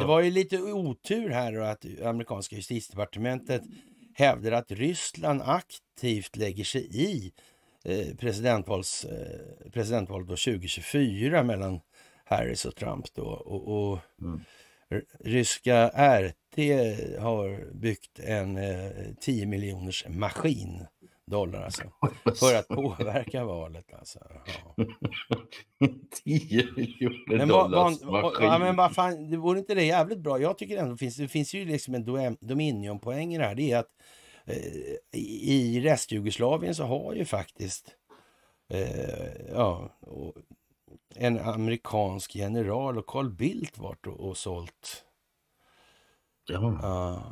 det, var ju lite otur här då att amerikanska justitiedepartementet hävdar att Ryssland aktivt lägger sig i eh, eh, presidentvalet presidentval 2024 mellan Harris och Trump. Då. Och, och mm. Ryska RT har byggt en eh, 10 miljoners maskin dollar alltså, för att påverka valet. Alltså. Ja. 10 miljoner men va, maskin. Ja, men vad fan, vore inte det jävligt bra? Jag tycker ändå finns, det finns ju liksom en dominion-poäng i det här. Det är att Eh, i restjugoslavien så har ju faktiskt eh, ja, en amerikansk general och Carl Bildt varit och, och sålt. Ja. ja.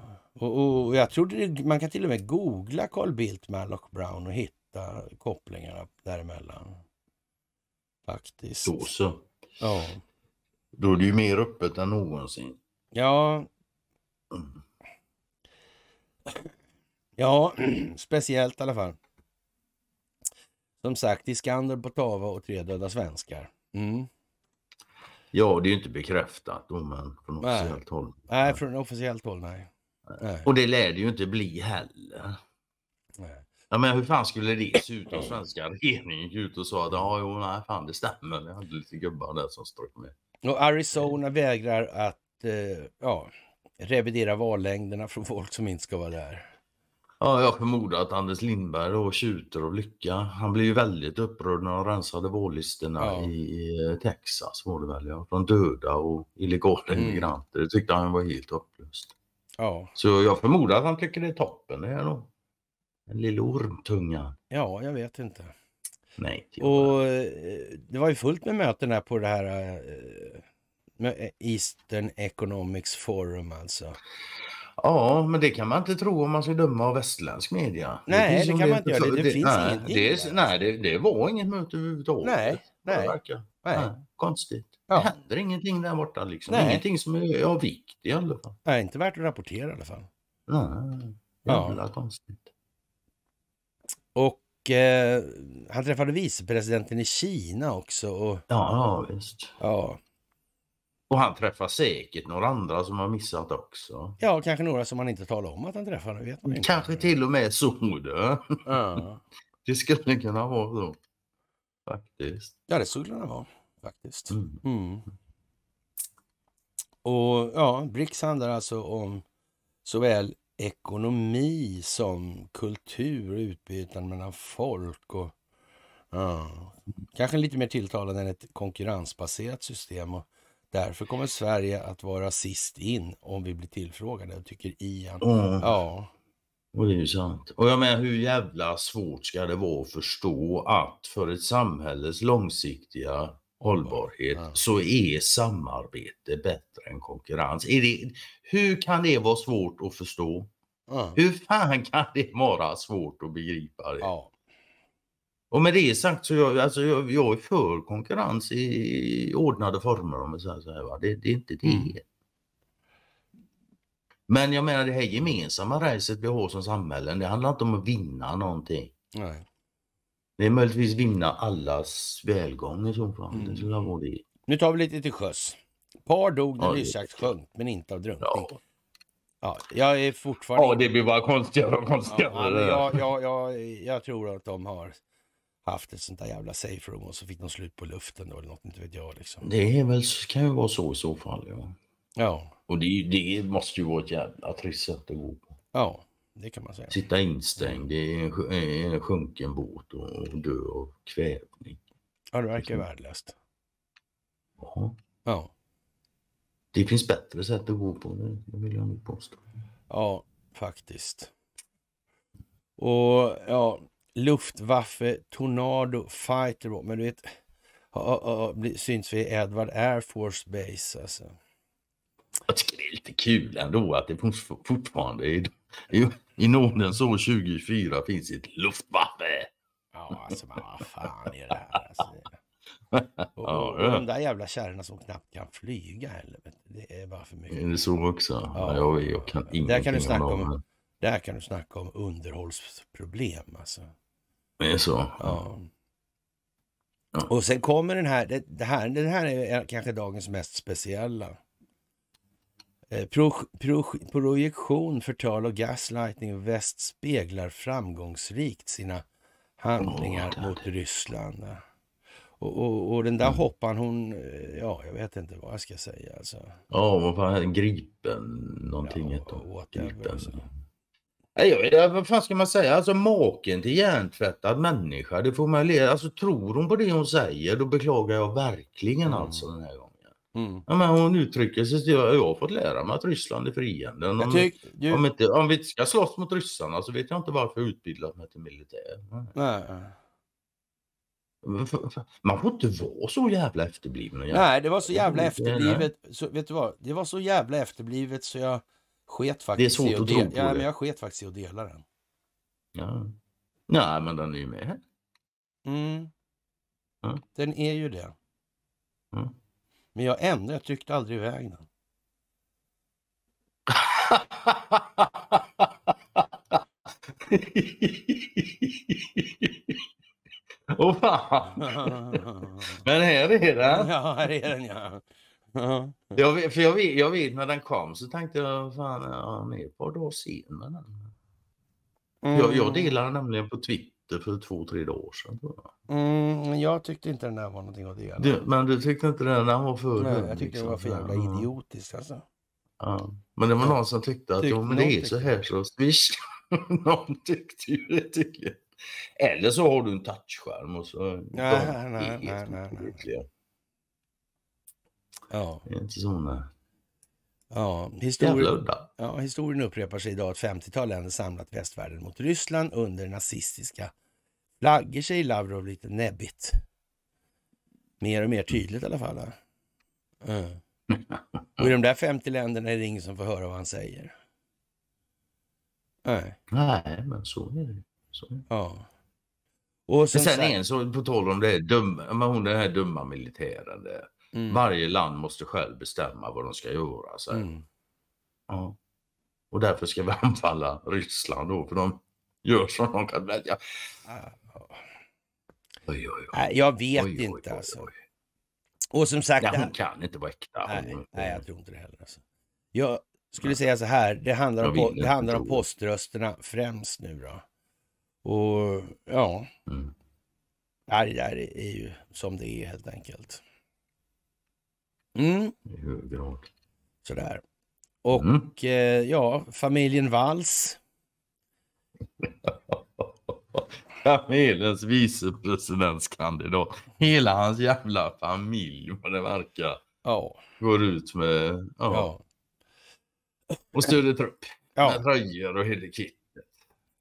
Och, och, och, jag trodde det, man kan till och med googla Carl Bildt, Malloch Brown och hitta kopplingarna däremellan. Faktiskt. Då så. Ja. Då är det ju mer öppet än någonsin. Ja. Mm. Ja, speciellt i alla fall. Som sagt, Iskander Botava och tre döda svenskar. Mm. Ja, det är ju inte bekräftat då, men från nej. officiellt håll. Nej, från officiellt håll, nej. nej. Och det lär det ju inte bli heller. Nej. Ja, men hur fan skulle det se ut om svenska regeringen gick ut och sa att ja, jo, nej, fan det stämmer. Vi hade lite gubbar där som strök med. Och Arizona vägrar att eh, ja, revidera vallängderna från folk som inte ska vara där. Ja, jag förmodar att Anders Lindberg då tjuter av lycka. Han blev ju väldigt upprörd när de rensade vårlistorna ja. i, i, eh, Texas var det väl ja. De döda och illegala mm. immigranter. Det tyckte han var helt upplöst. Ja. Så jag förmodar att han tycker det är toppen det här då. En lille ormtunga. Ja, jag vet inte. Nej. Inte och eh, det var ju fullt med möten här på det här eh, Eastern Economics Forum alltså. Ja, men det kan man inte tro om man ska döma av västerländsk media. Nej, det, det kan man inte göra. Det, det, det, finns nej, ingenting. Det, nej, det, det var inget möte överhuvudtaget. Nej, nej. nej. nej. Konstigt. Ja. Det händer ingenting där borta liksom. Nej. Ingenting som är av vikt i alla fall. Nej, inte värt att rapportera i alla fall. Nej, jävla ja. konstigt. Och eh, han träffade vicepresidenten i Kina också. Och... Ja, ja, visst. Ja. Och han träffar säkert några andra som har missat också. Ja, kanske några som han inte talar om att han träffar. vet man inte. Kanske till och med så Ja. Det skulle kunna vara så. Faktiskt. Ja, det skulle kunna vara. Faktiskt. Mm. Mm. Och ja, Brics handlar alltså om såväl ekonomi som kultur och utbyten mellan folk. och ja, Kanske lite mer tilltalande än ett konkurrensbaserat system. Och, Därför kommer Sverige att vara sist in om vi blir tillfrågade, tycker Ian. Mm. Ja. Och det är ju sant. Och jag menar hur jävla svårt ska det vara att förstå att för ett samhälles långsiktiga hållbarhet ja. så är samarbete bättre än konkurrens. Det, hur kan det vara svårt att förstå? Ja. Hur fan kan det vara svårt att begripa det? Ja. Och med det sagt så jag, alltså jag, jag är för konkurrens i ordnade former om vi säger så här. Va? Det, det är inte det. Mm. Men jag menar det här gemensamma racet vi har som samhällen, det handlar inte om att vinna någonting. Nej. Det är möjligtvis vinna allas välgång i så fall. Mm. Det skulle vara mm. det. Nu tar vi lite till sjöss. Par dog när ja, sjönk, men inte av drunkning. Ja. ja. jag är fortfarande... Ja, det blir bara konstigare och konstigare. Ja, jag, jag, jag, jag tror att de har haft ett sånt där jävla safe room och så fick de slut på luften då, eller något, inte vet jag. Liksom. Det är väl, kan ju vara så i så fall. Ja. ja. Och det, det måste ju vara ett jävla trist sätt att gå på. Ja, det kan man säga. Sitta instängd i en, en sjunken båt och, dö av kvävning. Ja, det verkar liksom. värdelöst. Ja. ja. Det finns bättre sätt att gå på, det vill jag nog påstå. Ja, faktiskt. Och ja, Luftwaffe Tornado Fighter. Men du vet, syns vi i Edward Air Force Base alltså. Jag tycker det är lite kul ändå att det fortfarande i, i, i nådens 2024 finns ett Luftwaffe. Ja, alltså vad fan är det här? Alltså. Och, och, och, de där jävla kärrorna som knappt kan flyga heller. Det är bara för mycket. Är det så också? Ja. Jag, jag kan ingenting där kan du snacka om, om Där kan du snacka om underhållsproblem alltså. Det är så? Ja. ja. Och sen kommer den här, det, det här, den här är kanske dagens mest speciella. Eh, pro, pro, projektion, förtal och gaslighting väst speglar framgångsrikt sina handlingar oh, mot Ryssland. Och, och, och, den där mm. hoppan hon, eh, ja jag vet inte vad jag ska säga alltså. Ja, oh, vad fan, gripen någonting. Ja, gripen. Alltså vad fan ska man säga? Alltså maken till hjärntvättad människa, det får man leva. Alltså tror hon på det hon säger, då beklagar jag verkligen mm. alltså den här gången. Mm. Ja, men hon uttrycker sig, jag har fått lära mig att Ryssland är friande. Om, tyck, ju... om, inte, om vi inte ska slåss mot ryssarna så vet jag inte varför jag utbildat mig till militär. Nej. Man får inte vara så jävla efterbliven. Jävla... Nej, det var så jävla efterblivet. Så, vet du vad? Det var så jävla efterblivet så jag Sket faktiskt det är svårt att tro på ja, det. Men jag sket faktiskt i att dela den. Ja. Nej, men den är ju med här. Mm. Ja. Den är ju det. Ja. Men jag ändrade, jag tryckte aldrig iväg den. Åh oh, fan! Men här är den. Ja, här är den ja. Ja. Jag, för jag vet, jag vet när den kom så tänkte jag fan, jag är ett par dagar sen med den. Mm. Jag, jag mm. delade nämligen på Twitter för två, tre dagar sedan. Jag. Mm, jag tyckte inte den där var någonting att dela. Du, men du tyckte inte den där var för Nej, jag tyckte liksom. det var för jävla idiotisk alltså. Ja. Men det var någon som tyckte att om det är så här så swish. någon tyckte ju det tydligen. Eller så har du en touchskärm och så... Ja, nej, nej, nej, nej. Ja. Det är inte så hon är. Ja, historien, ja, historien upprepar sig idag. Ett 50-tal länder samlat västvärlden mot Ryssland under nazistiska flaggor, säger Lavrov lite näbbigt. Mer och mer tydligt i alla fall. Mm. Och i de där 50 länderna är det ingen som får höra vad han säger. Nej. Nej, men så är det. Så är det. Ja. Och sen, Men sen, sen... en som, på tal om det, dum, hon den här dumma militären där. Mm. Varje land måste själv bestämma vad de ska göra. Så. Mm. Ja. Och därför ska vi anfalla Ryssland då, för de gör som de kan välja. Ah. Oj, oj, oj. Nej, jag vet oj, inte oj, alltså. Oj, och som sagt... Nej, hon här... kan inte vara äkta. Nej, nej, jag tror inte det heller. Alltså. Jag skulle nej. säga så här, det handlar, om, det handlar om poströsterna främst nu då. Och ja, mm. det där är ju som det är helt enkelt. Mm. I hög grad. Sådär. Och mm. eh, ja, familjen Walls. Familjens vicepresidentskandidat. Hela hans jävla familj vad det verkar. Ja. Går ut med... Ja. ja. Och stöder trupp. Ja. Med tröjor och hela kittet.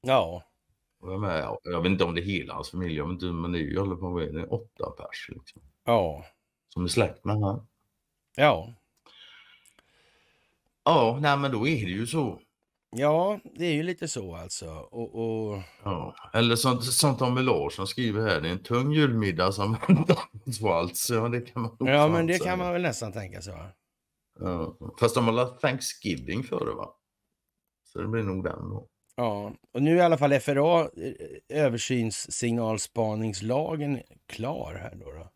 Ja. Jag, med, jag vet inte om det är hela hans familj, men vet inte hur man på Det är åtta pers. Liksom. Ja. Som är släkt med honom. Ja. Ja, nej men då är det ju så. Ja, det är ju lite så alltså. Och, och... Ja, eller som, som Tommy Larsson skriver här, det är en tung julmiddag som väntar på allt. det kan man ja, men det kan man väl nästan tänka sig. Ja. Fast de har lagt Thanksgiving före va? Så det blir nog den då. Ja, och nu är i alla fall FRA, eh, eh, översynssignalspaningslagen, klar här då. då.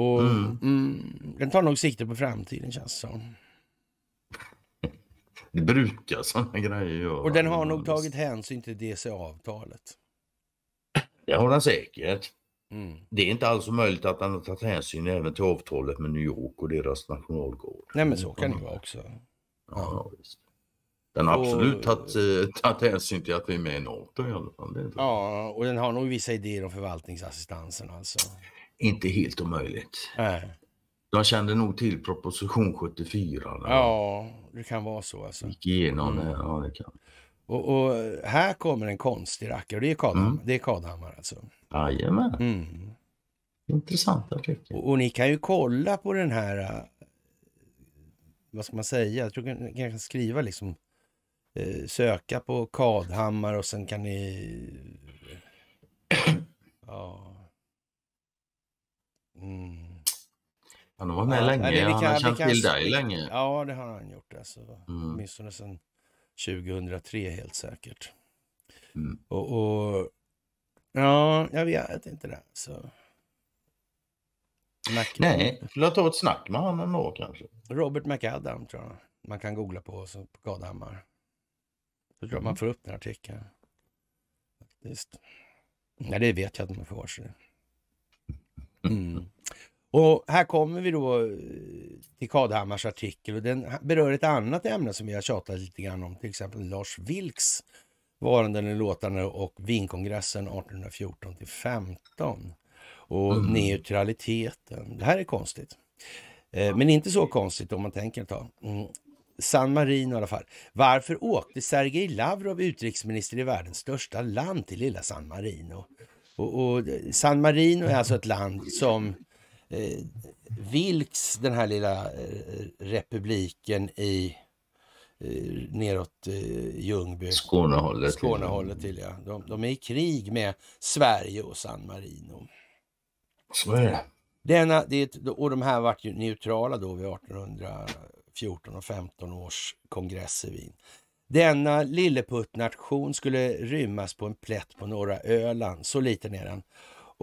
Och mm. Mm, den tar nog sikte på framtiden känns det som. Det brukar sådana grejer göra. Och den har nog tagit hänsyn till DC-avtalet. Det har den säkert. Mm. Det är inte alls möjligt att den har tagit hänsyn även till avtalet med New York och deras nationalgård. Nej men så kan det vara också. Ja, ja. visst. Den har och, absolut tagit, eh, tagit hänsyn till att vi är med i Nato i alla fall. Ja, och den har nog vissa idéer om förvaltningsassistansen alltså. Inte helt omöjligt. Nej. De kände nog till proposition 74. Där. Ja, det kan vara så alltså. Gick igenom mm. ja det kan. Och, och, här kommer en konstig rackare, det är Kadhammar, mm. det är Kadhammar alltså. Jajamän. Mm. Intressant artikel. Och, och ni kan ju kolla på den här, eh, vad ska man säga, jag tror jag kan, kan skriva liksom Eh, söka på Kadhammar och sen kan ni... Ja. Mm. Han har varit med ja, länge, nej, kan, han har känt till dig länge. Ja, det har han gjort. Alltså. Mm. Åtminstone sedan 2003 helt säkert. Mm. Och, och, Ja, jag vet inte det. Så... Alltså. Mac Nej, skulle ta ett snack med honom då kanske? Robert McAdam tror jag. Man kan googla på, så, alltså, på Gadhammar. Så tror jag man mm. får upp den artikeln. Faktiskt. Nej, det vet jag att man får. Sig. Mm. Och här kommer vi då eh, till Kadhammars artikel och den berör ett annat ämne som vi har tjatat lite grann om, till exempel Lars Vilks varande eller låtande och vinkongressen 1814 till 15 och mm. neutraliteten. Det här är konstigt. Eh, men inte så konstigt om man tänker ett tag. Mm. San Marino i alla fall. Varför åkte Sergej Lavrov, utrikesminister i världens största land, till lilla San Marino? Och, och San Marino är alltså ett land som eh, Vilks, den här lilla eh, republiken i eh, neråt eh, Ljungby. Skånehållet. Skånehållet till, ja. De, de, är i krig med Sverige och San Marino. Så är det. Denna, det och de här vart ju neutrala då vid 1800 14 och 15 års kongress i Wien. Denna lilleputtnation skulle rymmas på en plätt på norra Öland, så liten är den.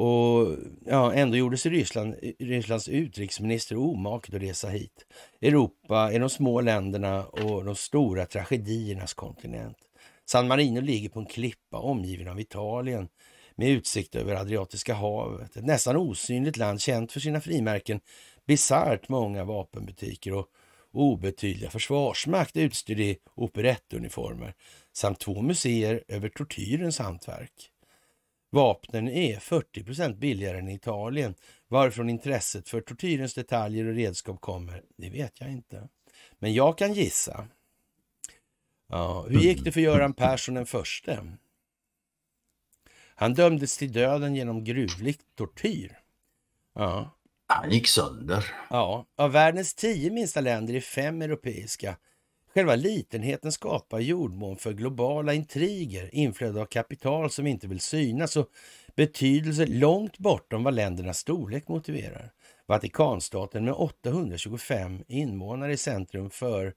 Och ja, ändå gjorde sig Ryssland, Rysslands utrikesminister omaket att resa hit. Europa är de små länderna och de stora tragediernas kontinent. San Marino ligger på en klippa omgiven av Italien med utsikt över Adriatiska havet. Ett nästan osynligt land känt för sina frimärken, bisarrt många vapenbutiker och obetydliga försvarsmakt utstyrd i operettuniformer samt två museer över tortyrens hantverk. Vapnen är 40 billigare än i Italien. Varifrån intresset för tortyrens detaljer och redskap kommer, det vet jag inte. Men jag kan gissa. Ja, hur gick det för Göran Persson den förste? Han dömdes till döden genom gruvlig tortyr. Ja, han gick sönder. Ja, av världens tio minsta länder är fem europeiska. Själva litenheten skapar jordmån för globala intriger, inflöde av kapital som inte vill synas och betydelse långt bortom vad ländernas storlek motiverar. Vatikanstaten med 825 invånare i centrum för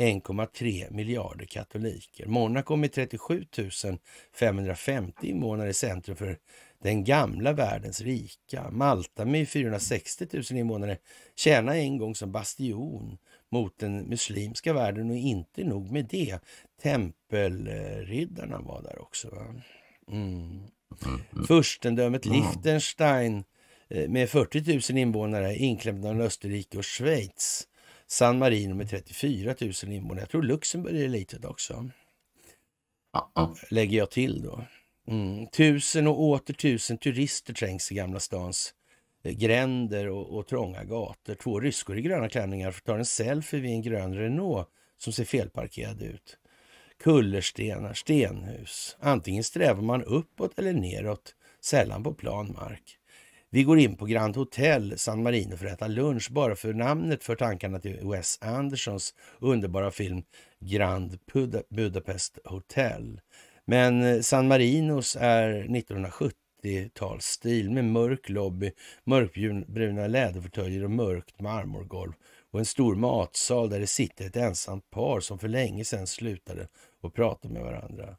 1,3 miljarder katoliker. Monaco med 37 550 invånare i centrum för den gamla världens rika. Malta med 460 000 invånare tjänar en gång som bastion mot den muslimska världen och inte nog med det. Tempelriddarna var där också. Va? Mm. Furstendömet mm. Liechtenstein eh, med 40 000 invånare inklämd mellan Österrike och Schweiz. San Marino med 34 000 invånare. Jag tror Luxemburg är litet också. Lägger jag till då. Mm. Tusen och åter tusen turister trängs i Gamla stans eh, gränder och, och trånga gator. Två ryskor i gröna klänningar tar en selfie vid en grön Renault som ser felparkerad ut. Kullerstenar, stenhus. Antingen strävar man uppåt eller neråt, sällan på plan mark. Vi går in på Grand Hotel San Marino för att äta lunch. Bara för namnet för tankarna till Wes Andersons underbara film Grand Budapest Hotel. Men eh, San Marinos är 1970-talsstil med mörk lobby, mörkbruna läderfåtöljer och mörkt marmorgolv och en stor matsal där det sitter ett ensamt par som för länge sedan slutade att prata med varandra.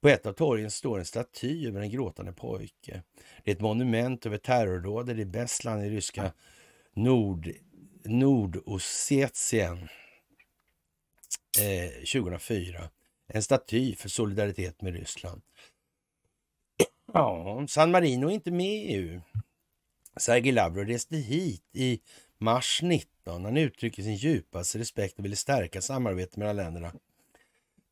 På ett av torgen står en staty över en gråtande pojke. Det är ett monument över terrordådet i Besslan i ryska Nord, Nordossetien eh, 2004. En staty för solidaritet med Ryssland. Ja, San Marino är inte med i EU. Sergej Lavrov reste hit i mars 19. Han uttrycker sin djupaste respekt och ville stärka samarbetet mellan länderna.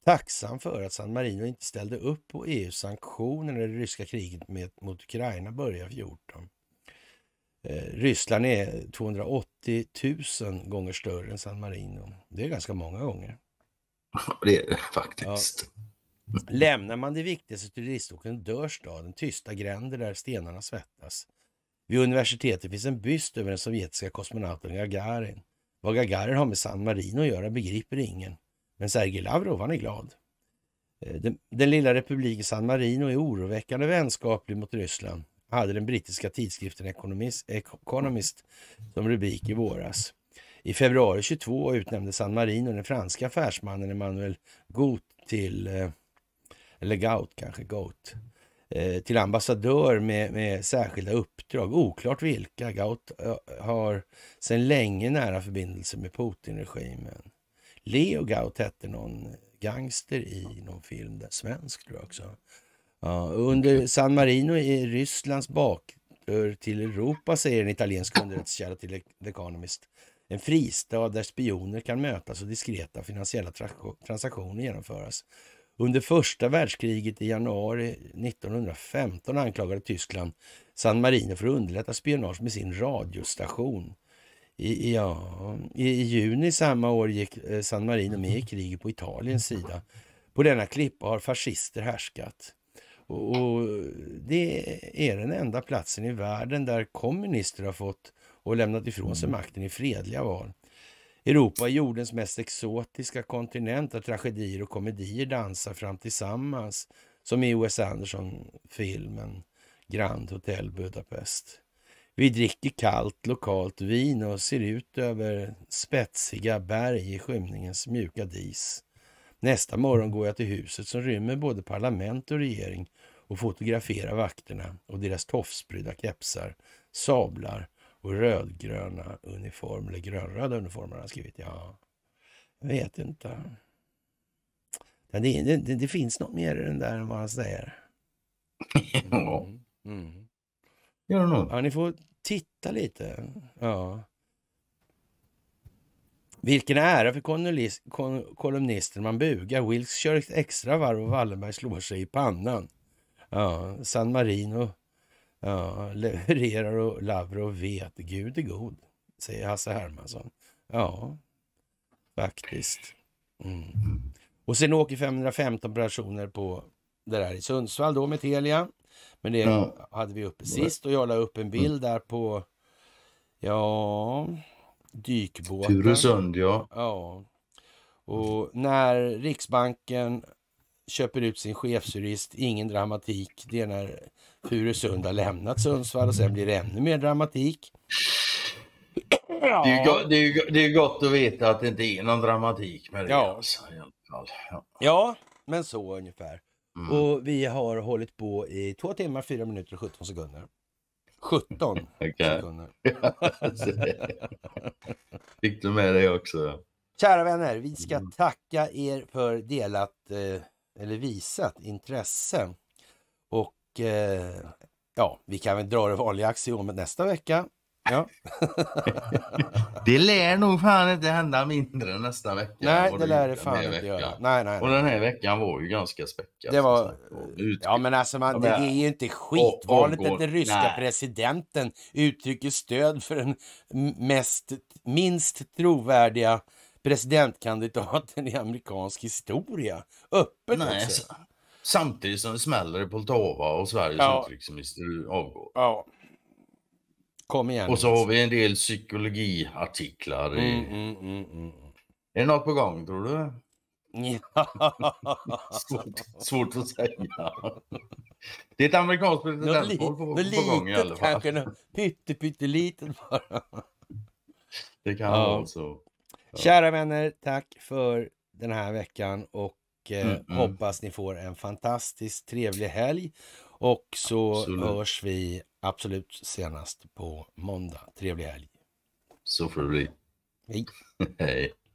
Tacksam för att San Marino inte ställde upp på EUs sanktioner när det ryska kriget med, mot Ukraina började 14. Eh, Ryssland är 280 000 gånger större än San Marino. Det är ganska många gånger. Det är det faktiskt. Ja. Lämnar man det viktigaste turistoken dör staden. Tysta gränder där stenarna svettas. Vid universitetet finns en byst över den sovjetiska kosmonauten Gagarin. Vad Gagarin har med San Marino att göra begriper ingen. Men Sergej Lavrov, han är glad. Eh, den, den lilla republiken San Marino är oroväckande vänskaplig mot Ryssland, hade den brittiska tidskriften Economist, Economist som rubrik i våras. I februari 22 utnämnde San Marino den franska affärsmannen Emmanuel Gout till, eh, eller Gaut kanske, Gout, eh, till ambassadör med, med särskilda uppdrag, oklart vilka. Gaut eh, har sedan länge nära förbindelser med Putin-regimen. Leo Gaut hette någon gangster i någon film, där, svensk tror jag också. Ja, under San Marino i Rysslands bakdörr till Europa, säger en italiensk underrättelsekälla till The Economist, en fristad där spioner kan mötas och diskreta finansiella transaktioner genomföras. Under första världskriget i januari 1915 anklagade Tyskland San Marino för att underlätta spionage med sin radiostation. I, ja, i, i juni samma år gick eh, San Marino med i kriget på Italiens sida. På denna klippa har fascister härskat. Och, och det är den enda platsen i världen där kommunister har fått och lämnat ifrån sig mm. makten i fredliga val. Europa är jordens mest exotiska kontinent där tragedier och komedier dansar fram tillsammans. Som i O.S. Anderson-filmen Grand Hotel Budapest. Vi dricker kallt lokalt vin och ser ut över spetsiga berg i skymningens mjuka dis. Nästa morgon går jag till huset som rymmer både parlament och regering och fotograferar vakterna och deras tofsprydda kepsar, sablar och rödgröna uniformer, eller grönröda uniformer har han skrivit. Ja, jag vet inte. Mm. Det, det, det, det finns något mer i den där än vad han säger. Ja. Mm. mm. Gör Ja, ni får titta lite. Ja. Vilken ära för kolumnisten man bugar. Wilkes kör ett extra varv och Wallenberg slår sig i pannan. Ja, San Marino Ja, levererar och Lavrov vet. Gud är god, säger Hasse Hermansson. Ja, faktiskt. Mm. Och sen åker 515 personer på det där i Sundsvall då med Telia. Men det ja. hade vi uppe sist och jag la upp en bild mm. där på, ja, dykbåtar. Turesund ja. Ja. Och när Riksbanken köper ut sin chefsjurist, ingen dramatik. Det är när Furusund har lämnat Sundsvall och sen blir det ännu mer dramatik. Ja. Det, är gott, det, är, det är gott att veta att det inte är någon dramatik med det. Ja, alltså. ja. ja men så ungefär. Mm. Och vi har hållit på i två timmar, fyra minuter och 17 sekunder. 17 sekunder. Fick du med dig också? Kära vänner, vi ska mm. tacka er för delat eh, eller visat intresse. Och eh, ja, vi kan väl dra det vanliga axiomet nästa vecka. Ja. det lär nog fan inte hända mindre nästa vecka. Nej, det lär det fan inte göra. Nej, nej, Och den här veckan var ju ganska späckad. Det var... Ja, men alltså man, det är ju inte skitvanligt att den ryska nej. presidenten uttrycker stöd för den mest, minst trovärdiga presidentkandidaten i amerikansk historia. Öppet Nej, också. Samtidigt som det smäller i Poltava och Sveriges ja. utrikesminister avgår. Ja. Kom igen. Och så har vi en del psykologiartiklar. Mm, i... Mm, mm, mm, Är det något på gång tror du? Ja. svårt, svårt att säga. Det är ett amerikanskt presidentval på, på, gång i alla fall. Kanske, pytte, pyttelitet bara. Det kan ja. vara så. Kära vänner, tack för den här veckan och eh, mm, mm. hoppas ni får en fantastiskt trevlig helg. Och så absolut. hörs vi absolut senast på måndag. Trevlig helg! Så får det bli. Hej! Hej!